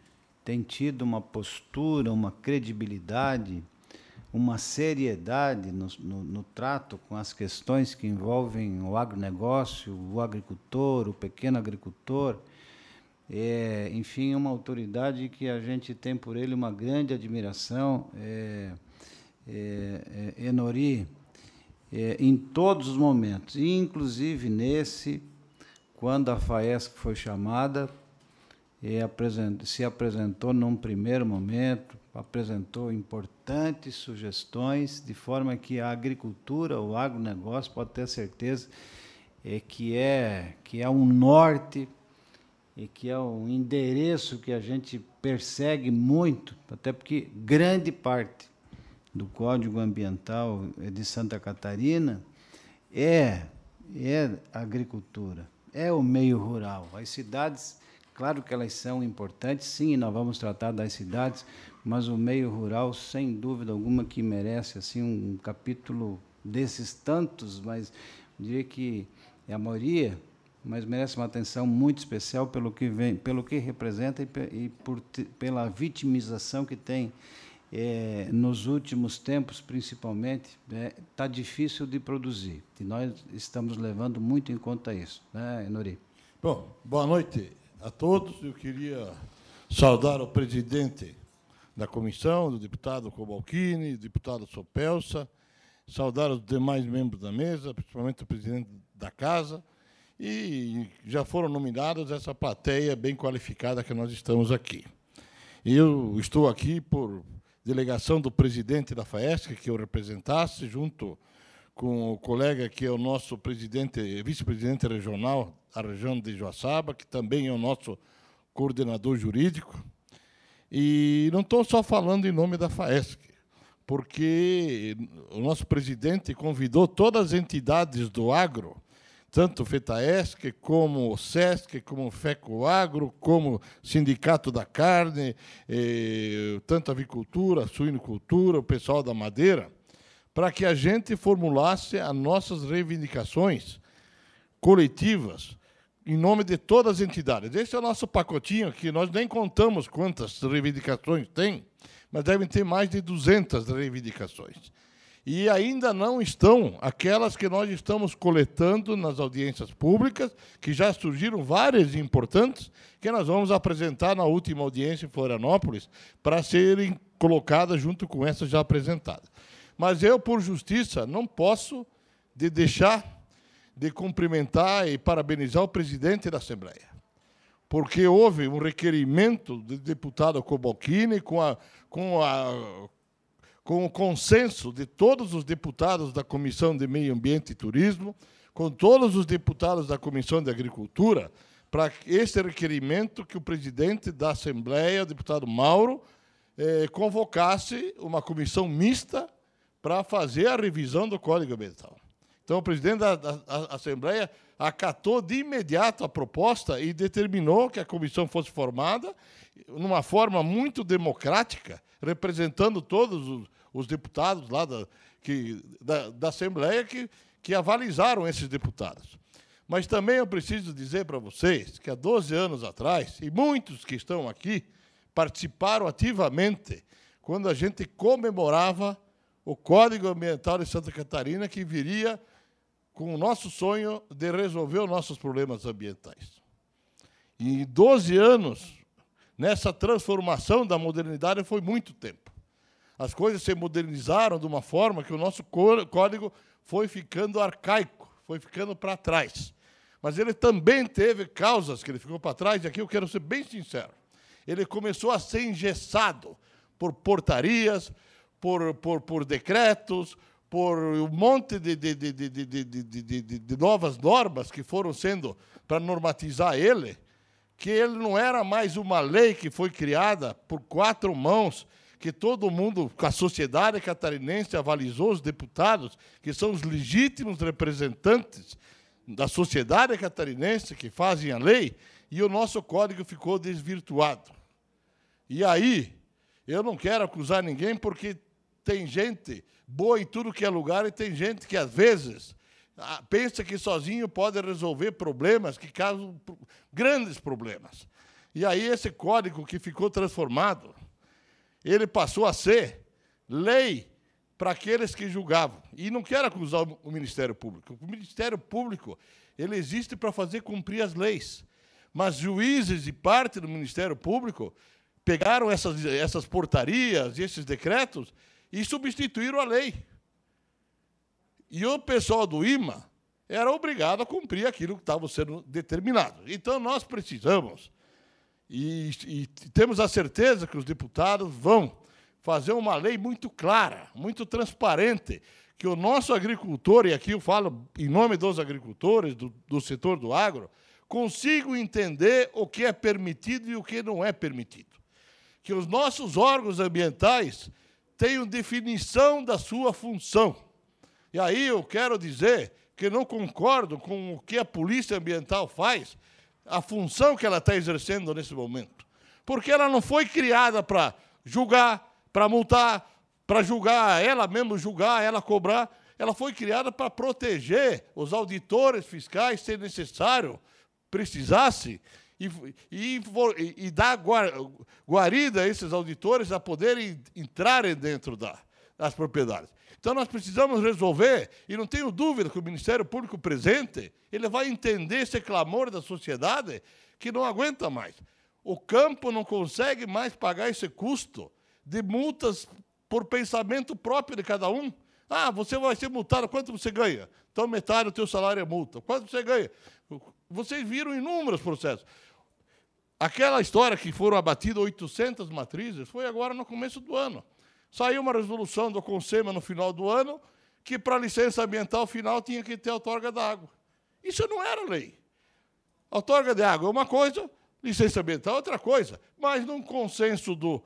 tem tido uma postura, uma credibilidade, uma seriedade no, no, no trato com as questões que envolvem o agronegócio, o agricultor, o pequeno agricultor é, enfim, é uma autoridade que a gente tem por ele uma grande admiração. É, é, é Enori, é, em todos os momentos, inclusive nesse, quando a FAESC foi chamada, apresent, se apresentou num primeiro momento, apresentou importantes sugestões, de forma que a agricultura, o agronegócio, pode ter certeza é, que, é, que é um norte e que é um endereço que a gente persegue muito, até porque grande parte do Código Ambiental é de Santa Catarina é, é agricultura, é o meio rural. As cidades, claro que elas são importantes, sim, nós vamos tratar das cidades, mas o meio rural, sem dúvida alguma, que merece assim um capítulo desses tantos, mas diria que a maioria mas merece uma atenção muito especial pelo que vem, pelo que representa e, e por, pela vitimização que tem é, nos últimos tempos, principalmente, está né, difícil de produzir. E nós estamos levando muito em conta isso, né, Bom, boa noite a todos. Eu queria saudar o presidente da comissão, o deputado Cobalcini, deputado Sopelsa, saudar os demais membros da mesa, principalmente o presidente da casa, e já foram nominadas essa plateia bem qualificada que nós estamos aqui. Eu estou aqui por delegação do presidente da FAESC, que eu representasse, junto com o colega que é o nosso presidente, vice-presidente regional da região de Joaçaba, que também é o nosso coordenador jurídico. E não estou só falando em nome da FAESC, porque o nosso presidente convidou todas as entidades do agro tanto o FETAESC, como o SESC, como o FECOAGRO, como o Sindicato da Carne, tanto a avicultura, a suinocultura, o pessoal da madeira, para que a gente formulasse as nossas reivindicações coletivas em nome de todas as entidades. Esse é o nosso pacotinho aqui, nós nem contamos quantas reivindicações tem, mas devem ter mais de 200 reivindicações e ainda não estão aquelas que nós estamos coletando nas audiências públicas, que já surgiram várias importantes, que nós vamos apresentar na última audiência em Florianópolis, para serem colocadas junto com essas já apresentadas. Mas eu, por justiça, não posso de deixar de cumprimentar e parabenizar o presidente da Assembleia, porque houve um requerimento do deputado Cobalcini com a, com a com o consenso de todos os deputados da Comissão de Meio Ambiente e Turismo, com todos os deputados da Comissão de Agricultura, para esse requerimento que o presidente da Assembleia, deputado Mauro, eh, convocasse uma comissão mista para fazer a revisão do Código Ambiental. Então, o presidente da, da, da Assembleia acatou de imediato a proposta e determinou que a comissão fosse formada numa forma muito democrática, representando todos os, os deputados lá da, que, da, da, Assembleia que, que avalizaram esses deputados. Mas também eu preciso dizer para vocês que há 12 anos atrás, e muitos que estão aqui participaram ativamente quando a gente comemorava o Código Ambiental de Santa Catarina, que viria com o nosso sonho de resolver os nossos problemas ambientais. E em 12 anos, nessa transformação da modernidade foi muito tempo. As coisas se modernizaram de uma forma que o nosso código foi ficando arcaico, foi ficando para trás. Mas ele também teve causas que ele ficou para trás, e aqui eu quero ser bem sincero. Ele começou a ser engessado por portarias, por, por, por decretos, por um monte de, de, de, de, de, de, de, de novas normas que foram sendo para normatizar ele, que ele não era mais uma lei que foi criada por quatro mãos, que todo mundo, a sociedade catarinense avalizou os deputados, que são os legítimos representantes da sociedade catarinense que fazem a lei, e o nosso código ficou desvirtuado. E aí, eu não quero acusar ninguém, porque tem gente boa em tudo que é lugar e tem gente que, às vezes, pensa que sozinho pode resolver problemas que causam grandes problemas. E aí esse código que ficou transformado, ele passou a ser lei para aqueles que julgavam. E não quero acusar o Ministério Público. O Ministério Público, ele existe para fazer cumprir as leis. Mas juízes e parte do Ministério Público pegaram essas, essas portarias e esses decretos e substituíram a lei. E o pessoal do IMA era obrigado a cumprir aquilo que estava sendo determinado. Então, nós precisamos, e, e temos a certeza que os deputados vão fazer uma lei muito clara, muito transparente, que o nosso agricultor, e aqui eu falo em nome dos agricultores, do, do setor do agro, consiga entender o que é permitido e o que não é permitido. Que os nossos órgãos ambientais tenho definição da sua função. E aí eu quero dizer que não concordo com o que a polícia ambiental faz, a função que ela está exercendo nesse momento. Porque ela não foi criada para julgar, para multar, para julgar, ela mesmo julgar, ela cobrar. Ela foi criada para proteger os auditores fiscais, se necessário, precisasse, e, e, e dar guarida a esses auditores a poderem entrarem dentro da, das propriedades. Então, nós precisamos resolver, e não tenho dúvida que o Ministério Público presente ele vai entender esse clamor da sociedade que não aguenta mais. O campo não consegue mais pagar esse custo de multas por pensamento próprio de cada um. Ah, você vai ser multado, quanto você ganha? Então, metade do teu salário é multa. Quanto você ganha? Vocês viram inúmeros processos. Aquela história que foram abatidas 800 matrizes foi agora no começo do ano. Saiu uma resolução do Consema no final do ano que para licença ambiental final tinha que ter outorga da água. Isso não era lei. Outorga de água é uma coisa, licença ambiental é outra coisa. Mas num consenso do,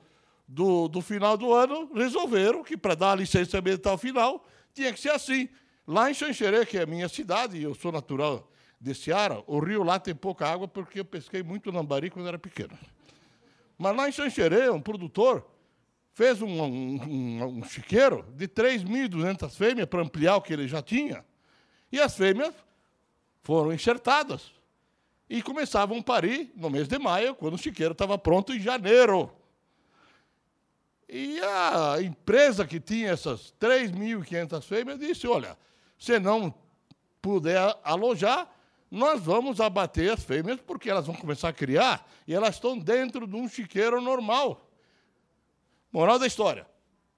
do, do final do ano, resolveram que para dar a licença ambiental final tinha que ser assim. Lá em Xanxerê, que é a minha cidade, eu sou natural desse ar, o rio lá tem pouca água porque eu pesquei muito lambari quando era pequeno. Mas lá em Xanxerê, um produtor fez um, um, um chiqueiro de 3.200 fêmeas para ampliar o que ele já tinha. E as fêmeas foram enxertadas. E começavam a parir no mês de maio, quando o chiqueiro estava pronto em janeiro. E a empresa que tinha essas 3.500 fêmeas disse: olha, se não puder alojar, nós vamos abater as fêmeas porque elas vão começar a criar e elas estão dentro de um chiqueiro normal. Moral da história: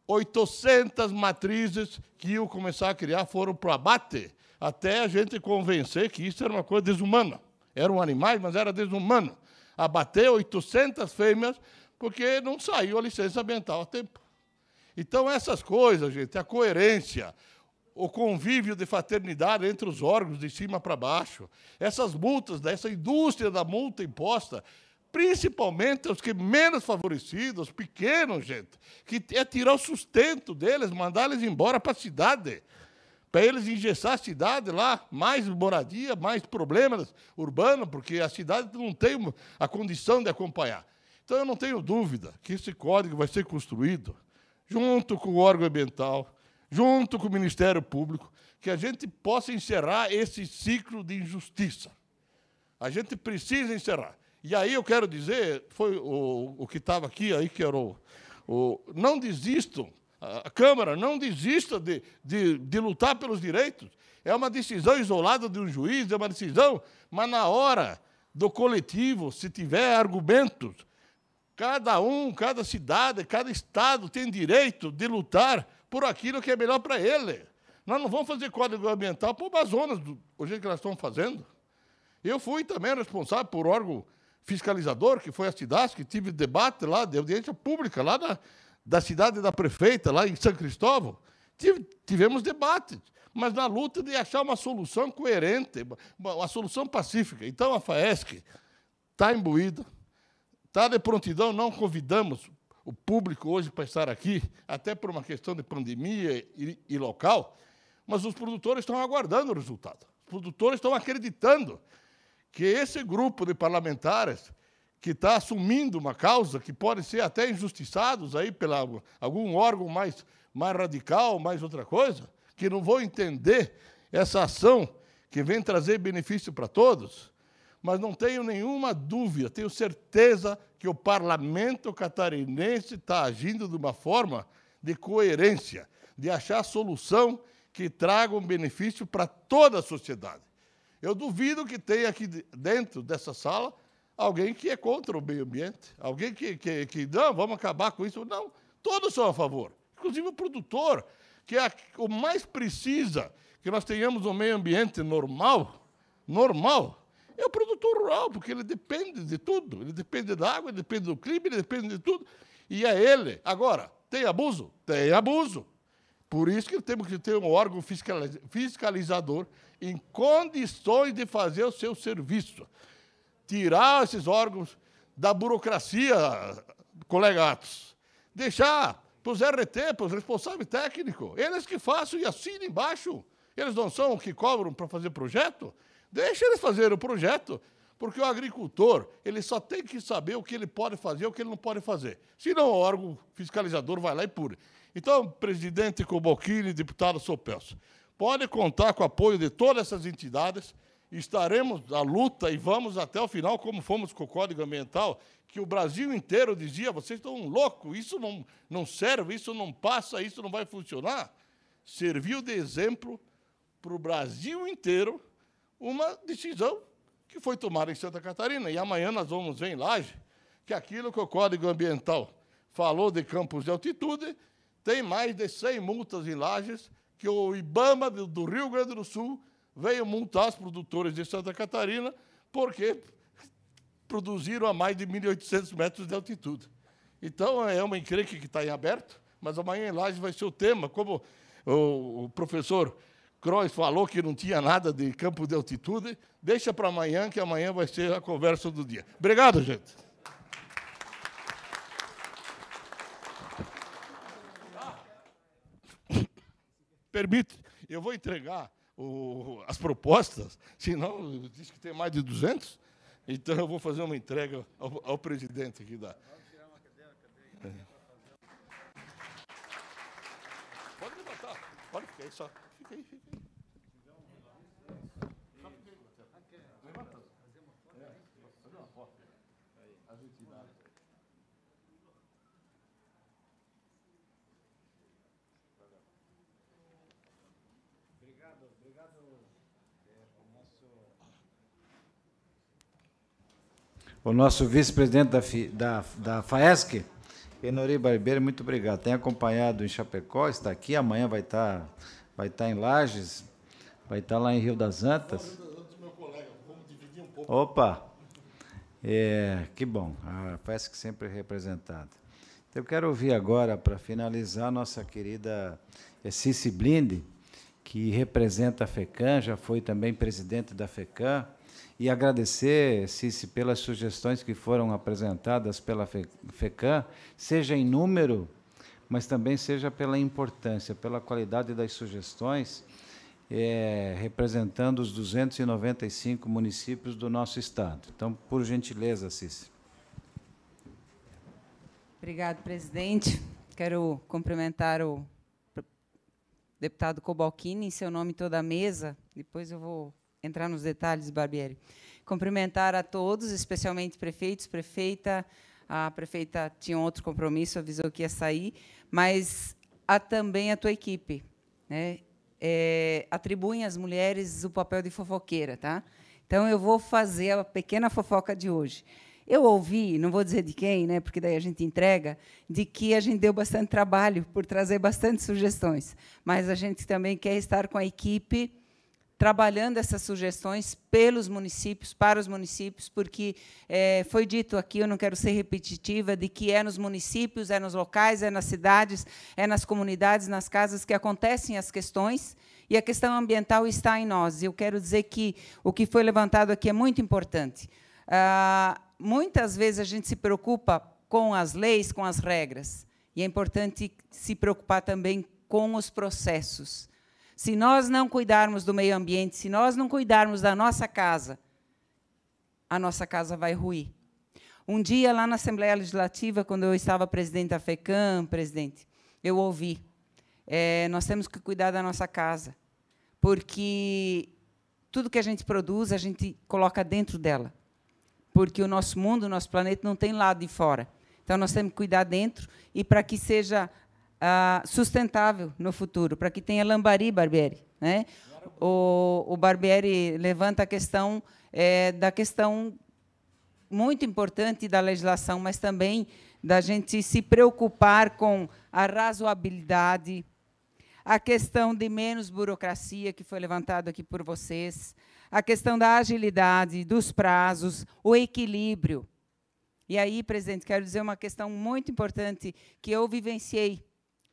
800 matrizes que iam começar a criar foram para o abate até a gente convencer que isso era uma coisa desumana. Eram animais, mas era desumano. Abater 800 fêmeas porque não saiu a licença ambiental a tempo. Então, essas coisas, gente, a coerência, o convívio de fraternidade entre os órgãos de cima para baixo, essas multas, né, essa indústria da multa imposta, principalmente aos que menos favorecidos, os pequenos, gente, que é tirar o sustento deles, mandar eles embora para a cidade, para eles engessar a cidade lá, mais moradia, mais problemas urbanos, porque a cidade não tem a condição de acompanhar. Então, eu não tenho dúvida que esse código vai ser construído junto com o órgão ambiental, junto com o Ministério Público, que a gente possa encerrar esse ciclo de injustiça. A gente precisa encerrar. E aí eu quero dizer, foi o, o que estava aqui, aí que era o, o não desistam, a Câmara não desista de, de, de, lutar pelos direitos. É uma decisão isolada de um juiz, é uma decisão, mas na hora do coletivo, se tiver argumentos, cada um, cada cidade, cada estado tem direito de lutar por aquilo que é melhor para ele. Nós não vamos fazer código ambiental para o Amazonas, do, jeito que elas estão fazendo. Eu fui também responsável por órgão fiscalizador, que foi a cidade, que tive debate lá, de audiência pública, lá na, da cidade da prefeita, lá em São Cristóvão. Tive, tivemos debates, mas na luta de achar uma solução coerente, uma, uma solução pacífica. Então, a FAESC está imbuída, está de prontidão, não convidamos o público hoje para estar aqui, até por uma questão de pandemia e, e local, mas os produtores estão aguardando o resultado. Os produtores estão acreditando que esse grupo de parlamentares que está assumindo uma causa que pode ser até injustiçados aí pela algum órgão mais mais radical, mais outra coisa, que não vão entender essa ação que vem trazer benefício para todos, mas não tenho nenhuma dúvida, tenho certeza que o parlamento catarinense está agindo de uma forma de coerência, de achar solução que traga um benefício para toda a sociedade. Eu duvido que tenha aqui dentro dessa sala alguém que é contra o meio ambiente, alguém que, que, que não, vamos acabar com isso. Não, todos são a favor, inclusive o produtor, que é o mais precisa que nós tenhamos um meio ambiente normal, normal, é o produtor rural, porque ele depende de tudo. Ele depende da água, ele depende do clima, ele depende de tudo. E é ele. Agora, tem abuso? Tem abuso. Por isso que temos que ter um órgão fiscalizador em condições de fazer o seu serviço. Tirar esses órgãos da burocracia, Atos. Deixar para os RT, para os responsáveis técnicos. Eles que façam e assinam embaixo. Eles não são os que cobram para fazer projeto? Deixa eles fazerem o projeto, porque o agricultor ele só tem que saber o que ele pode fazer e o que ele não pode fazer. Senão o órgão fiscalizador vai lá e pune. Então, presidente Cobalcini, deputado Sopelso, pode contar com o apoio de todas essas entidades. Estaremos à luta e vamos até o final, como fomos com o Código Ambiental, que o Brasil inteiro dizia: vocês estão loucos, isso não, não serve, isso não passa, isso não vai funcionar. Serviu de exemplo para o Brasil inteiro uma decisão que foi tomada em Santa Catarina. E amanhã nós vamos ver em Laje que aquilo que o Código Ambiental falou de campos de altitude tem mais de 100 multas em Lages que o IBAMA do Rio Grande do Sul veio multar os produtores de Santa Catarina porque produziram a mais de 1.800 metros de altitude. Então, é uma encrenca que está em aberto, mas amanhã em laje vai ser o tema, como o professor Croix falou que não tinha nada de campo de altitude. Deixa para amanhã, que amanhã vai ser a conversa do dia. Obrigado, gente. Permite, eu vou entregar o, as propostas, senão diz que tem mais de 200. Então eu vou fazer uma entrega ao, ao presidente aqui da. Pode levantar, pode ficar aí só. Fica aí, fica aí. Obrigado, obrigado é, nosso... O nosso vice-presidente da, da, da FAESC, Enori Barbeiro, muito obrigado. Tem acompanhado em Chapecó, está aqui, amanhã vai estar vai estar tá em Lages, vai estar tá lá em Rio das Antas. Opa! É, que bom, a FESC sempre é representada. Então, eu quero ouvir agora, para finalizar, nossa querida é, Cici Blinde, que representa a FECAM, já foi também presidente da FECAM, e agradecer, Cici, pelas sugestões que foram apresentadas pela FECAM, seja em número mas também seja pela importância, pela qualidade das sugestões, é, representando os 295 municípios do nosso Estado. Então, por gentileza, Cícero. Obrigado, presidente. Quero cumprimentar o deputado Cobalcini, em seu nome toda a mesa. Depois eu vou entrar nos detalhes, Barbieri. Cumprimentar a todos, especialmente prefeitos, prefeita, a prefeita tinha outro compromisso, avisou que ia sair, mas há também a tua equipe. Né? É, atribuem às mulheres o papel de fofoqueira. Tá? Então, eu vou fazer a pequena fofoca de hoje. Eu ouvi, não vou dizer de quem, né, porque daí a gente entrega, de que a gente deu bastante trabalho por trazer bastante sugestões, mas a gente também quer estar com a equipe trabalhando essas sugestões pelos municípios, para os municípios, porque é, foi dito aqui, eu não quero ser repetitiva, de que é nos municípios, é nos locais, é nas cidades, é nas comunidades, nas casas que acontecem as questões, e a questão ambiental está em nós. Eu quero dizer que o que foi levantado aqui é muito importante. Ah, muitas vezes a gente se preocupa com as leis, com as regras, e é importante se preocupar também com os processos se nós não cuidarmos do meio ambiente, se nós não cuidarmos da nossa casa, a nossa casa vai ruir. Um dia, lá na Assembleia Legislativa, quando eu estava presidente da FECAM, presidente, eu ouvi: é, nós temos que cuidar da nossa casa, porque tudo que a gente produz, a gente coloca dentro dela. Porque o nosso mundo, o nosso planeta, não tem lado de fora. Então, nós temos que cuidar dentro e para que seja ah, sustentável no futuro, para que tenha Lambari Barbieri. Né? O, o Barbieri levanta a questão é, da questão muito importante da legislação, mas também da gente se preocupar com a razoabilidade, a questão de menos burocracia que foi levantado aqui por vocês, a questão da agilidade, dos prazos, o equilíbrio. E aí, presidente, quero dizer uma questão muito importante que eu vivenciei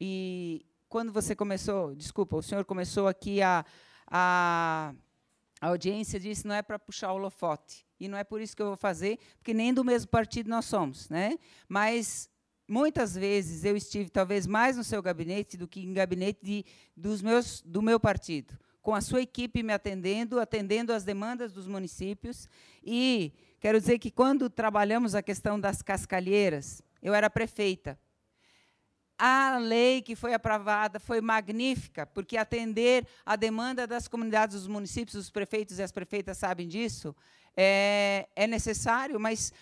e quando você começou, desculpa, o senhor começou aqui a, a, a audiência disse não é para puxar o holofote. E não é por isso que eu vou fazer, porque nem do mesmo partido nós somos. Né? Mas muitas vezes eu estive talvez mais no seu gabinete do que em gabinete de, dos meus, do meu partido, com a sua equipe me atendendo, atendendo as demandas dos municípios. E quero dizer que quando trabalhamos a questão das cascalheiras, eu era prefeita a lei que foi aprovada foi magnífica, porque atender a demanda das comunidades, dos municípios, os prefeitos e as prefeitas sabem disso, é, é necessário, mas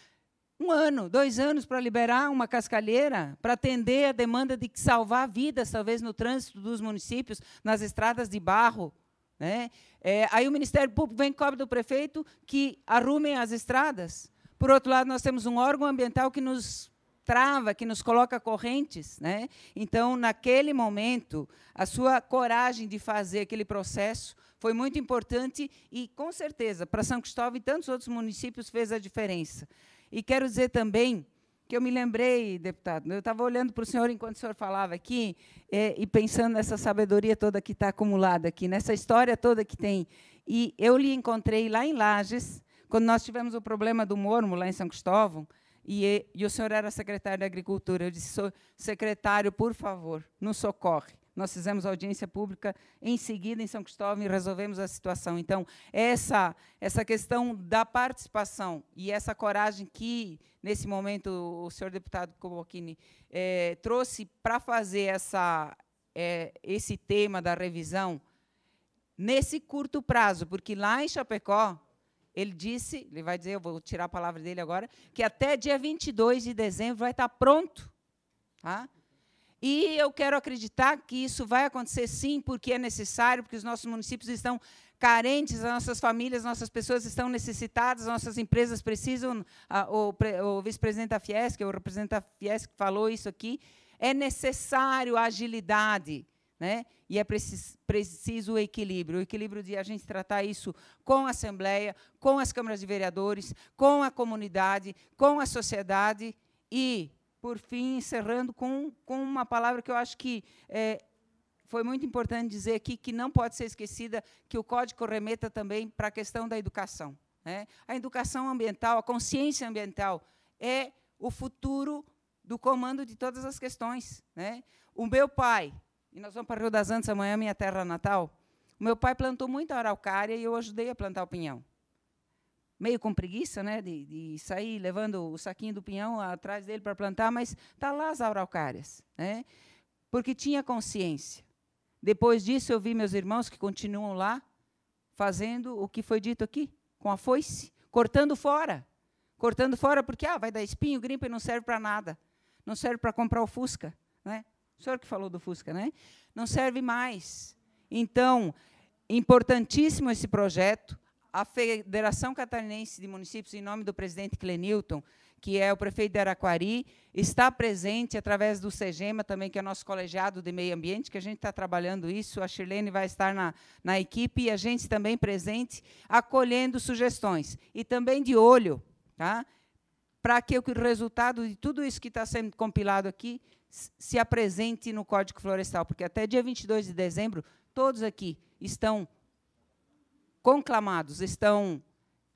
um ano, dois anos para liberar uma cascalheira, para atender a demanda de salvar vidas, talvez no trânsito dos municípios, nas estradas de barro. Né? É, aí o Ministério Público vem e cobra do prefeito que arrumem as estradas. Por outro lado, nós temos um órgão ambiental que nos trava, que nos coloca correntes. Né? Então, naquele momento, a sua coragem de fazer aquele processo foi muito importante e, com certeza, para São Cristóvão e tantos outros municípios fez a diferença. E quero dizer também que eu me lembrei, deputado, eu estava olhando para o senhor enquanto o senhor falava aqui é, e pensando nessa sabedoria toda que está acumulada aqui, nessa história toda que tem. E eu lhe encontrei lá em Lages, quando nós tivemos o problema do Mormo, lá em São Cristóvão, e, e o senhor era secretário da Agricultura. Eu disse, secretário, por favor, nos socorre. Nós fizemos audiência pública em seguida em São Cristóvão e resolvemos a situação. Então, essa, essa questão da participação e essa coragem que, nesse momento, o senhor deputado Cobocchini eh, trouxe para fazer essa, eh, esse tema da revisão, nesse curto prazo, porque lá em Chapecó, ele disse, ele vai dizer, eu vou tirar a palavra dele agora, que até dia 22 de dezembro vai estar pronto. Tá? E eu quero acreditar que isso vai acontecer sim, porque é necessário, porque os nossos municípios estão carentes, as nossas famílias, as nossas pessoas estão necessitadas, as nossas empresas precisam. A, ah, o, o vice-presidente da Fiesc, o representante da Fiesc falou isso aqui. É necessário a agilidade. Né? E é preciso, preciso o equilíbrio, o equilíbrio de a gente tratar isso com a Assembleia, com as câmaras de vereadores, com a comunidade, com a sociedade e, por fim, encerrando com, com uma palavra que eu acho que é, foi muito importante dizer aqui, que não pode ser esquecida, que o Código remeta também para a questão da educação. Né? A educação ambiental, a consciência ambiental é o futuro do comando de todas as questões. Né? O meu pai, e nós vamos para o Rio das Antas amanhã, minha terra natal. O meu pai plantou muita araucária e eu ajudei a plantar o pinhão. Meio com preguiça, né, de, de sair levando o saquinho do pinhão atrás dele para plantar, mas tá lá as araucárias, né? Porque tinha consciência. Depois disso, eu vi meus irmãos que continuam lá fazendo o que foi dito aqui, com a foice, cortando fora. Cortando fora porque ah, vai dar espinho, e não serve para nada. Não serve para comprar o Fusca, né? O senhor que falou do Fusca, né? Não serve mais. Então, importantíssimo esse projeto. A Federação Catarinense de Municípios, em nome do presidente Clenilton, que é o prefeito de Araquari, está presente através do SEGEMA também, que é nosso colegiado de meio ambiente, que a gente está trabalhando isso, a Chilene vai estar na, na equipe e a gente também presente, acolhendo sugestões. E também de olho, tá? para que o resultado de tudo isso que está sendo compilado aqui se apresente no Código Florestal, porque até dia 22 de dezembro, todos aqui estão conclamados, estão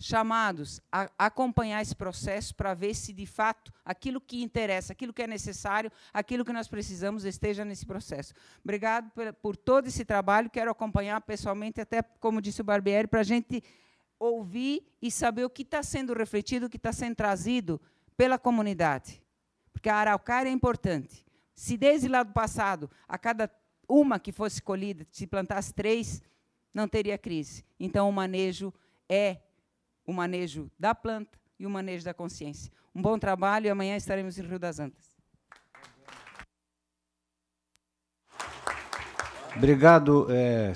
chamados a acompanhar esse processo para ver se, de fato, aquilo que interessa, aquilo que é necessário, aquilo que nós precisamos esteja nesse processo. Obrigado por, por todo esse trabalho. Quero acompanhar pessoalmente, até como disse o Barbieri, para a gente ouvir e saber o que está sendo refletido, o que está sendo trazido pela comunidade porque a araucária é importante. Se desde lá do passado, a cada uma que fosse colhida, se plantasse três, não teria crise. Então, o manejo é o manejo da planta e o manejo da consciência. Um bom trabalho e amanhã estaremos em Rio das Antas. Obrigado, é,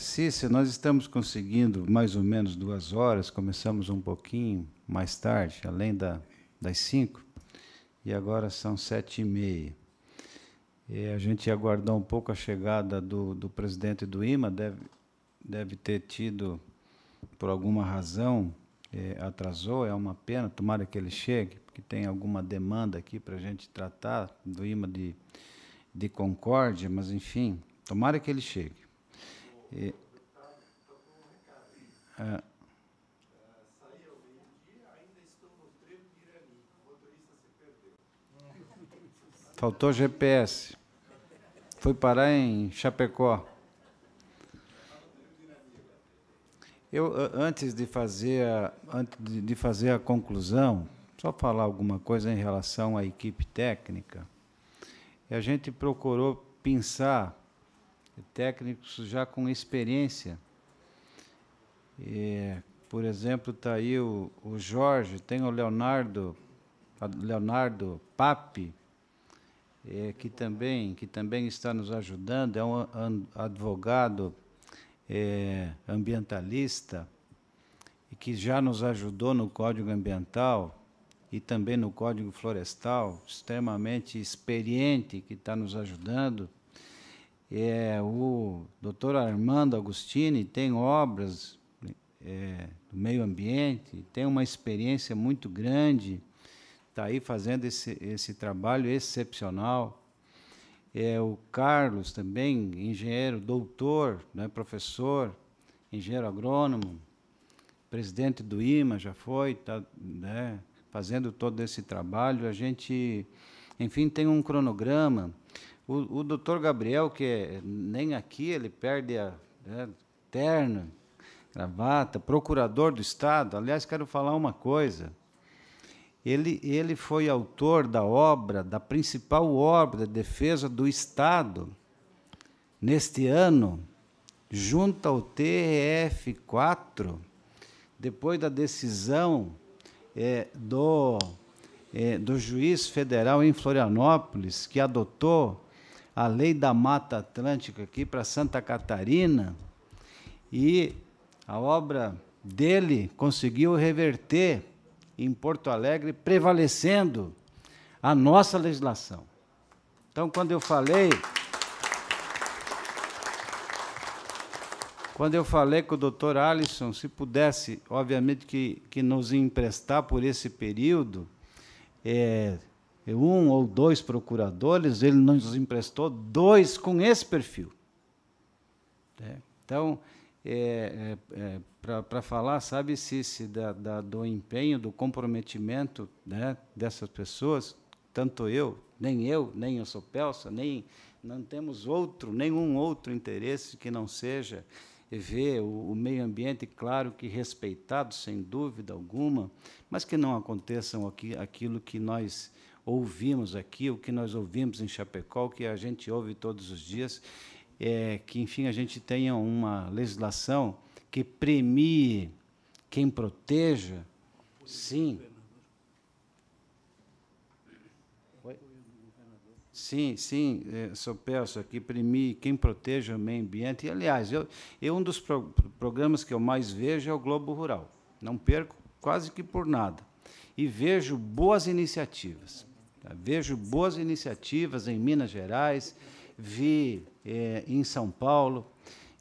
Nós estamos conseguindo mais ou menos duas horas, começamos um pouquinho mais tarde, além da, das cinco e agora são sete e meia. E a gente aguardou um pouco a chegada do, do presidente do IMA, deve, deve ter tido, por alguma razão, eh, atrasou, é uma pena, tomara que ele chegue, porque tem alguma demanda aqui para a gente tratar do IMA de, de Concórdia, mas enfim, tomara que ele chegue. E, é, Faltou GPS. Fui parar em Chapecó. Eu, antes de fazer a, antes de fazer a conclusão, só falar alguma coisa em relação à equipe técnica. A gente procurou pensar técnicos já com experiência. E, por exemplo, está aí o, o Jorge, tem o Leonardo, Leonardo Pape, é, que, também, que também está nos ajudando, é um advogado é, ambientalista e que já nos ajudou no Código Ambiental e também no Código Florestal, extremamente experiente, que está nos ajudando. É, o doutor Armando Agostini tem obras é, do meio ambiente, tem uma experiência muito grande está aí fazendo esse, esse trabalho excepcional. É o Carlos também, engenheiro, doutor, né, professor, engenheiro agrônomo, presidente do IMA, já foi, tá, né, fazendo todo esse trabalho. A gente, enfim, tem um cronograma. O, o doutor Gabriel, que é, nem aqui ele perde a né, terno, gravata, procurador do Estado. Aliás, quero falar uma coisa ele, ele foi autor da obra, da principal obra de defesa do Estado, neste ano, junto ao TRF4, depois da decisão é, do, é, do juiz federal em Florianópolis, que adotou a lei da Mata Atlântica aqui para Santa Catarina, e a obra dele conseguiu reverter em Porto Alegre, prevalecendo a nossa legislação. Então, quando eu falei. Quando eu falei com o doutor Alisson, se pudesse, obviamente, que, que nos emprestar por esse período, é, é um ou dois procuradores, ele nos emprestou dois com esse perfil. É, então, é, é, é para falar, sabe, Cici, da, da, do empenho, do comprometimento né, dessas pessoas, tanto eu, nem eu, nem eu sou Pelsa, nem não temos outro, nenhum outro interesse que não seja ver o, o meio ambiente, claro que respeitado, sem dúvida alguma, mas que não aconteçam aqui, aquilo que nós ouvimos aqui, o que nós ouvimos em Chapecó, o que a gente ouve todos os dias, é, que, enfim, a gente tenha uma legislação que premie quem proteja, sim. Sim, sim, é, só peço aqui, premie quem proteja o meio ambiente. E, aliás, eu, eu um dos pro, programas que eu mais vejo é o Globo Rural. Não perco quase que por nada. E vejo boas iniciativas. Tá? Vejo boas iniciativas em Minas Gerais, vi é, em São Paulo.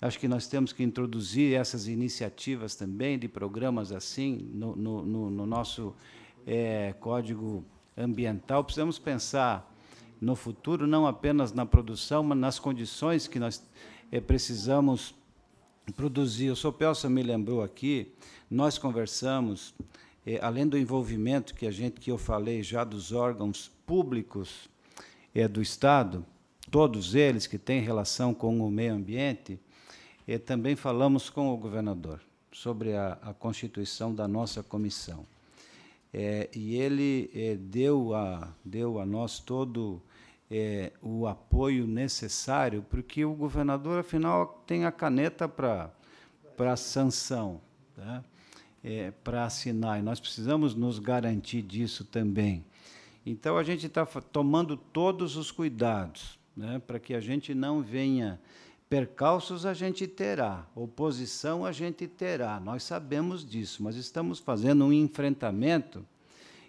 Acho que nós temos que introduzir essas iniciativas também, de programas assim, no, no, no nosso é, código ambiental. Precisamos pensar no futuro, não apenas na produção, mas nas condições que nós é, precisamos produzir. O Sopelsa me lembrou aqui, nós conversamos, é, além do envolvimento que a gente que eu falei já dos órgãos públicos é, do Estado, todos eles que têm relação com o meio ambiente, e eh, também falamos com o governador sobre a, a constituição da nossa comissão. É, e ele é, deu, a, deu a nós todo é, o apoio necessário, porque o governador, afinal, tem a caneta para sanção, tá? Né? para assinar, e nós precisamos nos garantir disso também. Então, a gente está tomando todos os cuidados né? para que a gente não venha. Percalços a gente terá, oposição a gente terá, nós sabemos disso, mas estamos fazendo um enfrentamento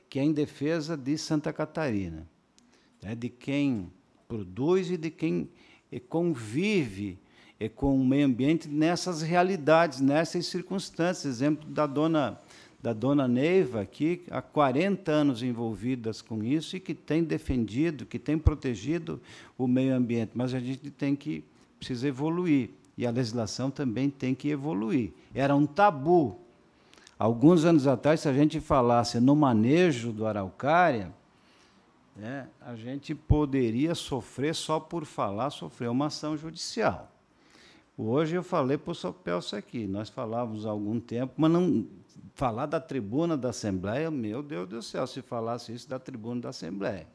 que é em defesa de Santa Catarina, né? de quem produz e de quem convive com o meio ambiente nessas realidades, nessas circunstâncias. Exemplo da dona da dona Neiva, que há 40 anos envolvidas com isso e que tem defendido, que tem protegido o meio ambiente, mas a gente tem que precisa evoluir e a legislação também tem que evoluir. Era um tabu. Alguns anos atrás, se a gente falasse no manejo do araucária, né, a gente poderia sofrer só por falar, sofrer uma ação judicial. Hoje eu falei para o Sopelso aqui, nós falávamos há algum tempo, mas não falar da tribuna da Assembleia, meu Deus do céu, se falasse isso da tribuna da Assembleia.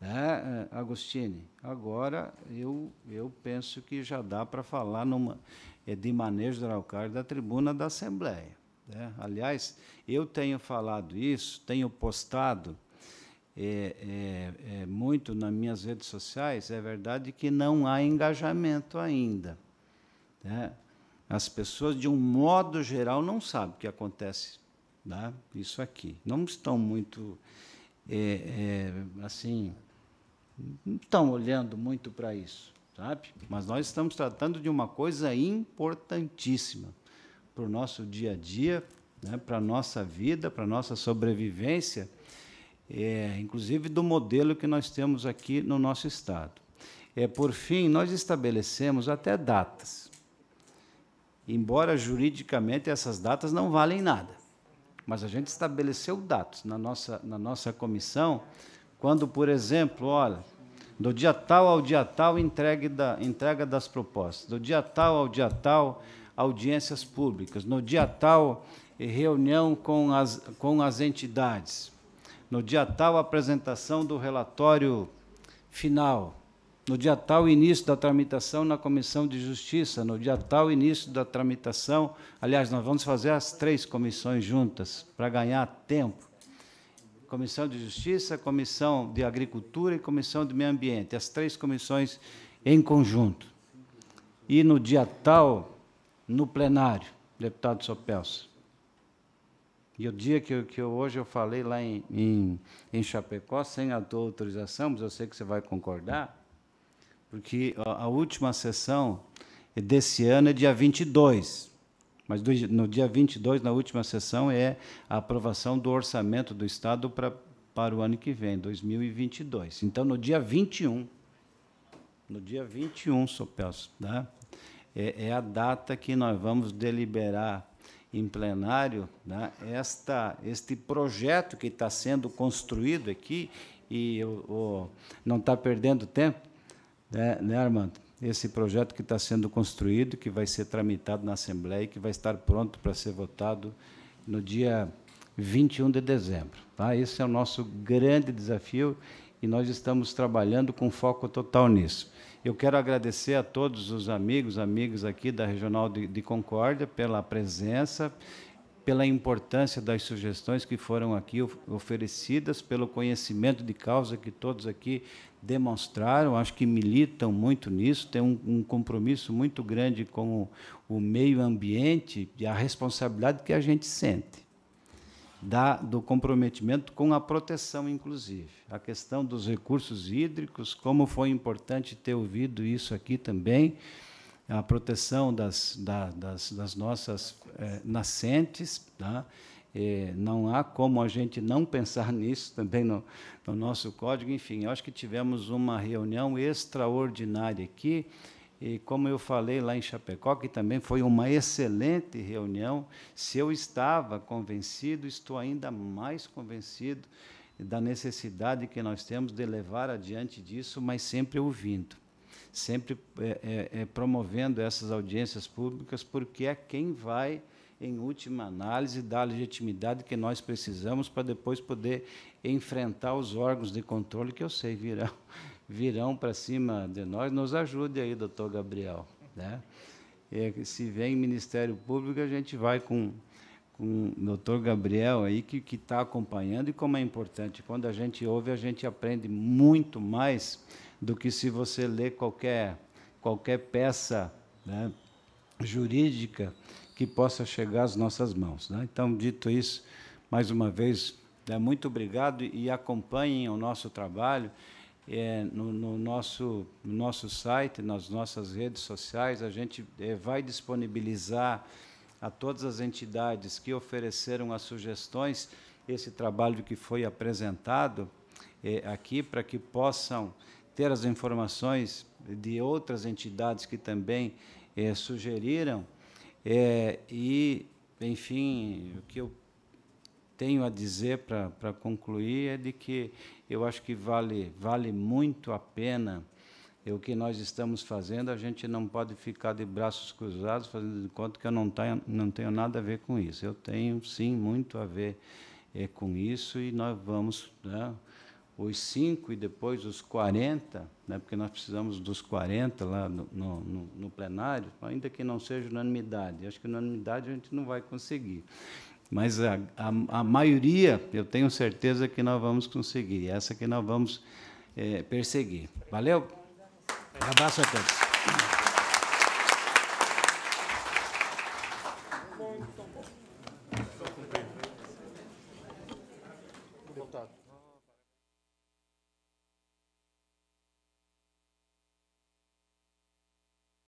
Né, eh, Agostini? Agora eu, eu penso que já dá para falar numa, eh, de manejo do araucário da tribuna da Assembleia. Né? Aliás, eu tenho falado isso, tenho postado é, é, é muito nas minhas redes sociais. É verdade que não há engajamento ainda. Né? As pessoas, de um modo geral, não sabem o que acontece. Tá? Isso aqui. Não estão muito. É, é, assim. Não estão olhando muito para isso, sabe? Mas nós estamos tratando de uma coisa importantíssima para o nosso dia a dia, né? para a nossa vida, para a nossa sobrevivência. É, inclusive do modelo que nós temos aqui no nosso Estado. É, por fim, nós estabelecemos até datas embora juridicamente essas datas não valem nada. Mas a gente estabeleceu datas na nossa, na nossa comissão, quando, por exemplo, olha, do dia tal ao dia tal, entregue da, entrega das propostas, do dia tal ao dia tal, audiências públicas, no dia tal, eh, reunião com as, com as entidades, no dia tal, apresentação do relatório final, no dia tal, início da tramitação na Comissão de Justiça. No dia tal, início da tramitação. Aliás, nós vamos fazer as três comissões juntas, para ganhar tempo. Comissão de Justiça, Comissão de Agricultura e Comissão de Meio Ambiente. As três comissões em conjunto. E no dia tal, no plenário, deputado Sopelso. E o dia que, eu, que eu, hoje eu falei lá em, em, em Chapecó, sem a tua autorização, mas eu sei que você vai concordar porque a, última sessão é desse ano é dia 22. Mas do, no dia 22, na última sessão, é a aprovação do orçamento do Estado para, para o ano que vem, 2022. Então, no dia 21, no dia 21, só peço, né? é, é a data que nós vamos deliberar em plenário né? Esta, este projeto que está sendo construído aqui, e eu, eu não está perdendo tempo, né, né Armando? Esse projeto que está sendo construído, que vai ser tramitado na Assembleia e que vai estar pronto para ser votado no dia 21 de dezembro. Tá? Esse é o nosso grande desafio e nós estamos trabalhando com foco total nisso. Eu quero agradecer a todos os amigos, amigos aqui da Regional de, de Concórdia pela presença pela importância das sugestões que foram aqui oferecidas, pelo conhecimento de causa que todos aqui demonstraram, acho que militam muito nisso, têm um, um compromisso muito grande com o, o, meio ambiente e a responsabilidade que a gente sente. Da, do comprometimento com a proteção, inclusive. A questão dos recursos hídricos, como foi importante ter ouvido isso aqui também é a proteção das, da, das, das, nossas é, nascentes. Tá? não há como a gente não pensar nisso também no, no nosso código. Enfim, acho que tivemos uma reunião extraordinária aqui. E como eu falei lá em Chapecó, que também foi uma excelente reunião, se eu estava convencido, estou ainda mais convencido da necessidade que nós temos de levar adiante disso, mas sempre ouvindo sempre é, é, é, promovendo essas audiências públicas, porque é quem vai, em última análise, dar a legitimidade que nós precisamos para depois poder enfrentar os órgãos de controle que eu sei virão, virão para cima de nós. Nos ajude aí, doutor Gabriel. Né? E, é, se vem Ministério Público, a gente vai com com o doutor Gabriel aí que está acompanhando e como é importante. Quando a gente ouve, a gente aprende muito mais do que se você ler qualquer, qualquer peça né, jurídica que possa chegar às nossas mãos. Né? Então, dito isso, mais uma vez, né, muito obrigado e acompanhem o nosso trabalho. É, no, no, nosso, no nosso site, nas nossas redes sociais, a gente é, vai disponibilizar a todas as entidades que ofereceram as sugestões esse trabalho que foi apresentado é, aqui para que possam ter as informações de outras entidades que também é, sugeriram. É, e, enfim, o que eu tenho a dizer para concluir é de que eu acho que vale, vale muito a pena é o que nós estamos fazendo. A gente não pode ficar de braços cruzados fazendo de conta que eu não tenho, não tenho nada a ver com isso. Eu tenho, sim, muito a ver é, com isso e nós vamos. Né, os cinco e depois os 40, né, porque nós precisamos dos 40 lá no, no, no plenário, ainda que não seja unanimidade. Acho que unanimidade a gente não vai conseguir. Mas a, a, a maioria, eu tenho certeza que nós vamos conseguir. Essa que nós vamos é, perseguir. Valeu? Um abraço a todos.